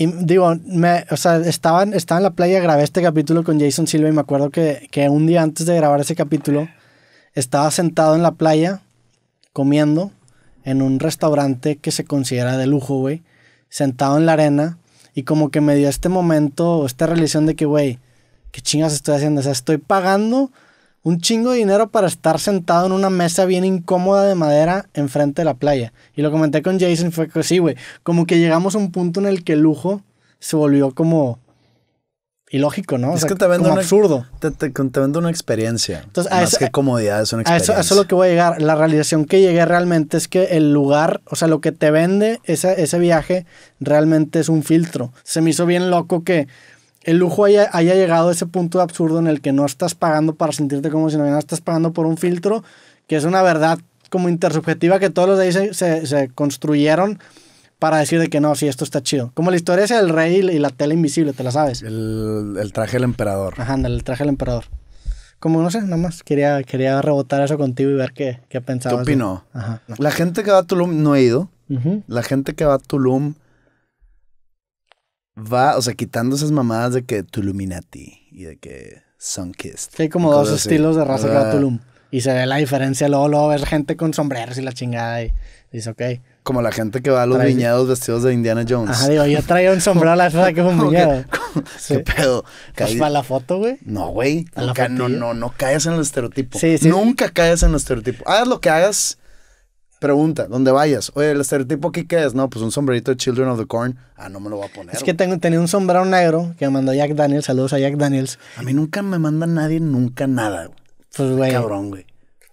Y digo, me, o sea, estaba, en la playa, grabé este capítulo con Jason Silva y me acuerdo que, que un día antes de grabar ese capítulo, estaba sentado en la playa comiendo en un restaurante que se considera de lujo, güey, sentado en la arena y como que me dio este momento, esta realización de que, güey, ¿qué chingas estoy haciendo? O sea, estoy pagando un chingo de dinero para estar sentado en una mesa bien incómoda de madera enfrente de la playa. Y lo comenté con Jason, fue que sí, güey, como que llegamos a un punto en el que el lujo se volvió como ilógico, ¿no? es que te vende un absurdo. Te, te, te vende una experiencia. Entonces, más que comodidad, es una experiencia. A eso, es lo que voy a llegar. La realización que llegué realmente es que el lugar, o sea, lo que te vende ese viaje realmente es un filtro. Se me hizo bien loco que el lujo haya, llegado a ese punto absurdo en el que no estás pagando para sentirte como si no estás pagando por un filtro que es una verdad como intersubjetiva que todos los de ahí se, construyeron para decir de que no, si esto está chido. Como la historia es el rey y la tela invisible, te la sabes. El, traje del emperador. Ajá, el traje del emperador. Como no sé, nada más quería, quería rebotar eso contigo y ver qué, qué pensabas. ¿Qué opinó? La gente que va a Tulum, no ha ido. La gente que va a Tulum va, o sea, quitando esas mamadas de que Tuluminati y de que Sunkist. Sí, hay como dos estilos de raza para Tulum. Y se ve la diferencia. Luego, luego ves gente con sombreros y la chingada. Y dice, ok. Como la gente que va a los trae... viñedos vestidos de Indiana Jones. Ajá, digo, yo traía un sombrero a la vez que fue un viñedo. ¿Qué, ¿Qué pedo? para pues, la foto, güey. No, güey. No, no, no, no en el estereotipo. Sí, sí. Nunca caes en el estereotipo. Hagas lo que hagas, pregunta, donde vayas. Oye, el estereotipo qué es, no, pues un sombrerito de Children of the Corn. Ah, no me lo voy a poner. Es que tengo, tenía un sombrero negro que me mandó Jack Daniels. Saludos a Jack Daniels. A mí nunca me manda nadie, nunca nada. Pues, güey. Cabrón, güey.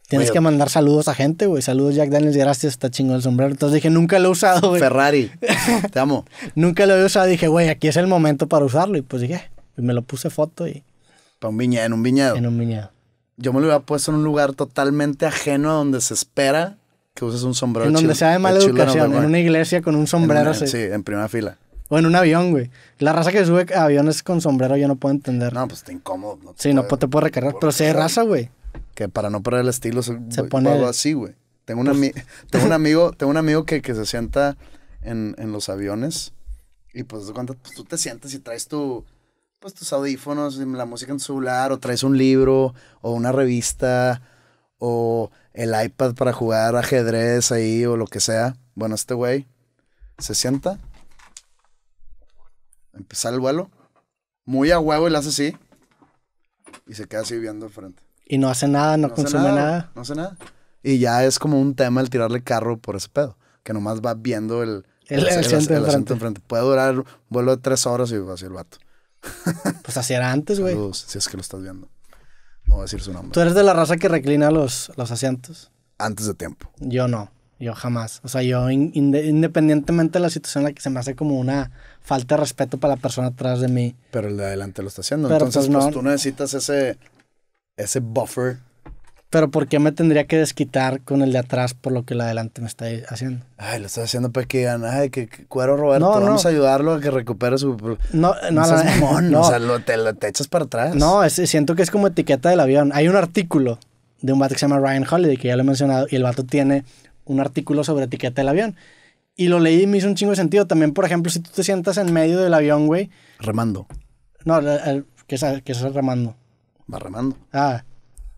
Tienes que mandar saludos a gente, güey. Saludos, Jack Daniels. Gracias, está chingón el sombrero. Entonces dije, nunca lo he usado, güey. Ferrari. Te amo. nunca lo he usado. Dije, güey, aquí es el momento para usarlo. Y pues dije, pues me lo puse foto y. en un viñedo. En un viñedo. Yo me lo había puesto en un lugar totalmente ajeno a donde se espera que uses un sombrero. En donde sea de mala educación, en una iglesia con un sombrero. sí, en primera fila. O en un avión, güey. La raza que sube aviones con sombrero yo no puedo entender. No, pues está incómodo. sí, no te puedo recargar. Pero si raza, güey. Que para no perder el estilo se, pone algo así, güey. Tengo, pues tengo un amigo, tengo un amigo que, que se sienta en, los aviones y pues, pues tú te sientes y traes tu, pues, tus audífonos, la música en tu celular o traes un libro o una revista o el iPad para jugar ajedrez ahí o lo que sea. Bueno, este güey se sienta. Empezar el vuelo. Muy a huevo y lo hace así. Y se queda así viendo al frente. Y no hace nada, no, consume nada, No hace nada. Y ya es como un tema el tirarle carro por ese pedo. Que nomás va viendo el, el, asiento, enfrente. Puede durar un vuelo de tres horas y va así el vato. pues así era antes, güey. Si es que lo estás viendo. No voy a decir su nombre. ¿Tú eres de la raza que reclina los, los asientos? Antes de tiempo. Yo no. Yo jamás. O sea, yo independientemente de la situación en la que se me hace como una falta de respeto para la persona atrás de mí. Pero el de adelante lo está haciendo. Entonces, pues, pues, tú necesitas ese, ese buffer pero ¿por qué me tendría que desquitar con el de atrás por lo que el de adelante me está haciendo? Ay, lo estás haciendo para pues que digan, ay, que, cuero Roberto, no, vamos a ayudarlo a que recupere su... No, no, no. O sea, lo, te, echas para atrás. No, siento que es como etiqueta del avión. Hay un artículo de un vato que se llama Ryan Holiday, que ya lo he mencionado, y el vato tiene un artículo sobre etiqueta del avión. Y lo leí y me hizo un chingo de sentido. También, por ejemplo, si tú te sientas en medio del avión, güey. Remando. No, que es, que es remando. Va remando. Ah,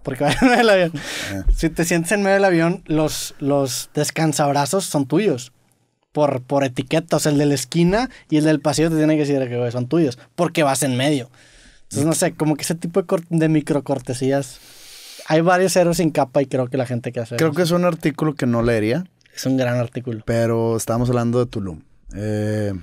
porque Si te sientes en medio del avión, los, los descansabrazos son tuyos. Por, por etiqueta, el de la esquina y el del pasillo te tienen que decir que son tuyos, porque vas en medio. Entonces, no sé, como que ese tipo de, micro microcortesías. Hay varios héroes sin capa y creo que la gente que hace. Creo que es un artículo que no leería. Es un gran artículo. Pero estamos hablando de Tulum. Eh,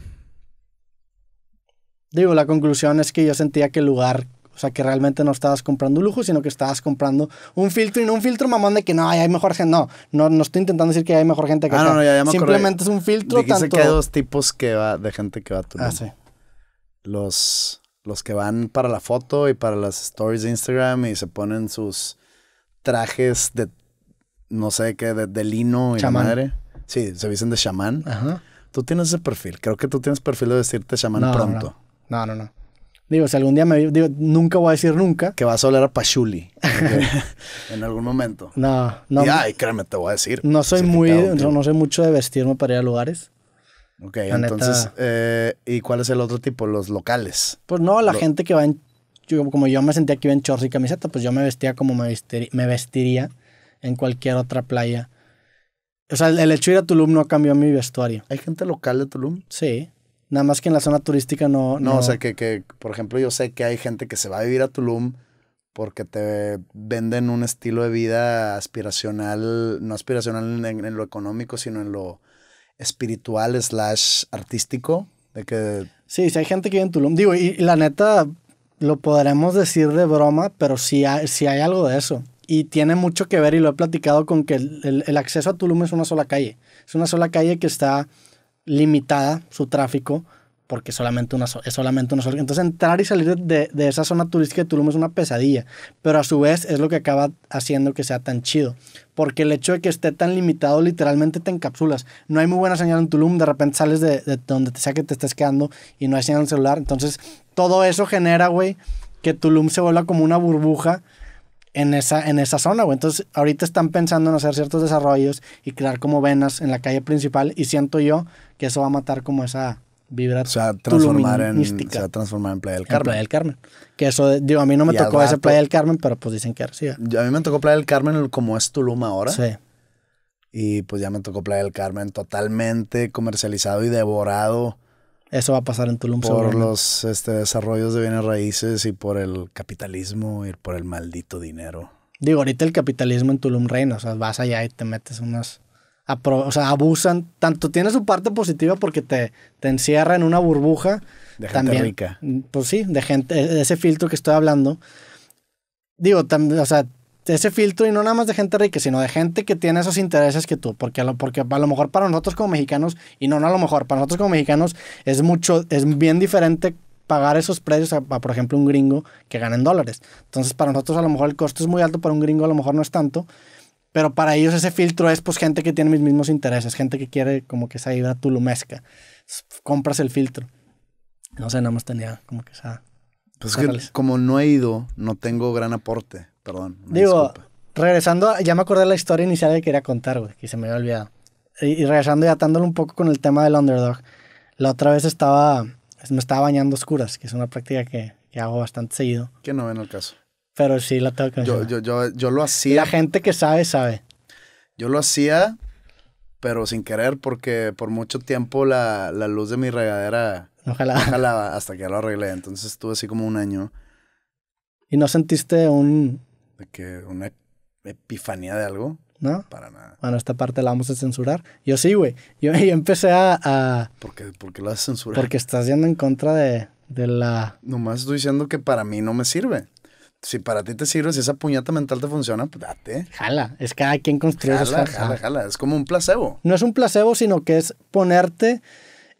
Digo, la conclusión es que yo sentía que el lugar o sea, que realmente no estabas comprando lujo, sino que estabas comprando un filtro y no un filtro mamón de que no, hay mejor gente. No, no, no estoy intentando decir que hay mejor gente que ah, No, ya, ya me Simplemente es un filtro. Dijiste tanto... que hay dos tipos que va, de gente que va a tu Ah, sí. Los, los que van para la foto y para las stories de Instagram y se ponen sus trajes de, no sé qué, de, lino y madre. Sí, se dicen de chamán. Ajá. Tú tienes ese perfil. Creo que tú tienes perfil de decirte chamán pronto. no, no. no. Digo, si algún día me digo, nunca voy a decir nunca. Que vas a oler a Pachuli en algún momento. No, no. Y, créeme, te voy a decir. No soy muy, no, sé mucho de vestirme para ir a lugares. Ok, entonces, eh, ¿y cuál es el otro tipo? Los locales. Pues no, la gente que va en, como yo me sentía aquí iba en shorts y camiseta, pues yo me vestía como me, vestiría en cualquier otra playa. O sea, el, hecho de ir a Tulum no cambió mi vestuario. ¿Hay gente local de Tulum? Sí. Nada más que en la zona turística no... No, o sea, que, por ejemplo, yo sé que hay gente que se va a vivir a Tulum porque te venden un estilo de vida aspiracional, no aspiracional en, lo económico, sino en lo espiritual slash artístico. De que... Sí, sí, hay gente que vive en Tulum. Digo, y, la neta, lo podremos decir de broma, pero sí hay, hay algo de eso. Y tiene mucho que ver, y lo he platicado con que el acceso a Tulum es una sola calle. Es una sola calle que está limitada su tráfico porque solamente una, es solamente una sola. Entonces entrar y salir de, esa zona turística de Tulum es una pesadilla, pero a su vez es lo que acaba haciendo que sea tan chido, porque el hecho de que esté tan limitado literalmente te encapsulas. No hay muy buena señal en Tulum, de repente sales de, de donde sea que te estés quedando y no hay señal en el celular, entonces todo eso genera, güey, que Tulum se vuelva como una burbuja en esa, en esa zona, güey. Entonces, ahorita están pensando en hacer ciertos desarrollos y crear como venas en la calle principal y siento yo que eso va a matar como esa vibración o sea, transformar en, transformar en Playa del Carmen. Playa del Carmen. Que eso, digo, a mí no me tocó ese Playa del Carmen, pero pues dicen que sí. A mí me tocó Playa del Carmen como es Tulum ahora. Sí. Y pues ya me tocó Playa del Carmen totalmente comercializado y devorado eso va a pasar en Tulum. Por los este, desarrollos de bienes raíces y por el capitalismo y por el maldito dinero. Digo, ahorita el capitalismo en Tulum reina. O sea, vas allá y te metes unas... O sea, abusan. Tanto tiene su parte positiva porque te, te encierra en una burbuja. De gente rica. Pues sí, de gente... E-, ese filtro que estoy hablando. Digo, también, o sea, ese filtro y no nada más de gente rica, sino de gente que tiene esos intereses que tú, porque a lo, porque a lo mejor para nosotros como mexicanos, y no, no a lo mejor, para nosotros como mexicanos es mucho, es bien diferente pagar esos precios a, por ejemplo, un gringo que gana en dólares. Entonces, para nosotros a lo mejor el costo es muy alto, para un gringo a lo mejor no es tanto, pero para ellos ese filtro es pues gente que tiene mis mismos intereses, gente que quiere como que esa ida tulumesca. Compras el filtro. No sé, nada más tenía como que esa... Pues como no he ido, no tengo gran aporte Perdón. Digo, regresando, ya me acordé de la historia inicial que quería contar, güey, que se me había olvidado. Y, regresando y atándolo un poco con el tema del underdog. La otra vez estaba, me estaba bañando oscuras, que es una práctica que, que hago bastante seguido. Que no en el caso. Pero sí la tengo que Yo, yo, yo, yo lo hacía. La gente que sabe, sabe. Yo lo hacía, pero sin querer, porque por mucho tiempo la, la luz de mi regadera Ojalá. Ojalá hasta que lo arreglé. Entonces estuve así como un año. ¿Y no sentiste un, de que una epifanía de algo. ¿No? Para nada. Bueno, ah, esta parte la vamos a censurar. Yo sí, güey. Yo, empecé a... a ¿Por, qué, ¿Por, has Porque estás yendo en contra de, la... Nomás estoy diciendo que para mí no me sirve. Si para ti te sirve, si esa puñata mental te funciona, pues date. Jala, es que cada quien construye jala, jala, jala, es como un placebo. No es un placebo, sino que es ponerte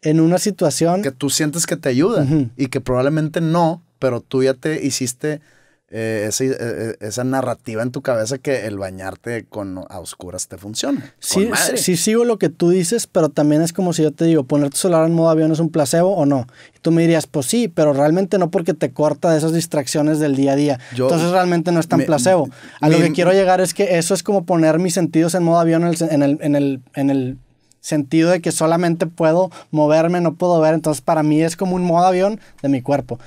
en una situación... Que tú sientes que te ayuda y que probablemente no, pero tú ya te hiciste eh, eh, eh, esa, narrativa en tu cabeza que el bañarte con a oscuras te funciona. Sí, sí, sigo lo que tú dices, pero también es como si yo te digo, ponerte solar en modo avión es un placebo o no. Y tú me dirías, pues sí, pero realmente no porque te corta de esas distracciones del día a día. Entonces realmente no es tan placebo. A lo que quiero llegar es que eso es como poner mis sentidos en modo avión en el, en el, en el sentido de que solamente puedo moverme, no puedo ver. Entonces, para mí es como un modo avión de mi cuerpo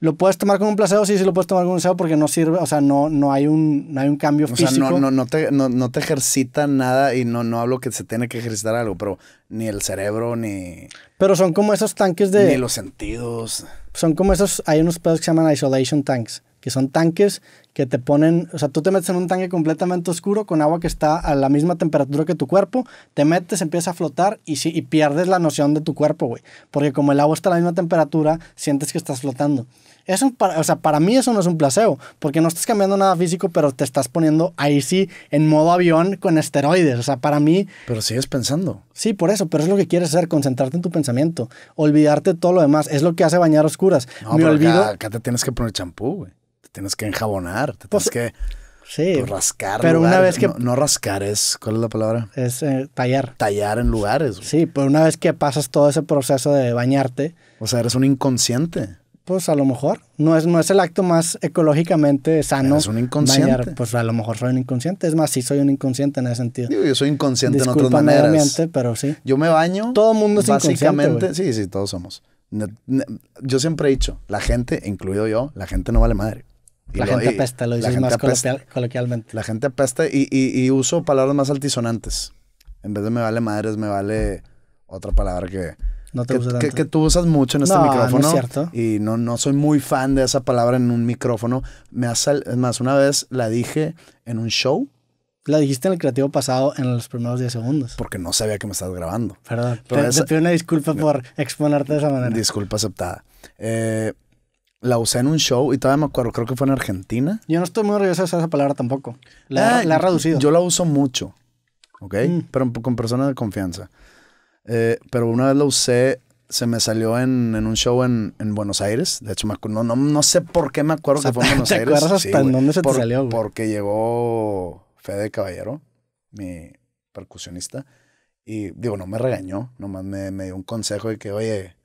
lo puedes tomar con un placebo, sí, sí lo puedes tomar con un placebo porque no sirve, o sea, no, no, hay, un, hay un cambio físico. O sea, no, te, ejercita nada y no, no hablo que se tiene que ejercitar algo, pero ni el cerebro, ni... Pero son como esos tanques de... Ni los sentidos. Son como esos, hay unos pedos que se llaman isolation tanks, que son tanques que te ponen, o sea, tú te metes en un tanque completamente oscuro con agua que está a la misma temperatura que tu cuerpo, te metes, empiezas a flotar y, y pierdes la noción de tu cuerpo, güey. Porque como el agua está a la misma temperatura, sientes que estás flotando o sea, para mí eso no es un placeo, porque no estás cambiando nada físico, pero te estás poniendo ahí sí en modo avión con esteroides. O sea, para mí... Pero sigues pensando. Sí, por eso, pero es lo que quieres hacer, concentrarte en tu pensamiento, olvidarte todo lo demás. Es lo que hace bañar oscuras. No, pero Acá, te tienes que poner champú, güey. Te tienes que enjabonar, te pues, tienes que... Sí. Pues, rascar. Pero una vez que. No, rascar es. ¿Cuál es la palabra? Es eh, tallar. Tallar en lugares. Sí, pero una vez que pasas todo ese proceso de bañarte. O sea, eres un inconsciente pues a lo mejor no es, no es el acto más ecológicamente sano. Es un inconsciente. pues a lo mejor soy un inconsciente. Es más, sí soy un inconsciente en ese sentido. yo soy inconsciente en otras maneras. pero sí. Yo me baño. Todo el mundo es inconsciente. Sí, sí, todos somos. Yo siempre he dicho, la gente, incluido yo, la gente no vale madre. la gente apesta, lo dices más coloquialmente. La gente apesta y, y, uso palabras más altisonantes. En vez de me vale madres, me vale otra palabra que no te que, Que, tú usas mucho en este micrófono. cierto. Y no, no soy muy fan de esa palabra en un micrófono. Me es más, una vez la dije en un show. La dijiste en el creativo pasado en los primeros 10 segundos. Porque no sabía que me estabas grabando. Perdón. te, pido una disculpa por exponerte de esa manera. Disculpa aceptada. Eh, la usé en un show y todavía me acuerdo, creo que fue en Argentina. Yo no estoy muy orgulloso de usar esa palabra tampoco. La, he ah, reducido. Yo la uso mucho, ¿ok? Mm. Pero con personas de confianza. Eh, pero una vez lo usé, se me salió en, un show en, Buenos Aires. De hecho, no, no, no, sé por qué me acuerdo que fue en Buenos Aires. ¿Te acuerdas hasta dónde se te salió? Porque llegó Fede Caballero, mi percusionista. Y digo, no me regañó, nomás me, dio un consejo de que, oye,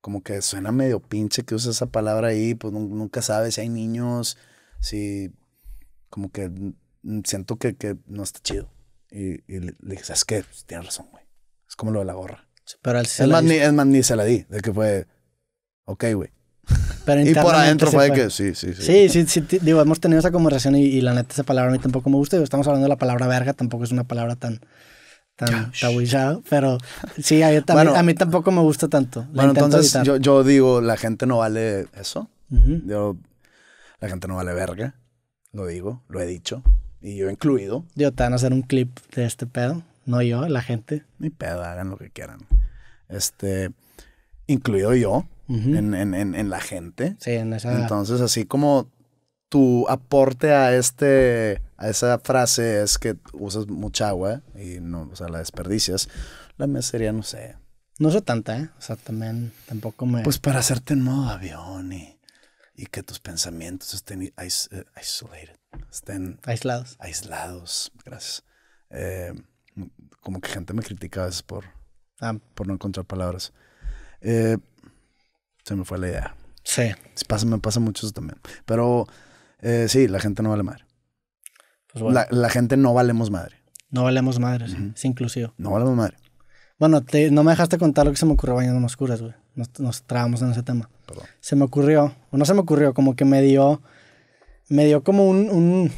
como que suena medio pinche que usa esa palabra ahí, pues nunca sabes si hay niños, si como que siento que, no está chido. Y, le, dije, ¿sabes qué? Pues tienes razón, como lo de la gorra. Pero es, más, ni, se la di. De que fue, ok, güey. Pero y por adentro fue, que sí, sí, sí. Sí, sí, sí digo, hemos tenido esa conversación y, y, la neta esa palabra a mí tampoco me gusta. estamos hablando de la palabra verga, tampoco es una palabra tan, tan tabuizada, pero sí, a mí, a mí, tampoco me gusta tanto. bueno, entonces yo, yo, digo, la gente no vale eso. Yo, la gente no vale verga, lo digo, lo he dicho, y yo incluido. Yo te van a hacer un clip de este pedo no yo, la gente. Ni pedo, hagan lo que quieran. Este, incluido yo, en, en, en, la gente. Sí, en esa. Entonces, así como tu aporte a este, a esa frase es que usas mucha agua y no, o sea, la desperdicias, la mía sería, no sé. No sé tanta, ¿eh? O sea, también, tampoco me... Pues para hacerte en modo avión y, que tus pensamientos estén eh, estén... Aislados. Aislados, gracias. Eh, como que gente me critica a veces por, ah. por no encontrar palabras. Eh, se me fue la idea. Sí. pasa, me pasa mucho eso también. Pero eh, sí, la gente no vale madre. Pues la, gente no valemos madre. No valemos madre, sí. inclusive es No valemos madre. Bueno, no me dejaste contar lo que se me ocurrió bañando en oscuras, güey. Nos, nos trabamos en ese tema. Perdón. Se me ocurrió, o no se me ocurrió, como que me dio, me dio como un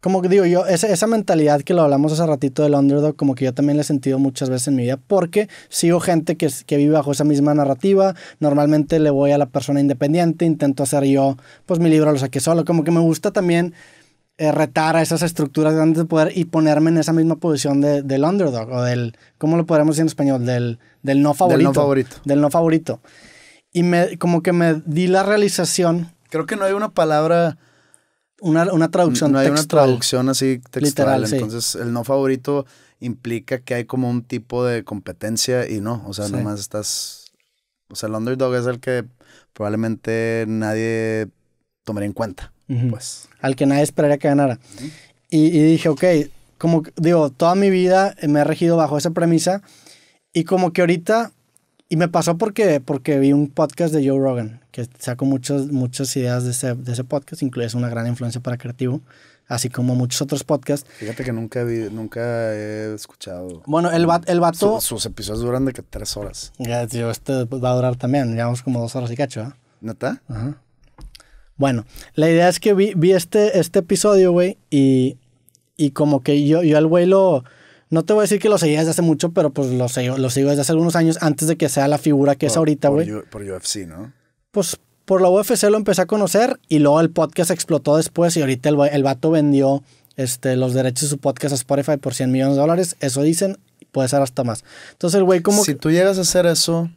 como que digo yo, esa, esa, mentalidad que lo hablamos hace ratito del underdog, como que yo también la he sentido muchas veces en mi vida, porque sigo gente que, que vive bajo esa misma narrativa, normalmente le voy a la persona independiente, intento hacer yo, pues mi libro lo saqué solo, como que me gusta también eh, retar a esas estructuras grandes de poder y ponerme en esa misma posición del underdog, o del, ¿cómo lo podríamos decir en español? Del, del no favorito. Del no favorito. Del no favorito. Y me, como que me di la realización. Creo que no hay una palabra una, una traducción no hay una traducción así textual. Literal, Entonces, el no favorito implica que hay como un tipo de competencia y no, o sea, nomás estás... O sea, el underdog es el que probablemente nadie tomaría en cuenta, pues. Al que nadie esperaría que ganara. y, dije, ok, como digo, toda mi vida me he regido bajo esa premisa y como que ahorita... Y me pasó porque, porque vi un podcast de Joe Rogan que saco muchas, muchas ideas de ese, de ese podcast, incluye una gran influencia para creativo, así como muchos otros podcasts. Fíjate que nunca, nunca he escuchado. Bueno, el, el vato... sus episodios duran de que tres horas. Ya, este va a durar también, llevamos como dos horas y cacho, ¿eh? ¿Neta? Ajá. Bueno, la idea es que vi, este, este episodio, güey, y, como que yo, yo al güey lo... No te voy a decir que lo seguía desde hace mucho, pero pues lo sigo, lo sigo desde hace algunos años antes de que sea la figura que es ahorita, güey. por UFC, ¿no? pues por la UFC lo empecé a conocer y luego el podcast explotó después y ahorita el, vato vendió este, los derechos de su podcast a Spotify por 100 millones de dólares. Eso dicen, puede ser hasta más. Entonces el güey como... Si tú llegas a hacer eso,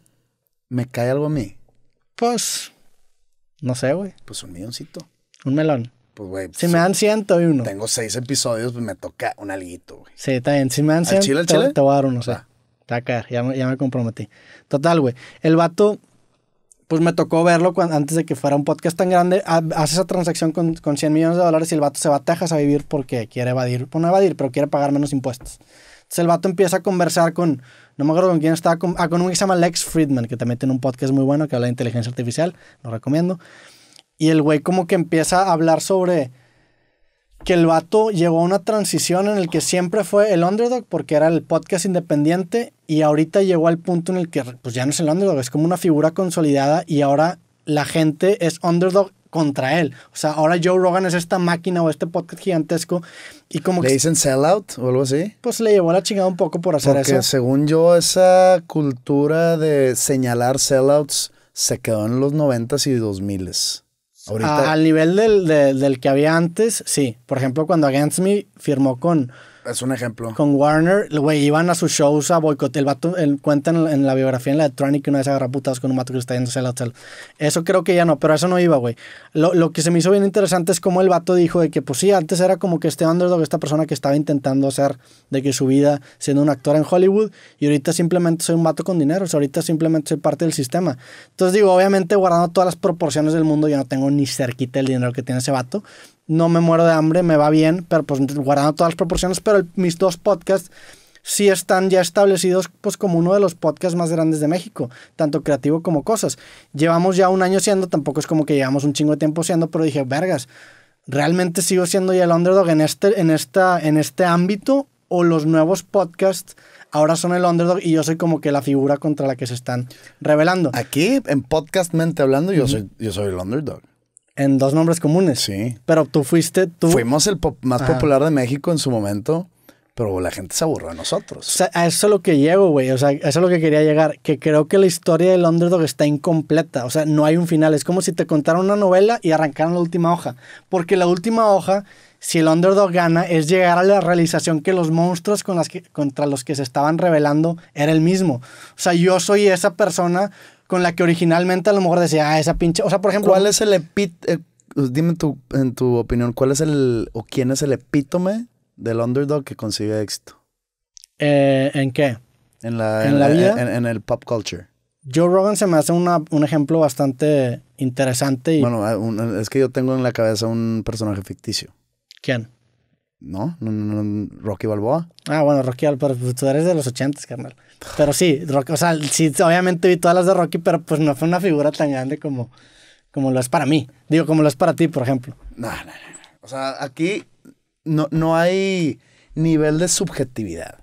¿me cae algo a mí? Pues, no sé, güey. Pues un milloncito. Un melón. Pues, güey. si me dan 100, y uno. Tengo seis episodios, pues me toca un alguito, güey. Sí, está bien. Si me dan 100, Chile, Chile? te voy a dar uno, o sea. Te va a caer, ya ya me comprometí. Total, güey. El vato pues me tocó verlo cuando, antes de que fuera un podcast tan grande. Hace esa transacción con, con 100 millones de dólares y el vato se va a Texas a vivir porque quiere evadir, pues no evadir, pero quiere pagar menos impuestos. Entonces el vato empieza a conversar con, no me acuerdo con quién estaba, con, ah, con un que se llama Lex Friedman, que también tiene un podcast muy bueno que habla de inteligencia artificial, lo recomiendo. Y el güey como que empieza a hablar sobre que el vato llegó a una transición en el que siempre fue el underdog porque era el podcast independiente y ahorita llegó al punto en el que pues ya no es el underdog, es como una figura consolidada y ahora la gente es underdog contra él. O sea, ahora Joe Rogan es esta máquina o este podcast gigantesco y como que... dicen sellout o algo así? Pues le llevó la chingada un poco por hacer porque según yo esa cultura de señalar sellouts se quedó en los noventas y dos miles al nivel del, del, que había antes, sí. Por ejemplo, cuando Against Me firmó con, es un ejemplo. Con Warner, güey, iban a sus shows a boicotear. El vato el, en, la biografía en la de una vez agarra putados con un vato que está yéndose al hotel. Eso creo que ya no, pero eso no iba, güey. Lo, lo, que se me hizo bien interesante es cómo el vato dijo de que, pues sí, antes era como que este underdog, esta persona que estaba intentando hacer de que su vida siendo un actor en Hollywood, y ahorita simplemente soy un vato con dinero, o sea, ahorita simplemente soy parte del sistema. Entonces digo, obviamente guardando todas las proporciones del mundo, ya no tengo ni cerquita el dinero que tiene ese vato, no me muero de hambre, me va bien, pero pues guardando todas las proporciones, pero mis dos podcasts sí están ya establecidos pues como uno de los podcasts más grandes de México, tanto creativo como cosas. Llevamos ya un año siendo, tampoco es como que llevamos un chingo de tiempo siendo, pero dije, vergas, ¿realmente sigo siendo ya el underdog en este, en esta, en este ámbito? ¿O los nuevos podcasts ahora son el underdog y yo soy como que la figura contra la que se están revelando? Aquí, en podcast mente hablando, yo, soy, yo soy el underdog en dos nombres comunes. Sí. Pero tú fuiste tú. Fuimos el más ah. popular de México en su momento, pero la gente se aburrió de nosotros. O sea, a eso es lo que llego, güey. O sea, a eso es lo que quería llegar. Que creo que la historia del Underdog está incompleta. O sea, no hay un final. Es como si te contaran una novela y arrancaran la última hoja. Porque la última hoja si el underdog gana, es llegar a la realización que los monstruos contra los que se estaban revelando era el mismo. O sea, yo soy esa persona con la que originalmente a lo mejor decía, ah, esa pinche. O sea, por ejemplo. ¿Cuál es el epítome, eh, pues, dime tu, en tu opinión, ¿cuál es el. o quién es el epítome del underdog que consigue éxito? Eh, ¿En qué? En la, ¿En vida. En, el pop culture. Joe Rogan se me hace un ejemplo bastante interesante. Y... Bueno, ah, es que yo tengo en la cabeza un personaje ficticio. ¿Quién? No, Rocky Balboa. Ah, bueno, Rocky Balboa, pero pues, tú eres de los ochentas, carnal. Pero sí, Rocky, o sea, sí, obviamente vi todas las de Rocky, pero pues no fue una figura tan grande como, como lo es para mí. Digo, como lo es para ti, por ejemplo. No, no, no. O sea, aquí no, no hay nivel de subjetividad.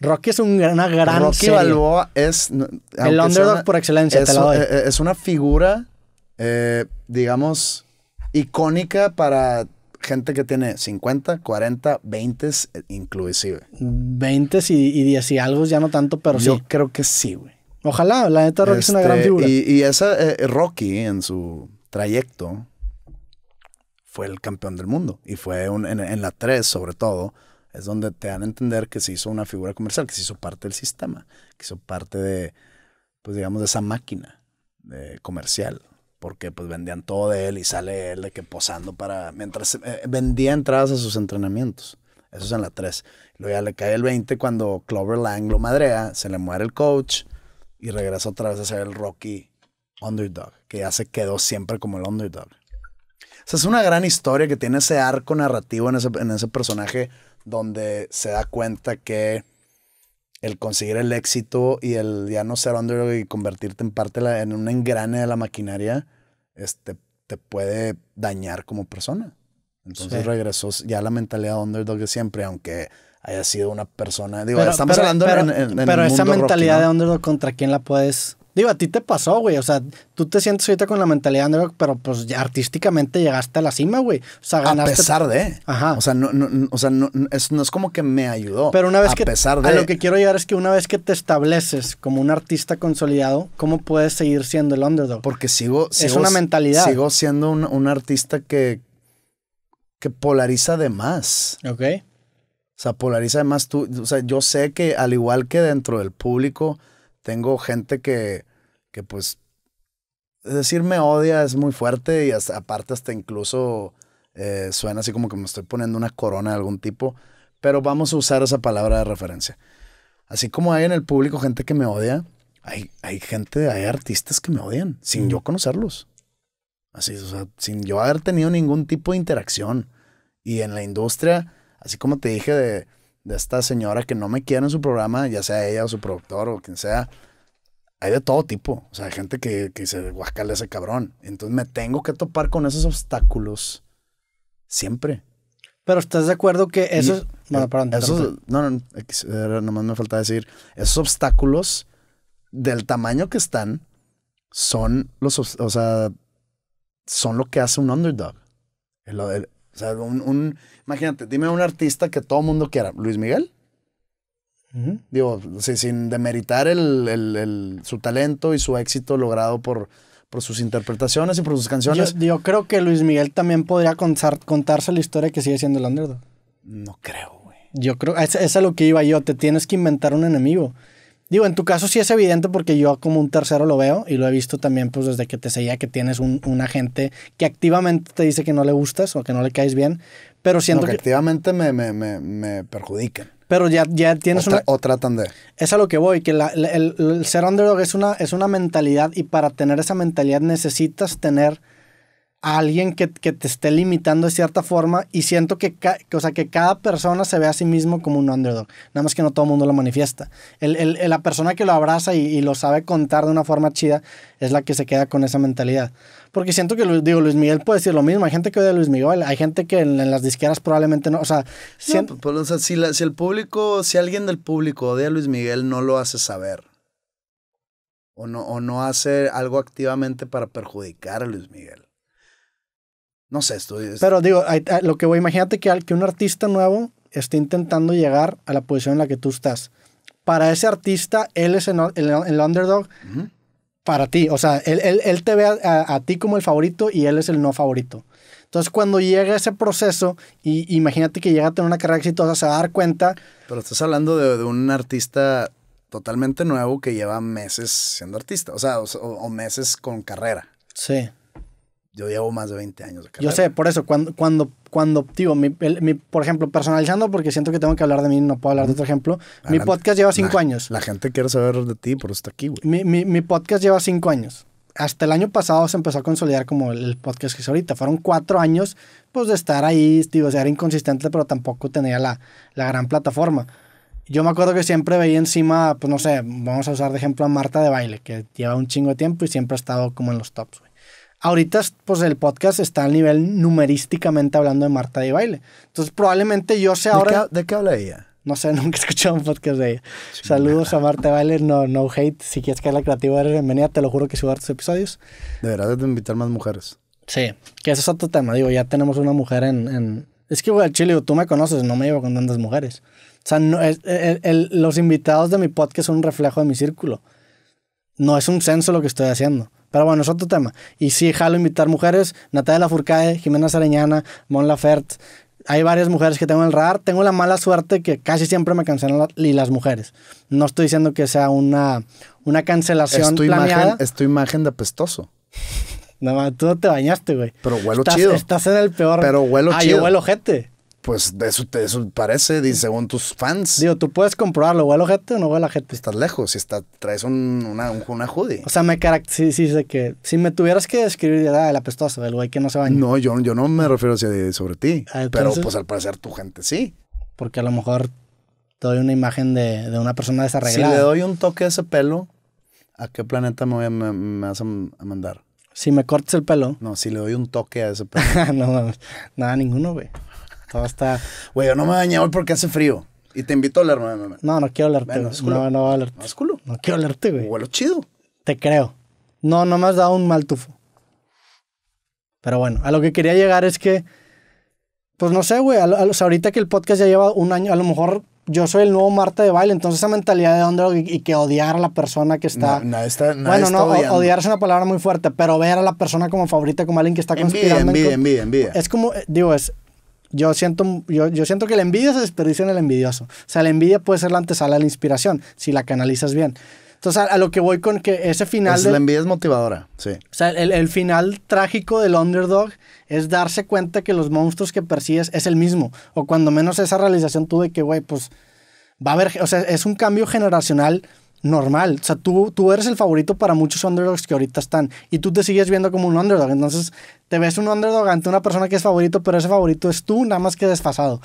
Rocky es un, una gran Rocky Balboa es... El underdog por excelencia, te lo doy. Eh, eh, es una figura, eh, digamos, icónica para gente que tiene 50, 40, 20 inclusive. 20 y, y 10 y algo ya no tanto, pero sí. Yo creo que sí, güey. Ojalá, la neta Rocky es una gran este, figura. Y, esa eh, eh, Rocky en su trayecto fue el campeón del mundo y fue un, en, la 3 sobre todo es donde te dan a entender que se hizo una figura comercial, que se hizo parte del sistema, que hizo parte de, pues digamos, de esa máquina comercial porque pues vendían todo de él y sale él de que posando para, mientras eh, vendía entradas a sus entrenamientos. Eso es en la 3. Luego ya le cae el 20 cuando Clover Lang lo madrea, se le muere el coach y regresa otra vez a ser el Rocky Underdog, que ya se quedó siempre como el Underdog. O es una gran historia que tiene ese arco narrativo en ese, personaje donde se da cuenta que el conseguir el éxito y el ya no ser underdog y convertirte en parte, en un engrane de la maquinaria, este, te puede dañar como persona. Entonces regresó ya la mentalidad de underdog de siempre, aunque haya sido una persona. Digo, pero, estamos hablando esa mentalidad de underdog, ¿contra quién la puedes Digo, a ti te pasó, güey. O sea, tú te sientes ahorita con la mentalidad de pero pues artísticamente llegaste a la cima, güey. O sea, ganaste. A pesar de. Ajá. O sea, no, no, o sea, no, es, como que me ayudó. Pero una vez a Pesar de... A lo que quiero llegar es que una vez que te estableces como un artista consolidado, ¿cómo puedes seguir siendo el underdog? Porque sigo. sigo es una mentalidad. Sigo siendo un, un artista que. que polariza de más. Ok. O sea, polariza de más tú. O sea, yo sé que al igual que dentro del público tengo gente que, que pues, decir me odia es muy fuerte y aparte hasta incluso eh, suena así como que me estoy poniendo una corona de algún tipo, pero vamos a usar esa palabra de referencia. Así como hay en el público gente que me odia, hay, hay gente, hay artistas que me odian sin yo mm. conocerlos. Así, o sea, sin yo haber tenido ningún tipo de interacción. Y en la industria, así como te dije de de esta señora que no me quiere en su programa, ya sea ella o su productor o quien sea. Hay de todo tipo. O sea, hay gente que, que dice, a ese cabrón. Entonces me tengo que topar con esos obstáculos siempre. Pero estás de acuerdo que esos. no, eh, perdón, no, no, no, nomás me falta decir. Esos obstáculos, del tamaño que están, son los. O sea, son lo que hace un underdog. el, o sea, un, un imagínate, dime un artista que todo mundo quiera. Luis Miguel. Digo, sin demeritar su talento y su éxito logrado por, por sus interpretaciones y por sus canciones. Yo, creo que Luis Miguel también podría contarse la historia que sigue siendo el underdog. No creo, güey. Yo creo, es, es a lo que iba yo, te tienes que inventar un enemigo. Digo, en tu caso sí es evidente porque yo como un tercero lo veo y lo he visto también pues desde que te seguía que tienes un, un agente que activamente te dice que no le gustas o que no le caes bien, pero siento que, activamente me, me, me, me perjudican. Pero ya, ya tienes una... O tratan de... Es a lo que voy, que el, el, ser underdog es una, es una mentalidad y para tener esa mentalidad necesitas tener alguien que, te esté limitando de cierta forma y siento que, que, o sea, que cada persona se ve a sí mismo como un underdog, nada más que no todo el mundo lo manifiesta. El, la persona que lo abraza y, lo sabe contar de una forma chida es la que se queda con esa mentalidad. Porque siento que, digo, Luis Miguel puede decir lo mismo, hay gente que odia a Luis Miguel, hay gente que en, las disqueras probablemente no, o sea... Pues, pues, si, el público, si alguien del público odia a Luis Miguel, no lo hace saber. O no, o no hace algo activamente para perjudicar a Luis Miguel. No sé, esto Pero digo, lo que voy, imagínate que, que un artista nuevo esté intentando llegar a la posición en la que tú estás. Para ese artista, él es el, underdog para ti. O sea, él, te ve a, ti como el favorito y él es el no favorito. Entonces, cuando llega ese proceso, y imagínate que llega a tener una carrera exitosa, se va a dar cuenta. Pero estás hablando de, un artista totalmente nuevo que lleva meses siendo artista, o sea, o meses con carrera. Sí yo llevo más de 20 años Yo sé, por eso, cuando, cuando, cuando digo, mi, por ejemplo, personalizando, porque siento que tengo que hablar de mí, no puedo hablar de otro ejemplo. Ah, mi podcast lleva 5 años. La gente quiere saber de ti, por está aquí, güey. Mi, podcast lleva 5 años. Hasta el año pasado se empezó a consolidar como el, podcast que es ahorita. Fueron 4 años, pues, de estar ahí, tío, o sea, era inconsistente, pero tampoco tenía la, la gran plataforma yo me acuerdo que siempre veía encima, pues no sé, vamos a usar de ejemplo a Marta de baile, que lleva un chingo de tiempo y siempre ha estado como en los tops, güey ahorita pues el podcast está al nivel numerísticamente hablando de Marta de baile. Entonces probablemente yo sé ahora... ¿De qué, de habla ella? No sé, nunca he escuchado un podcast de ella. Saludos a Marta de no, no hate. Si quieres que la creativa eres bienvenida, te lo juro que subo tus episodios. De verdad de invitar más mujeres. Sí, que ese es otro tema. Digo, ya tenemos una mujer en... Es que, güey, al chile, tú me conoces, no me llevo con tantas mujeres. O sea, e, e, los invitados de mi podcast son un reflejo de mi círculo. No es un censo lo que estoy haciendo. Pero bueno, es otro tema. Y sí, jalo invitar mujeres, Natalia Furcae, Jimena Sareñana, Mon Lafert. Hay varias mujeres que tengo en el radar. Tengo la mala suerte que casi siempre me cancelan las mujeres. No estoy diciendo que sea una, una cancelación tu planeada. Imagen, imagen de apestoso. Nada no, más, tú no te bañaste, güey. Pero huelo estás, chido. Estás en el peor. Pero huelo chido. Ah, huelo gente. Pues eso, te parece, según tus fans. Digo, tú puedes comprobarlo, huele gente o no huele gente. Estás lejos, si está, traes un, una, una hoodie. O sea, me caracteriza, que si me tuvieras que describir, de la ah, pestosa, el güey que no se baña. No, yo, yo no me refiero sobre ti, ah, pero pues al parecer tu gente sí. Porque a lo mejor te doy una imagen de, una persona desarreglada. Si le doy un toque a ese pelo, ¿a qué planeta me, me, vas a mandar? Si me cortes el pelo. No, si le doy un toque a ese pelo. no, nada, ninguno, güey todo está. Güey, yo no me bañé hoy porque hace frío. Y te invito a olerme. no, no, quiero olerte. no, no voy a olerte. No, es culo. No quiero olerte, güey. Huelo chido. Te creo. No, no me has dado un mal tufo. Pero bueno, a lo que quería llegar es que, pues no sé, güey, ahorita que el podcast ya lleva un año, a lo mejor yo soy el nuevo Marte de baile, entonces esa mentalidad de underdog y, que odiar a la persona que está... está bueno, no, odiar es una palabra muy fuerte, pero ver a la persona como favorita, como alguien que está conspirando... envidia, envidia, envidia. Es como, eh, digo, es, yo siento, yo, siento que la envidia se desperdicia en el envidioso. O sea, la envidia puede ser la antesala de la inspiración, si la canalizas bien. Entonces, a, lo que voy con que ese final... Pues la envidia es motivadora, sí. O sea, el, final trágico del underdog es darse cuenta que los monstruos que persigues es el mismo. O cuando menos esa realización tuve que, güey, pues va a haber... O sea, es un cambio generacional normal. O sea, tú, tú eres el favorito para muchos underdogs que ahorita están y tú te sigues viendo como un underdog. Entonces, te ves un underdog ante una persona que es favorito, pero ese favorito es tú, nada más que desfasado.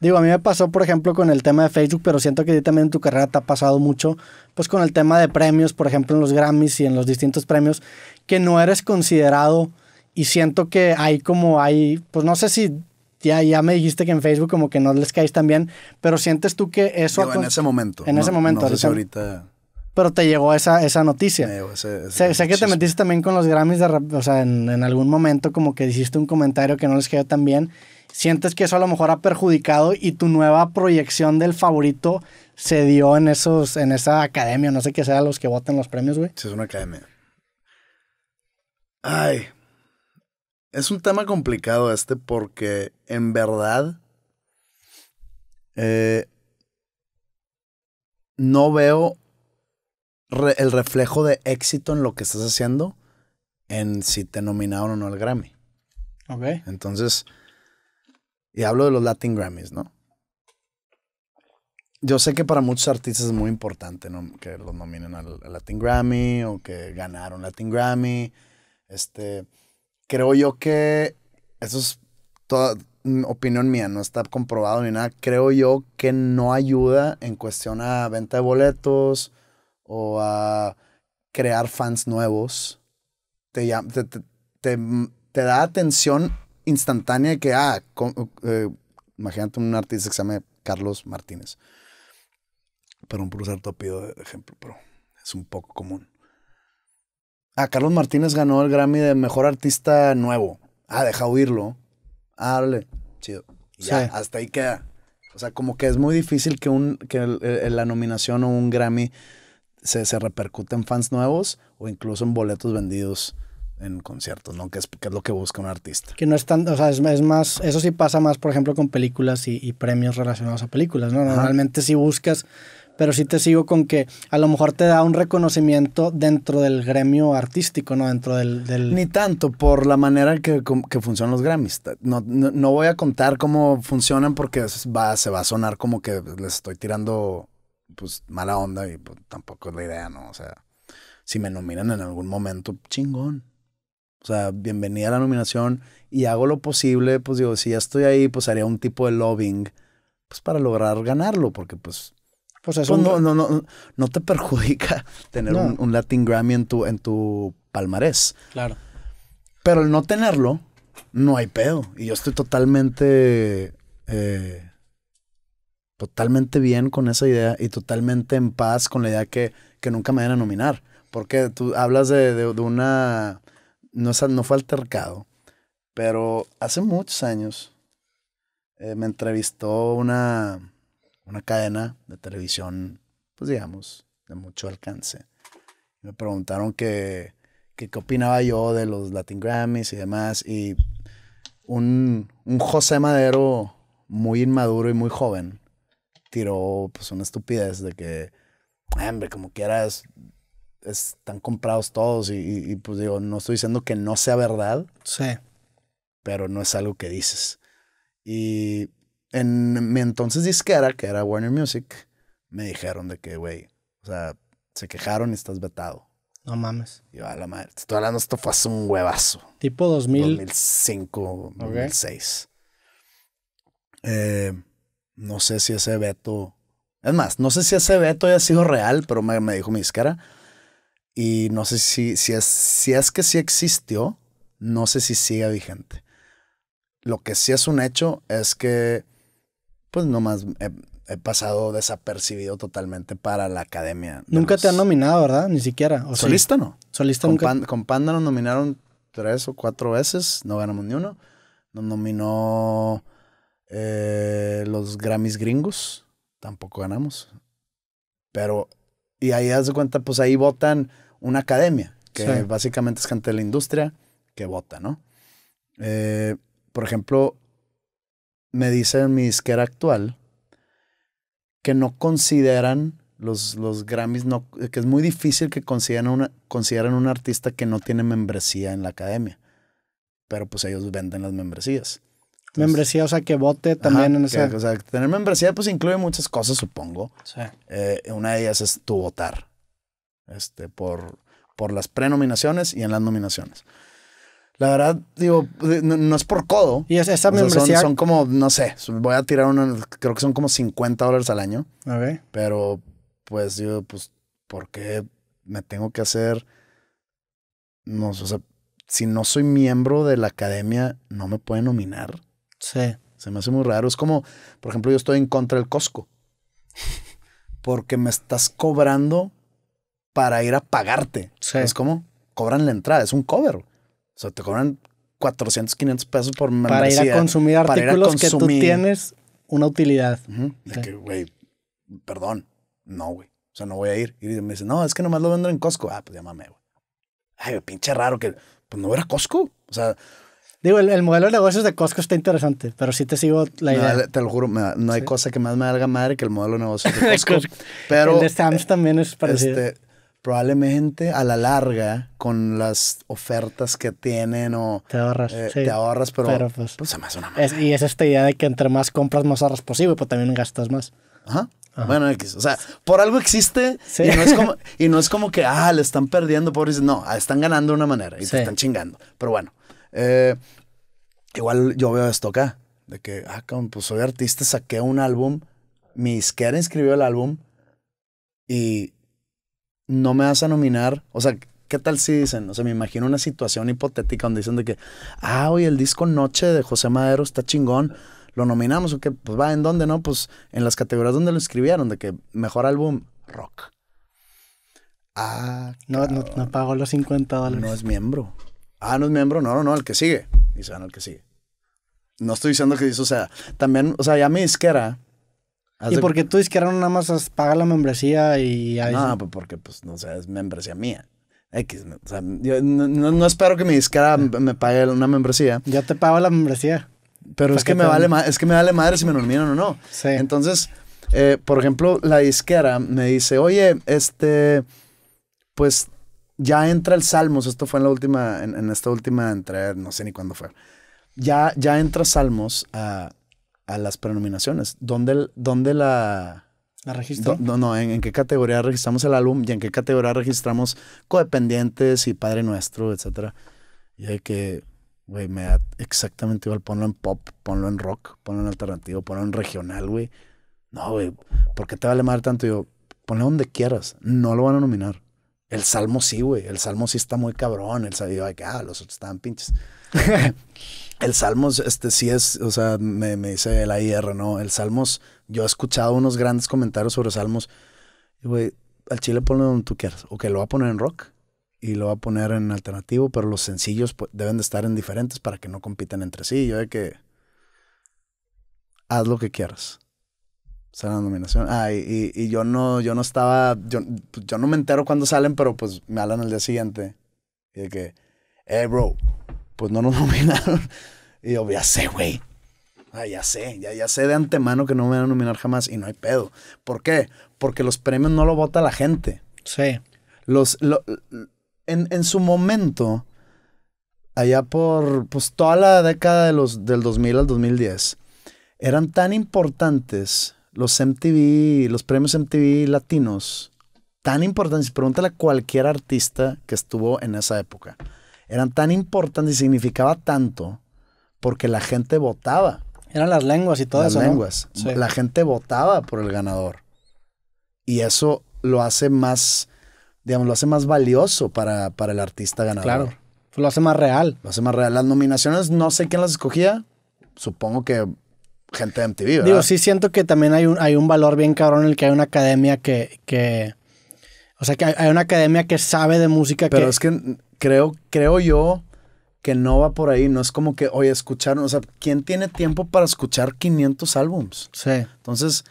Digo, a mí me pasó, por ejemplo, con el tema de Facebook, pero siento que a ti también en tu carrera te ha pasado mucho, pues con el tema de premios, por ejemplo, en los Grammys y en los distintos premios, que no eres considerado y siento que hay como hay, pues no sé si ya, ya me dijiste que en Facebook como que no les caes tan bien, pero sientes tú que eso... en ese momento. En ese momento. No sé si ahorita pero te llegó esa, esa noticia. sé, que te metiste también con los Grammys, de o sea, en, algún momento como que hiciste un comentario que no les quedó tan bien. ¿Sientes que eso a lo mejor ha perjudicado y tu nueva proyección del favorito se dio en esos, en esa academia? No sé qué sea los que voten los premios, güey. Sí, es una academia. Ay, es un tema complicado este porque en verdad eh, no veo el reflejo de éxito en lo que estás haciendo en si te nominaron o no al Grammy. Ok. Entonces, y hablo de los Latin Grammys, ¿no? Yo sé que para muchos artistas es muy importante que los nominen al, Latin Grammy o que ganaron Latin Grammy. Este, creo yo que eso es toda mm, opinión mía, no está comprobado ni nada. Creo yo que no ayuda en cuestión a venta de boletos, o a crear fans nuevos. Te, te, te, da atención instantánea que, ah, eh, imagínate un artista que se llama Carlos Martínez. Perdón por usar topido de ejemplo, pero es un poco común. Ah, Carlos Martínez ganó el Grammy de Mejor Artista Nuevo. Ah, deja oírlo. Ah, dale. Chido. ya, hasta ahí queda. O sea, como que es muy difícil que, un, que la nominación o un Grammy se, se, repercute en fans nuevos o incluso en boletos vendidos en conciertos, ¿no? Que es, lo que busca un artista. Que no es tan, o sea, es, más, eso sí pasa más, por ejemplo, con películas y, y premios relacionados a películas, ¿no? Normalmente si sí buscas, pero sí te sigo con que a lo mejor te da un reconocimiento dentro del gremio artístico, ¿no? Dentro del... del... Ni tanto, por la manera que, que funcionan los Grammys. No, no, voy a contar cómo funcionan porque va, se va a sonar como que les estoy tirando pues mala onda y pues, tampoco es la idea, ¿no? O sea, si me nominan en algún momento, chingón. O sea, bienvenida a la nominación y hago lo posible, pues digo, si ya estoy ahí, pues haría un tipo de lobbying, pues para lograr ganarlo, porque pues... Pues eso pues, no, no, no, no te perjudica tener un, un, Latin Grammy en tu, en tu palmarés. Claro. Pero el no tenerlo, no hay pedo. Y yo estoy totalmente eh, totalmente bien con esa idea y totalmente en paz con la idea que, que nunca me vayan a nominar. Porque tú hablas de, una... No, no fue altercado, pero hace muchos años eh, me entrevistó una, una cadena de televisión, pues digamos, de mucho alcance. Me preguntaron que, qué opinaba yo de los Latin Grammys y demás. Y un, un José Madero muy inmaduro y muy joven tiró pues una estupidez de que, hombre, como quieras, están comprados todos y, pues digo, no estoy diciendo que no sea verdad. Sí. Pero no es algo que dices. Y en mi entonces disquera, que era Warner Music, me dijeron de que, güey, o sea, se quejaron y estás vetado. No mames. Y yo, a la madre, te estoy hablando, esto fue hace un huevazo. Tipo 2000. 2005, 2006. Eh, no sé si ese veto... Es más, no sé si ese veto haya sido real, pero me, dijo mi disquera. Y no sé si, si, es, si es que sí existió, no sé si sigue vigente. Lo que sí es un hecho es que, pues nomás he, pasado desapercibido totalmente para la academia. Nunca te han nominado, ¿verdad? Ni siquiera. Solista no. Solista con nunca. con Panda nos nominaron tres o cuatro veces, no ganamos ni uno. Nos nominó eh, los Grammys gringos tampoco ganamos. Pero, y ahí das cuenta, pues ahí votan una academia, que básicamente es gente de la industria que vota, ¿no? Eh, por ejemplo, me dicen mi disquera actual que no consideran los, Grammys, no, que es muy difícil que consideren, una, consideren un artista que no tiene membresía en la academia. Pero pues ellos venden las membresías membresía, o sea, que vote también en ese. o sea, tener membresía, pues incluye muchas cosas, supongo. Sí. Eh, una de ellas es tu votar. Este, por, por las prenominaciones y en las nominaciones. La verdad, digo, no, es por codo. Y esa membresía. son, como, no sé, voy a tirar una, creo que son como 50 dólares al año. A Pero, pues, digo, pues, ¿por qué me tengo que hacer? No, o sea, si no soy miembro de la academia, no me pueden nominar. Se me hace muy raro. Es como, por ejemplo, yo estoy en contra del Costco. Porque me estás cobrando para ir a pagarte. Es como cobran la entrada, es un cover. O sea, te cobran 400, 500 pesos por Para ir a consumir artículos que tú tienes una utilidad. que, güey, perdón, no, güey. O sea, no voy a ir. Y me dice, no, es que nomás lo vendo en Costco. Ah, pues llámame, güey. Ay, pinche raro que, pues no era Costco. O sea, Digo, el, modelo de negocios de Costco está interesante, pero sí te sigo la idea. te lo juro, no hay cosa que más me haga madre que el modelo de negocios de Costco. pero, el de Sam's también es parecido. Este, probablemente a la larga, con las ofertas que tienen o... Te ahorras, eh, Te ahorras, pero, pues, pues, se me una Y es esta idea de que entre más compras, más ahorras posible, pues pero también gastas más. Ajá. Bueno, Bueno, o sea, por algo existe y, no es como, y no es como que, ah, le están perdiendo, pobres. No, están ganando de una manera y te están chingando. Pero bueno, eh, igual yo veo esto acá, de que, ah, pues soy artista, saqué un álbum, mi izquierda inscribió el álbum y no me vas a nominar, o sea, ¿qué tal si dicen? O sea, me imagino una situación hipotética donde dicen de que, ah, oye, el disco Noche de José Madero está chingón, lo nominamos, o que, pues va, ¿en donde no? Pues en las categorías donde lo escribieron, de que mejor álbum, rock. Ah, no, no, no pagó los 50 dólares. No es miembro. Ah, no es miembro. No, no, no, el que sigue. Y se ah, el que sigue. No estoy diciendo que eso, o sea, también, o sea, ya mi disquera. ¿Y por porque tu disquera no nada más paga la membresía y ahí. No, pues porque, pues, no sé, es membresía mía. X, o sea, yo no, espero que mi disquera ah. me pague una membresía. ya te pago la membresía. Pero es que, me vale es que me vale madre si me nominan o no. Sí. Entonces, eh, por ejemplo, la disquera me dice, oye, este, pues ya entra el Salmos, esto fue en la última, en, esta última entrada, no sé ni cuándo fue, ya, ya entra Salmos a, las prenominaciones. ¿Dónde, dónde la... ¿La registró? No, no, en, qué categoría registramos el álbum y en qué categoría registramos codependientes y Padre Nuestro, etcétera. Y hay que, güey, me da exactamente igual, ponlo en pop, ponlo en rock, ponlo en alternativo, ponlo en regional, güey. No, güey, ¿por qué te vale madre tanto? Yo, ponlo donde quieras, no lo van a nominar. El Salmo sí, güey. El Salmo sí está muy cabrón. El Salmo, de que, ah, los otros estaban pinches. el Salmos, este sí es, o sea, me, dice el AIR, ¿no? El Salmos, yo he escuchado unos grandes comentarios sobre Salmos. Güey, al chile ponlo donde tú quieras. O que lo va a poner en rock y lo va a poner en alternativo, pero los sencillos pues, deben de estar en diferentes para que no compitan entre sí. Yo de que haz lo que quieras sea, la nominación. Ah, y, yo no, yo no estaba, yo, yo no me entero cuando salen, pero pues me hablan el día siguiente. Y de que, eh, bro, pues no nos nominaron. Y yo, ya sé, güey. Ah, ya sé, ya, ya sé de antemano que no me van a nominar jamás y no hay pedo. ¿Por qué? Porque los premios no lo vota la gente. Sí. Los, en, su momento, allá por pues, toda la década de los, del 2000 al 2010, eran tan importantes los MTV, los premios MTV latinos, tan importantes, pregúntale a cualquier artista que estuvo en esa época, eran tan importantes y significaba tanto porque la gente votaba. Eran las lenguas y todo las eso. lenguas. La gente votaba por el ganador. Y eso lo hace más, digamos, lo hace más valioso para, para el artista ganador. Claro. Lo hace más real. Lo hace más real. Las nominaciones, no sé quién las escogía. Supongo que gente de MTV, ¿verdad? Digo, sí siento que también hay un, hay un valor bien cabrón en el que hay una academia que... o sea, que hay, una academia que sabe de música Pero es que creo, creo yo que no va por ahí. No es como que, hoy escuchar... O sea, ¿quién tiene tiempo para escuchar 500 álbums? Sí. Entonces,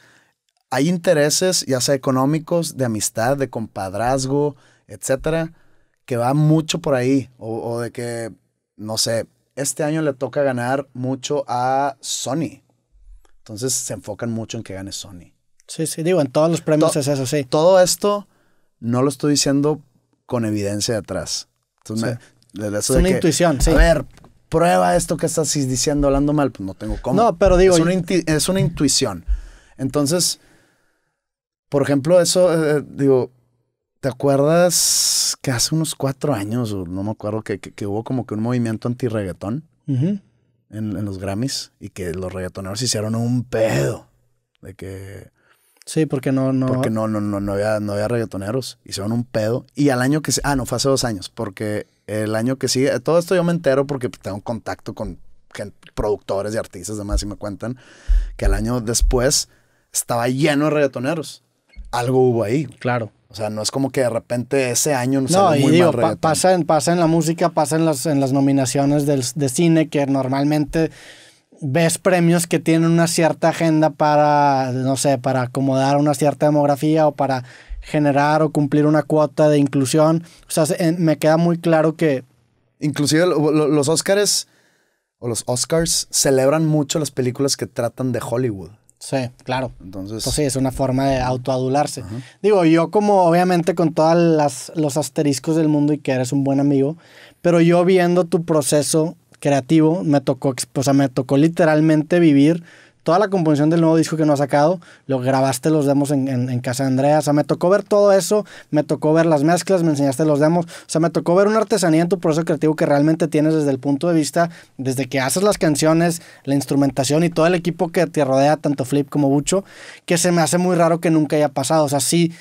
hay intereses, ya sea económicos, de amistad, de compadrazgo, etcétera, que va mucho por ahí. o, o de que, no sé, este año le toca ganar mucho a Sony entonces se enfocan mucho en que gane Sony. Sí, sí, digo, en todos los premios es eso, sí. Todo esto no lo estoy diciendo con evidencia de atrás. sí. es una intuición, sí. A ver, prueba esto que estás diciendo hablando mal, pues no tengo cómo. No, pero digo... Es una, intuición. Entonces, por ejemplo, eso, eh, eh, digo, ¿te acuerdas que hace unos cuatro años, o no me acuerdo, que, hubo como que un movimiento anti-reggaetón? en, los Grammys y que los reggaetoneros hicieron un pedo de que... Sí, porque no, no. Porque no, no, no, no había, no había reggaetoneros. Hicieron un pedo. Y al año que ah, no, fue hace dos años, porque el año que sigue, todo esto yo me entero porque tengo contacto con productores y artistas demás y me cuentan que el año después estaba lleno de reggaetoneros. Algo hubo ahí. Claro. O sea, no es como que de repente ese año no, y muy digo, pasa, en, pasa en la música, pasa en las, en las nominaciones de cine, que normalmente ves premios que tienen una cierta agenda para, no sé, para acomodar una cierta demografía o para generar o cumplir una cuota de inclusión. O sea, me queda muy claro que... Inclusive los Oscars o los Oscars celebran mucho las películas que tratan de Hollywood. Sí, claro. Entonces, sí, es una forma de autoadularse. Digo, yo como obviamente con todos los asteriscos del mundo y que eres un buen amigo, pero yo viendo tu proceso creativo, me tocó, o sea, me tocó literalmente vivir toda la composición del nuevo disco que no ha sacado, lo grabaste los demos en, casa de Andrea, o sea, me tocó ver todo eso, me tocó ver las mezclas, me enseñaste los demos, o sea, me tocó ver una artesanía en tu proceso creativo que realmente tienes desde el punto de vista, desde que haces las canciones, la instrumentación y todo el equipo que te rodea, tanto Flip como Bucho, que se me hace muy raro que nunca haya pasado, o sea, sí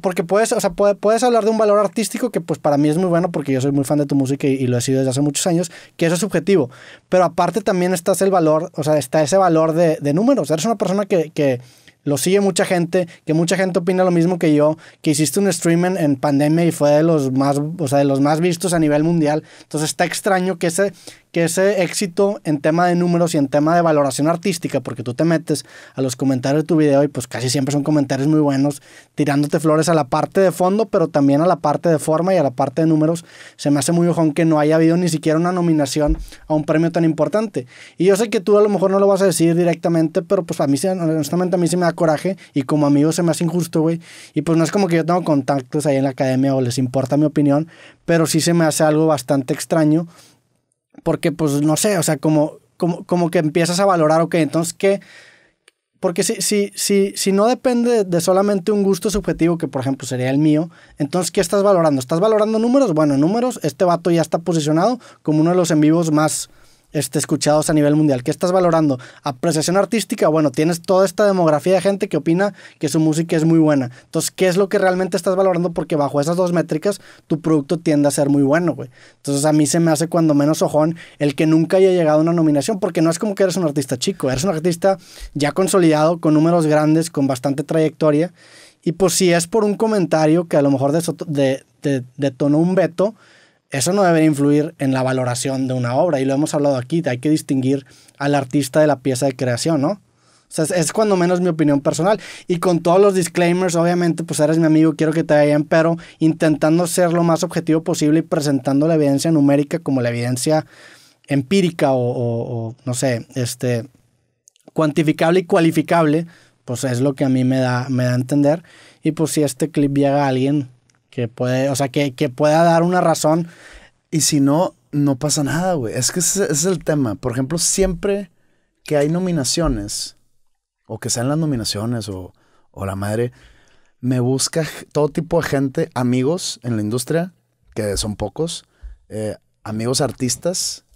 porque puedes, o puedes hablar de un valor artístico que pues para mí es muy bueno porque yo soy muy fan de tu música y, lo he sido desde hace muchos años, que eso es subjetivo. Pero aparte también estás el valor, o sea, está ese valor de, números. Eres una persona que, lo sigue mucha gente, que mucha gente opina lo mismo que yo, que hiciste un streaming en, pandemia y fue de los más, de los más vistos a nivel mundial. Entonces está extraño que ese, que ese éxito en tema de números y en tema de valoración artística, porque tú te metes a los comentarios de tu video y pues casi siempre son comentarios muy buenos, tirándote flores a la parte de fondo, pero también a la parte de forma y a la parte de números, se me hace muy ojón que no haya habido ni siquiera una nominación a un premio tan importante. Y yo sé que tú a lo mejor no lo vas a decir directamente, pero pues a mí, honestamente, a mí se me da coraje y como amigo se me hace injusto, güey. Y pues no es como que yo tengo contactos ahí en la academia o les importa mi opinión, pero sí se me hace algo bastante extraño porque, pues, no sé, o sea, como, como, que empiezas a valorar, ok, entonces, ¿qué? Porque si, si, si, si no depende de solamente un gusto subjetivo, que por ejemplo sería el mío, entonces ¿qué estás valorando? ¿Estás valorando números? Bueno, números, este vato ya está posicionado como uno de los en vivos más, este, escuchados a nivel mundial. ¿Qué estás valorando? Apreciación artística, bueno, tienes toda esta demografía de gente que opina que su música es muy buena. Entonces, ¿qué es lo que realmente estás valorando? Porque bajo esas dos métricas, tu producto tiende a ser muy bueno, güey. Entonces, a mí se me hace cuando menos ojón el que nunca haya llegado a una nominación, porque no es como que eres un artista chico, eres un artista ya consolidado, con números grandes, con bastante trayectoria. Y pues si es por un comentario que a lo mejor detonó de, de, un veto, eso no debe influir en la valoración de una obra, y lo hemos hablado aquí, hay que distinguir al artista de la pieza de creación, ¿no? O sea, es, cuando menos mi opinión personal. Y con todos los disclaimers, obviamente, pues eres mi amigo, quiero que te vean pero intentando ser lo más objetivo posible y presentando la evidencia numérica como la evidencia empírica o, no sé, este, cuantificable y cualificable, pues es lo que a mí me da, me da a entender. Y pues si este clip llega a alguien, que puede, o sea, que, pueda dar una razón. Y si no, no pasa nada, güey. Es que ese, es el tema. Por ejemplo, siempre que hay nominaciones, o que sean las nominaciones, o, la madre, me busca todo tipo de gente, amigos en la industria, que son pocos, eh, amigos artistas,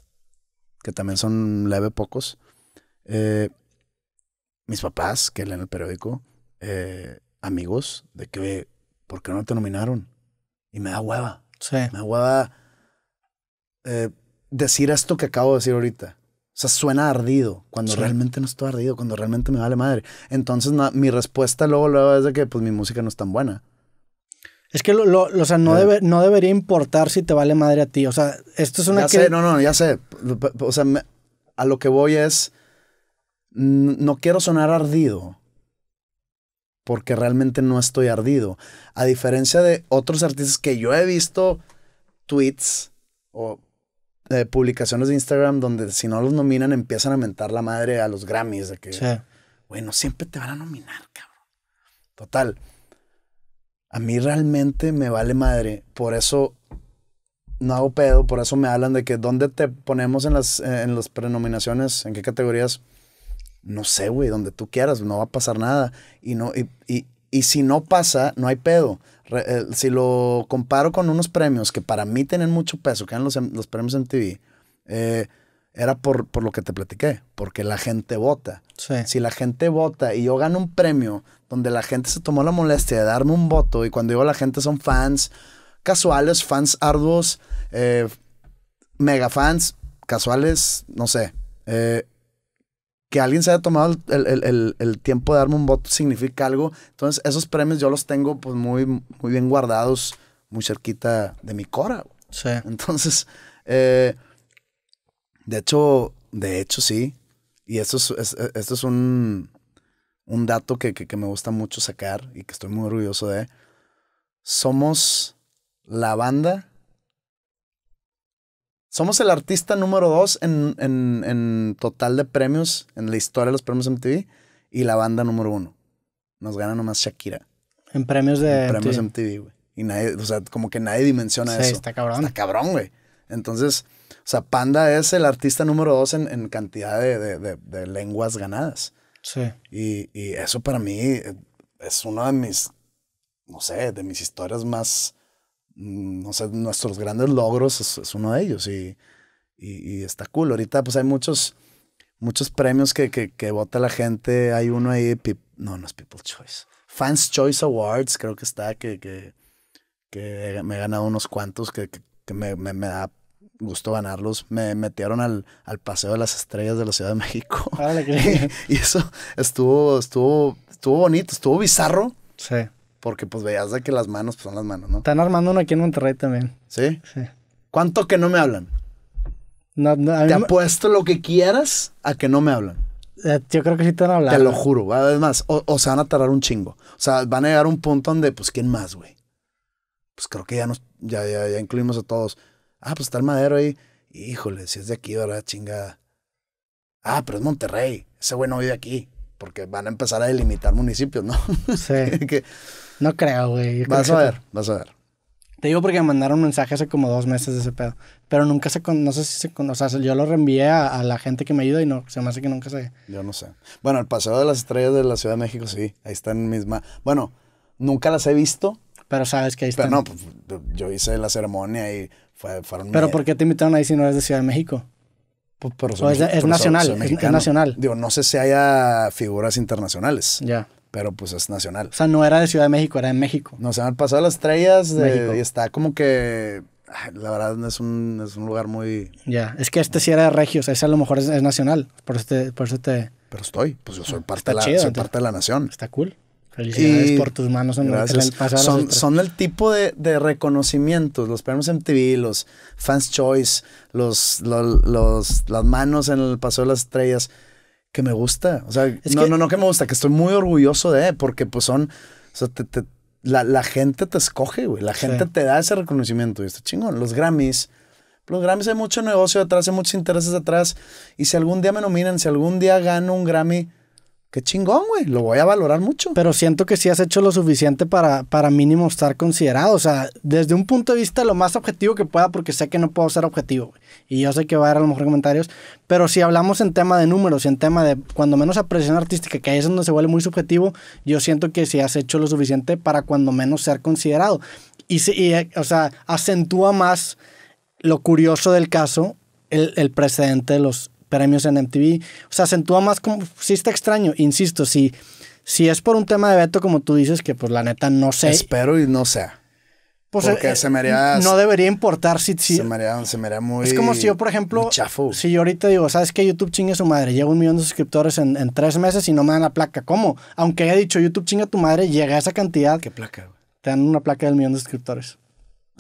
que también son leve pocos, eh, mis papás que leen el periódico, eh, amigos, de que, porque no te nominaron? Y me da hueva. Sí. Me da hueva eh, decir esto que acabo de decir ahorita. O sea, suena ardido cuando realmente no estoy ardido, cuando realmente me vale madre. Entonces, mi respuesta luego, luego es de que pues mi música no es tan buena. Es que lo, o sea, no, debe, no debería importar si te vale madre a ti. O sea, esto es una ya Sé, no, no, ya sé. O sea, a lo que voy es. No quiero sonar ardido porque realmente no estoy ardido. A diferencia de otros artistas que yo he visto tweets o eh, publicaciones de Instagram donde si no los nominan empiezan a mentar la madre a los Grammys de que, bueno, siempre te van a nominar, cabrón. Total. A mí realmente me vale madre, por eso no hago pedo, por eso me hablan de que dónde te ponemos en las, eh, en las prenominaciones, en qué categorías no sé, güey, donde tú quieras, no va a pasar nada. Y, no, y, si no pasa, no hay pedo. Eh, si lo comparo con unos premios que para mí tienen mucho peso, que eran los, em, los premios en TV eh, era por, lo que te platiqué, porque la gente vota. Si la gente vota y yo gano un premio donde la gente se tomó la molestia de darme un voto, y cuando digo la gente son fans casuales, fans arduos, eh, mega fans, casuales, no sé que alguien se haya tomado el, tiempo de darme un voto significa algo. Entonces, esos premios yo los tengo pues muy, muy bien guardados, muy cerquita de mi cora. Entonces, eh, de hecho, de hecho sí. Y esto es, esto es un, un dato que me gusta mucho sacar y que estoy muy orgulloso de. Somos la banda somos el artista número dos en, en, total de premios en la historia de los premios MTV y la banda número uno. Nos gana nomás Shakira. En premios de. En premios MTV, güey. Y nadie, o sea, como que nadie dimensiona sí, Está cabrón. Está cabrón, güey. Entonces, o sea, Panda es el artista número dos en, cantidad de, lenguas ganadas. Sí. Y, y, eso para mí eh, es una de mis, no sé, de mis historias más Mm, sé, nuestros grandes logros es, uno de ellos y, y, está cool. Ahorita pues hay muchos, muchos premios que, vota la gente. Hay uno ahí, no, no es People's Choice. Fans Choice Awards creo que está, que, que, me he ganado unos cuantos que, me, da gusto ganarlos. Me metieron al, al, Paseo de las Estrellas de la Ciudad de México. y, y, eso estuvo, estuvo, estuvo bonito, estuvo bizarro. Sí. Porque pues veías de que las manos pues, son las manos, ¿no? Están armando uno aquí en Monterrey también. ¿Sí? Sí. ¿Cuánto que no me hablan? No, no, te apuesto lo que quieras a que no me hablan. Eh, yo creo que sí te van a hablar. Te lo juro. Además, o, o se van a tardar un chingo. O sea, van a llegar a un punto donde, pues, ¿quién más, güey? Pues creo que ya nos, ya, ya, ya incluimos a todos. Ah, pues está el madero ahí. Híjole, si es de aquí, ¿verdad? chinga. Ah, pero es Monterrey. Ese güey no vive aquí. Porque van a empezar a delimitar municipios, ¿no? Sí. que, no creo, güey. Vas a ver, vas a ver. Te digo porque me mandaron un mensaje hace como dos meses de ese pedo. Pero nunca se... conoce, No sé si se... O sea, yo lo reenvié a, la gente que me ayuda y no... Se me hace que nunca se... Yo no sé. Bueno, el Paseo de las Estrellas de la Ciudad de México, sí. Ahí están misma... Bueno, nunca las he visto. Pero sabes que ahí están. Pero no, pues, yo hice la ceremonia y fue, fueron... Pero ¿por qué te invitaron ahí si no eres de Ciudad de México? Pues, pero es, nacional, es, nacional, es, nacional. Digo, no sé si haya figuras internacionales. Ya pero pues es nacional. O sea, no era de Ciudad de México, era de México. No, se han pasado las estrellas eh, y está como que la verdad es un, lugar muy... Ya, es que este sí era de Regios, ese a lo mejor es, nacional, por eso, te, por Pero estoy, pues yo soy, parte de, la, parte, la, nación. Está cool. Felicidades por tus manos en, gracias. el pasado. Son, son el tipo de, de, reconocimientos, los premios MTV, los Fans Choice, los, las manos en el Paseo de las Estrellas que me gusta. O sea, no, que... no, no que me gusta, que estoy muy orgulloso de, porque pues son, o sea, te, la, la, gente te escoge, güey. La gente te da ese reconocimiento y está chingón. Los Grammys, los Grammys hay mucho negocio detrás, hay muchos intereses detrás. Y si algún día me nominan, si algún día gano un Grammy, qué chingón, güey, lo voy a valorar mucho. Pero siento que sí has hecho lo suficiente para, para mínimo estar considerado. O sea, desde un punto de vista lo más objetivo que pueda, porque sé que no puedo ser objetivo. güey. Y yo sé que va a haber a lo mejor comentarios. Pero si hablamos en tema de números, en tema de cuando menos apreciación artística, que ahí es donde se vuelve muy subjetivo, yo siento que sí has hecho lo suficiente para cuando menos ser considerado. Y, si, o sea, acentúa más lo curioso del caso el, precedente de los premios en MTV. O sea, acentúa más como. Sí, está extraño, insisto, si, si es por un tema de veto, como tú dices, que pues la neta no sé. Espero y no sea. Pues, Porque eh, se me No debería importar si. se, me haría, se, bien. Es como si yo, por ejemplo. Si yo ahorita digo, ¿sabes qué? YouTube chingue su madre. Llega un millón de suscriptores en, tres meses y no me dan la placa. ¿Cómo? Aunque haya dicho YouTube chinga tu madre, llega esa cantidad. ¿Qué placa, güey? Te dan una placa del millón de suscriptores.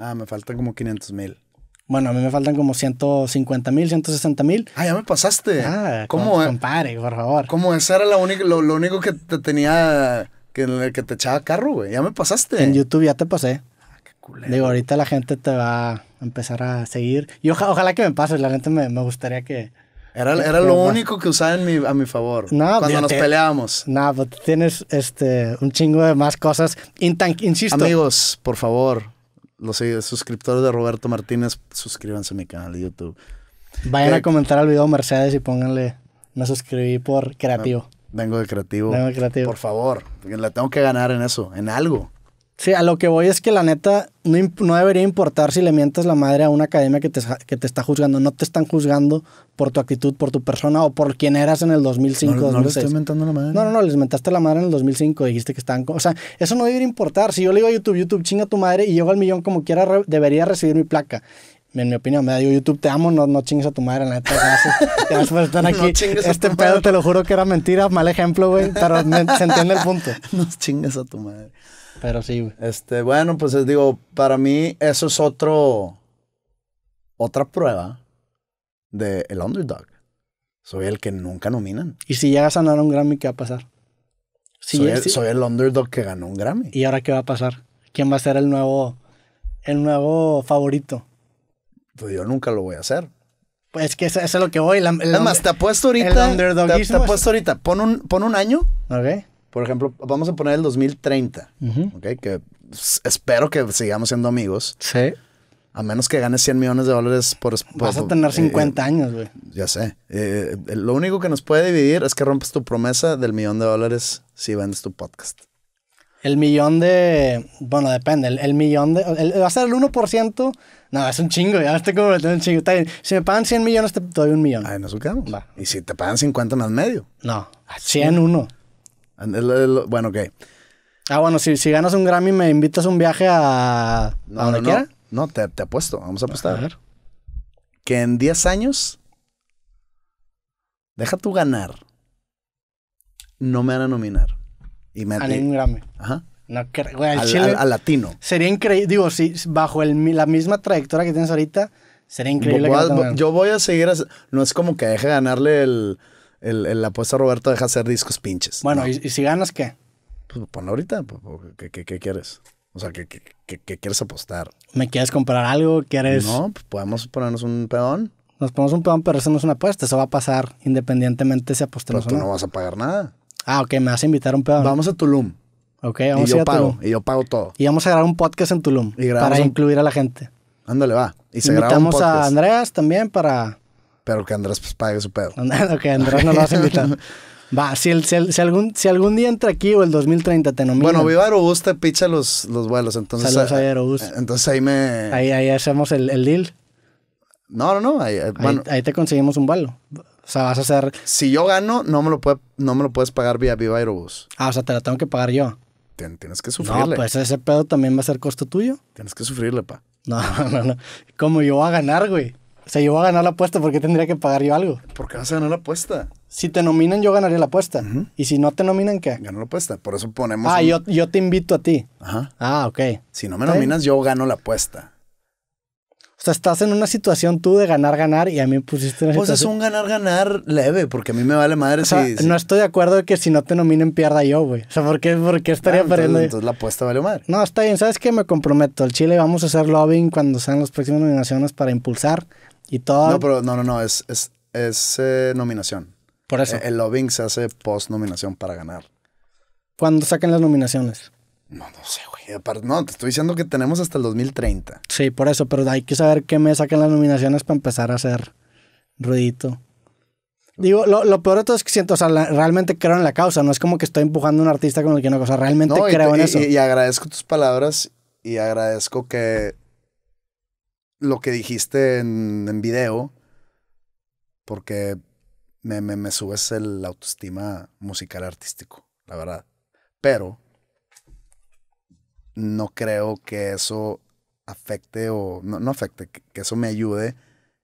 Ah, me faltan como 500 mil. Bueno, a mí me faltan como 150 mil, 160 mil. Ah, ya me pasaste. Ah, ¿Cómo? E-? por favor. Como ese era la única, lo, único que te tenía, que, que te echaba carro, güey. Ya me pasaste. En YouTube ya te pasé. Ah, qué culero. Digo, ahorita la gente te va a empezar a seguir. Y ojalá que me pases, la gente me, gustaría que... Era, era lo único que usaba en mi, a mi favor. No, cuando nos peleábamos. No, pero pues tienes este, un chingo de más cosas. insisto. Amigos, por favor, los suscriptores de Roberto Martínez, suscríbanse a mi canal de YouTube. Vayan a comentar al video Mercedes y pónganle, me suscribí por creativo. Vengo de creativo. Vengo de creativo. Por favor, la tengo que ganar en eso, en algo. Sí, a lo que voy es que la neta no, no, debería importar si le mientas la madre a una academia que te, que te está juzgando. No te están juzgando por tu actitud, por tu persona o por quién eras en el 2005. No, no les estoy mentando la madre. No, no, no, les mentaste la madre en el 2005. Dijiste que estaban. O sea, eso no debería importar. Si yo le digo a YouTube, YouTube chinga tu madre y llego al millón como quiera, debería recibir mi placa en mi opinión, me da, digo, YouTube, te amo, no, no chingues a tu madre, la neta, gracias, gracias por estar aquí. este pedo, te lo juro que era mentira, mal ejemplo, güey, pero se entiende el punto. No chingues a tu madre. Pero sí, güey. Este, bueno, pues les eh, digo, para mí eso es otro. Otra prueba de el underdog. Soy el que nunca nominan. Y si llegas a ganar un Grammy, ¿qué va a pasar? soy, el, underdog que ganó un Grammy. ¿Y ahora qué va a pasar? ¿Quién va a ser el nuevo, el nuevo favorito? Pues yo nunca lo voy a hacer. Pues que eso, es lo que voy. nada más Además, te apuesto ahorita. El te, apuesto ahorita. Pon un, pon un año. Ok. Por ejemplo, vamos a poner el 2030, ¿ok? Que espero que sigamos siendo amigos. Sí. A menos que ganes 100 millones de dólares por... Vas a tener 50 eh, eh, años, güey. Ya sé. Eh, lo único que nos puede dividir es que rompes tu promesa del millón de dólares si vendes tu podcast. El millón de... Bueno, depende. El, millón de... va a ser el 1%. No, es un chingo. Ya estoy como... Un chingo. Si me pagan 100 millones, te doy un millón. Ah, nos quedamos. Y si te pagan 50, más medio. No. 100, ah, uno. Bueno, ok. Ah, bueno, si, si ganas un Grammy, me invitas un viaje a, donde quiera. No, te, apuesto. Vamos a apostar. A ver. Que en 10 años. Deja tú ganar. No me van a nominar. Y me a ningún Grammy. Ajá. No al, latino. Sería increíble. Digo, si bajo el, la misma trayectoria que tienes ahorita, sería increíble. yo voy a seguir. no es como que deje ganarle el el, el apuesta Roberto deja hacer discos pinches. Bueno, ¿y, si ganas qué? Pues, pues ponlo ahorita, pues, pues, ¿qué, quieres? O sea, ¿qué, quieres apostar? ¿Me quieres comprar algo? ¿Quieres...? No, pues podemos ponernos un peón. Nos ponemos un peón, pero eso no es una apuesta. Eso va a pasar independientemente si apostemos o no. no vas a pagar nada. Ah, ok, me vas a invitar un peón. Vamos a Tulum. Ok, vamos y yo a pago, Y yo pago todo. Y vamos a grabar un podcast en Tulum. para incluir a la gente. Ándale, va. Y se graba un podcast. a Andreas también para pero que Andrés pues, pague su pedo. no, Andrés no lo vas a invitar. Va, si, algún, si algún día entra aquí o el 2030 te nomina. Bueno, Viva Aerobús te picha los, los vuelos, entonces... Saludos a, eh, eh, Entonces ahí me... Ahí, ahí hacemos el, el deal. No, no, no. Eh, ahí, te conseguimos un vuelo. O sea, vas a hacer... Si yo gano, no me lo, puede, no me lo puedes pagar vía Viva Aerobús. Ah, o sea, te lo tengo que pagar yo. tienes que sufrirle. No, pues ese pedo también va a ser costo tuyo. Tienes que sufrirle, pa. No, no, no. Como yo voy a ganar, güey. O sea, yo voy a ganar la apuesta, porque tendría que pagar yo algo? Porque vas a ganar la apuesta. Si te nominan, yo ganaría la apuesta. Y si no te nominan, ¿qué? Gano la apuesta. Por eso ponemos. Ah, yo, yo te invito a ti. Ajá. Ah, ok. Si no me nominas, yo gano la apuesta. O sea, estás en una situación tú de ganar, ganar y a mí pusiste en Pues es un ganar, ganar leve, porque a mí me vale madre o No estoy de acuerdo de que si no te nominen pierda yo, güey. O sea, ¿por qué, estaría ah, perdiendo? Entonces, la apuesta vale madre. No, está bien. ¿Sabes qué? Me comprometo. El Chile vamos a hacer lobbying cuando sean las próximas nominaciones para impulsar y todo. No, pero no, no, no, es, es, eh, nominación. Por eso. Eh, el, el se hace post nominación para ganar. ¿Cuándo saquen las nominaciones? No, no sé, güey. No, te estoy diciendo que tenemos hasta el 2030. Sí, por eso, pero hay que saber qué mes saquen las nominaciones para empezar a hacer ruidito. Digo, lo, peor de todo es que siento, o sea, realmente creo en la causa, no es como que estoy empujando a un artista con el que no, o sea, realmente creo en eso. y, agradezco tus palabras y agradezco que lo que dijiste en, video, porque me, subes el autoestima musical artístico, la verdad. Pero no creo que eso afecte o no, afecte, que, eso me ayude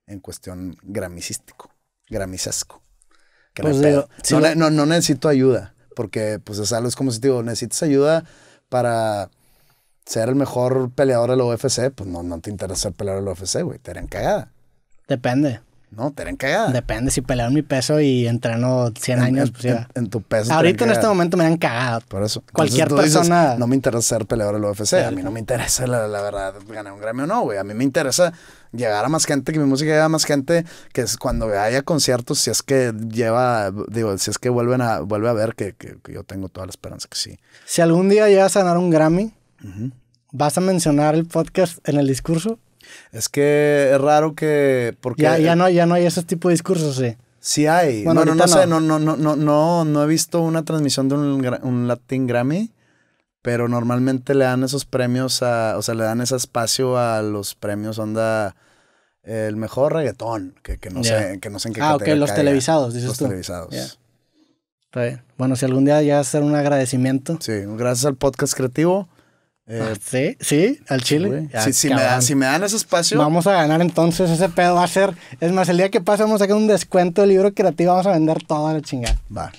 en cuestión gramicístico, gramicesco. Pues no, necesito ayuda, porque pues es es como si te digo, necesitas ayuda para ser el mejor peleador de la UFC, pues no, no te interesa ser peleador de la UFC, güey. Te harían cagada. Depende. No, te harían cagada. Depende. Si peleo en mi peso y entreno 100 años, en, pues En, tu peso. Ahorita en este momento me han cagado. Por eso. Cualquier persona. no me interesa ser peleador de la UFC. A mí no me interesa, la, verdad, ganar un Grammy o no, güey. A mí me interesa llegar a más gente, que mi música llegue a más gente, que es cuando haya conciertos, si es que lleva, digo, si es que vuelven a, vuelve a ver, que, que, que yo tengo toda la esperanza que sí. Si algún día llegas a ganar un Grammy, ¿Vas a mencionar el podcast en el discurso? Es que es raro que... Porque ya, eh, no, ya no hay ese tipo de discursos, sí. Sí hay. no, no, no, sé, no, no, no, no, no, he visto una transmisión de un, Latin Grammy pero normalmente le dan esos premios o sea, le dan ese espacio a los premios onda el mejor reggaetón, que, que no sé, que en qué Ah, ok, los televisados, dices tú. Los televisados. Bueno, si algún día ya hacer un agradecimiento. Sí, gracias al podcast creativo. Ah, eh, sí, sí, al Chile. Ah, si, me dan ese espacio. Vamos a ganar entonces, ese pedo va a ser. Es más, el día que pase vamos a sacar un descuento del libro creativo, vamos a vender toda la chingada. Va.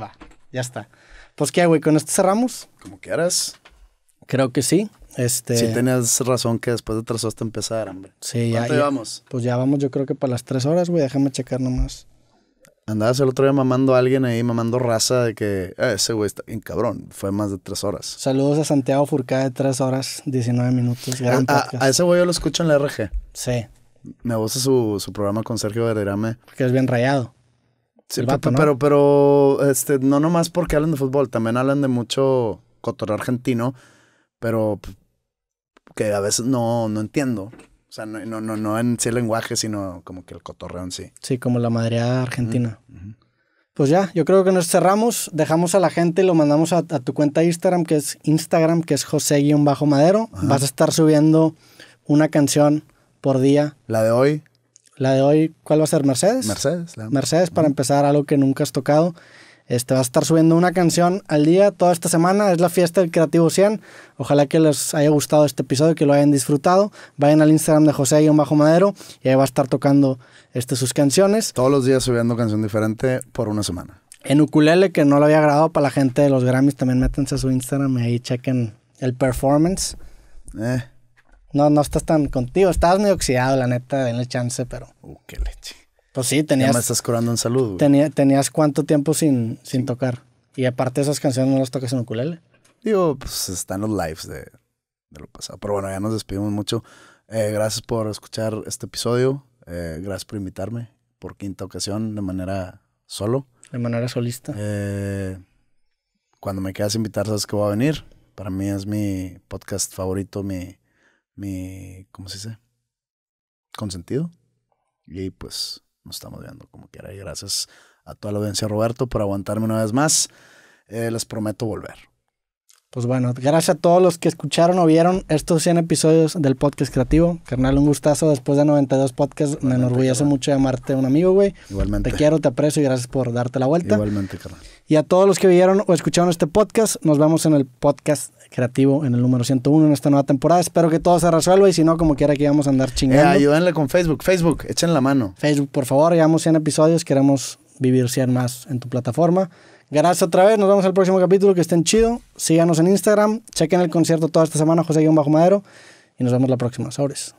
Va, ya está. Pues qué, güey, con esto cerramos. Como quieras. Creo que sí. Este... Sí tenías razón que después de tres horas te empezara, hombre Sí, ya. ya vamos? Pues ya vamos, yo creo que para las tres horas, güey. Déjame checar nomás andabas el otro día mamando a alguien ahí, mamando raza de que eh, ese güey está bien cabrón. Fue más de tres horas. Saludos a Santiago Furca de tres horas, 19 minutos. a, ese güey yo lo escucho en la RG. Sí. Me gusta su, su programa con Sergio Verderame. Porque es bien rayado. Sí, pero, ¿no? pero, este, no nomás porque hablan de fútbol, también hablan de mucho cotor argentino, pero que a veces no, no entiendo sea, no, no, no, en sí lenguaje, sino como que el cotorreón sí. Sí, como la madre argentina. Pues ya, yo creo que nos cerramos, dejamos a la gente y lo mandamos a, tu cuenta de Instagram, que es Instagram, que es José-Madero. Vas a estar subiendo una canción por día. ¿La de hoy? La de hoy, ¿cuál va a ser? ¿Mercedes? Mercedes. Mercedes, para empezar, algo que nunca has tocado. Este, va a estar subiendo una canción al día toda esta semana. Es la fiesta del Creativo 100. Ojalá que les haya gustado este episodio, que lo hayan disfrutado. Vayan al Instagram de José y bajo madero y ahí va a estar tocando este, sus canciones. Todos los días subiendo canción diferente por una semana. En Ukulele, que no lo había grabado para la gente de los Grammys, también métanse a su Instagram y ahí chequen el performance. Eh. No, no estás tan contigo. estás muy oxidado, la neta, denle chance, pero. Uh, qué leche. Pues sí, tenías. Ya me estás curando en salud, Tenía, tenías cuánto tiempo sin, sin tocar. Y aparte esas canciones no las tocas en ukulele. Digo, pues están los lives de, lo pasado. Pero bueno, ya nos despedimos mucho. Eh, gracias por escuchar este episodio. Eh, gracias por invitarme por quinta ocasión de manera solo. De manera solista. Eh, cuando me quedas invitar, sabes que voy a venir. Para mí es mi podcast favorito, mi, mi ¿cómo se dice? Consentido. Y pues nos estamos viendo como quiera. Y gracias a toda la audiencia, Roberto, por aguantarme una vez más. Eh, les prometo volver. Pues bueno, gracias a todos los que escucharon o vieron estos 100 episodios del podcast creativo. Carnal, un gustazo después de 92 podcasts. me enorgullece mucho llamarte un amigo, güey. Igualmente. Te quiero, te aprecio y gracias por darte la vuelta. Igualmente, carnal. Y a todos los que vieron o escucharon este podcast, nos vemos en el podcast creativo en el número 101 en esta nueva temporada. Espero que todo se resuelva y si no, como quiera que vamos a andar eh, chingando. ayúdenle con Facebook. Facebook, echen la mano. Facebook, por favor, llevamos 100 episodios. Queremos vivir 100 más en tu plataforma. Gracias otra vez, nos vemos al próximo capítulo, que estén chido, síganos en Instagram, chequen el concierto toda esta semana, José Guión Bajo Madero, y nos vemos la próxima, sobres.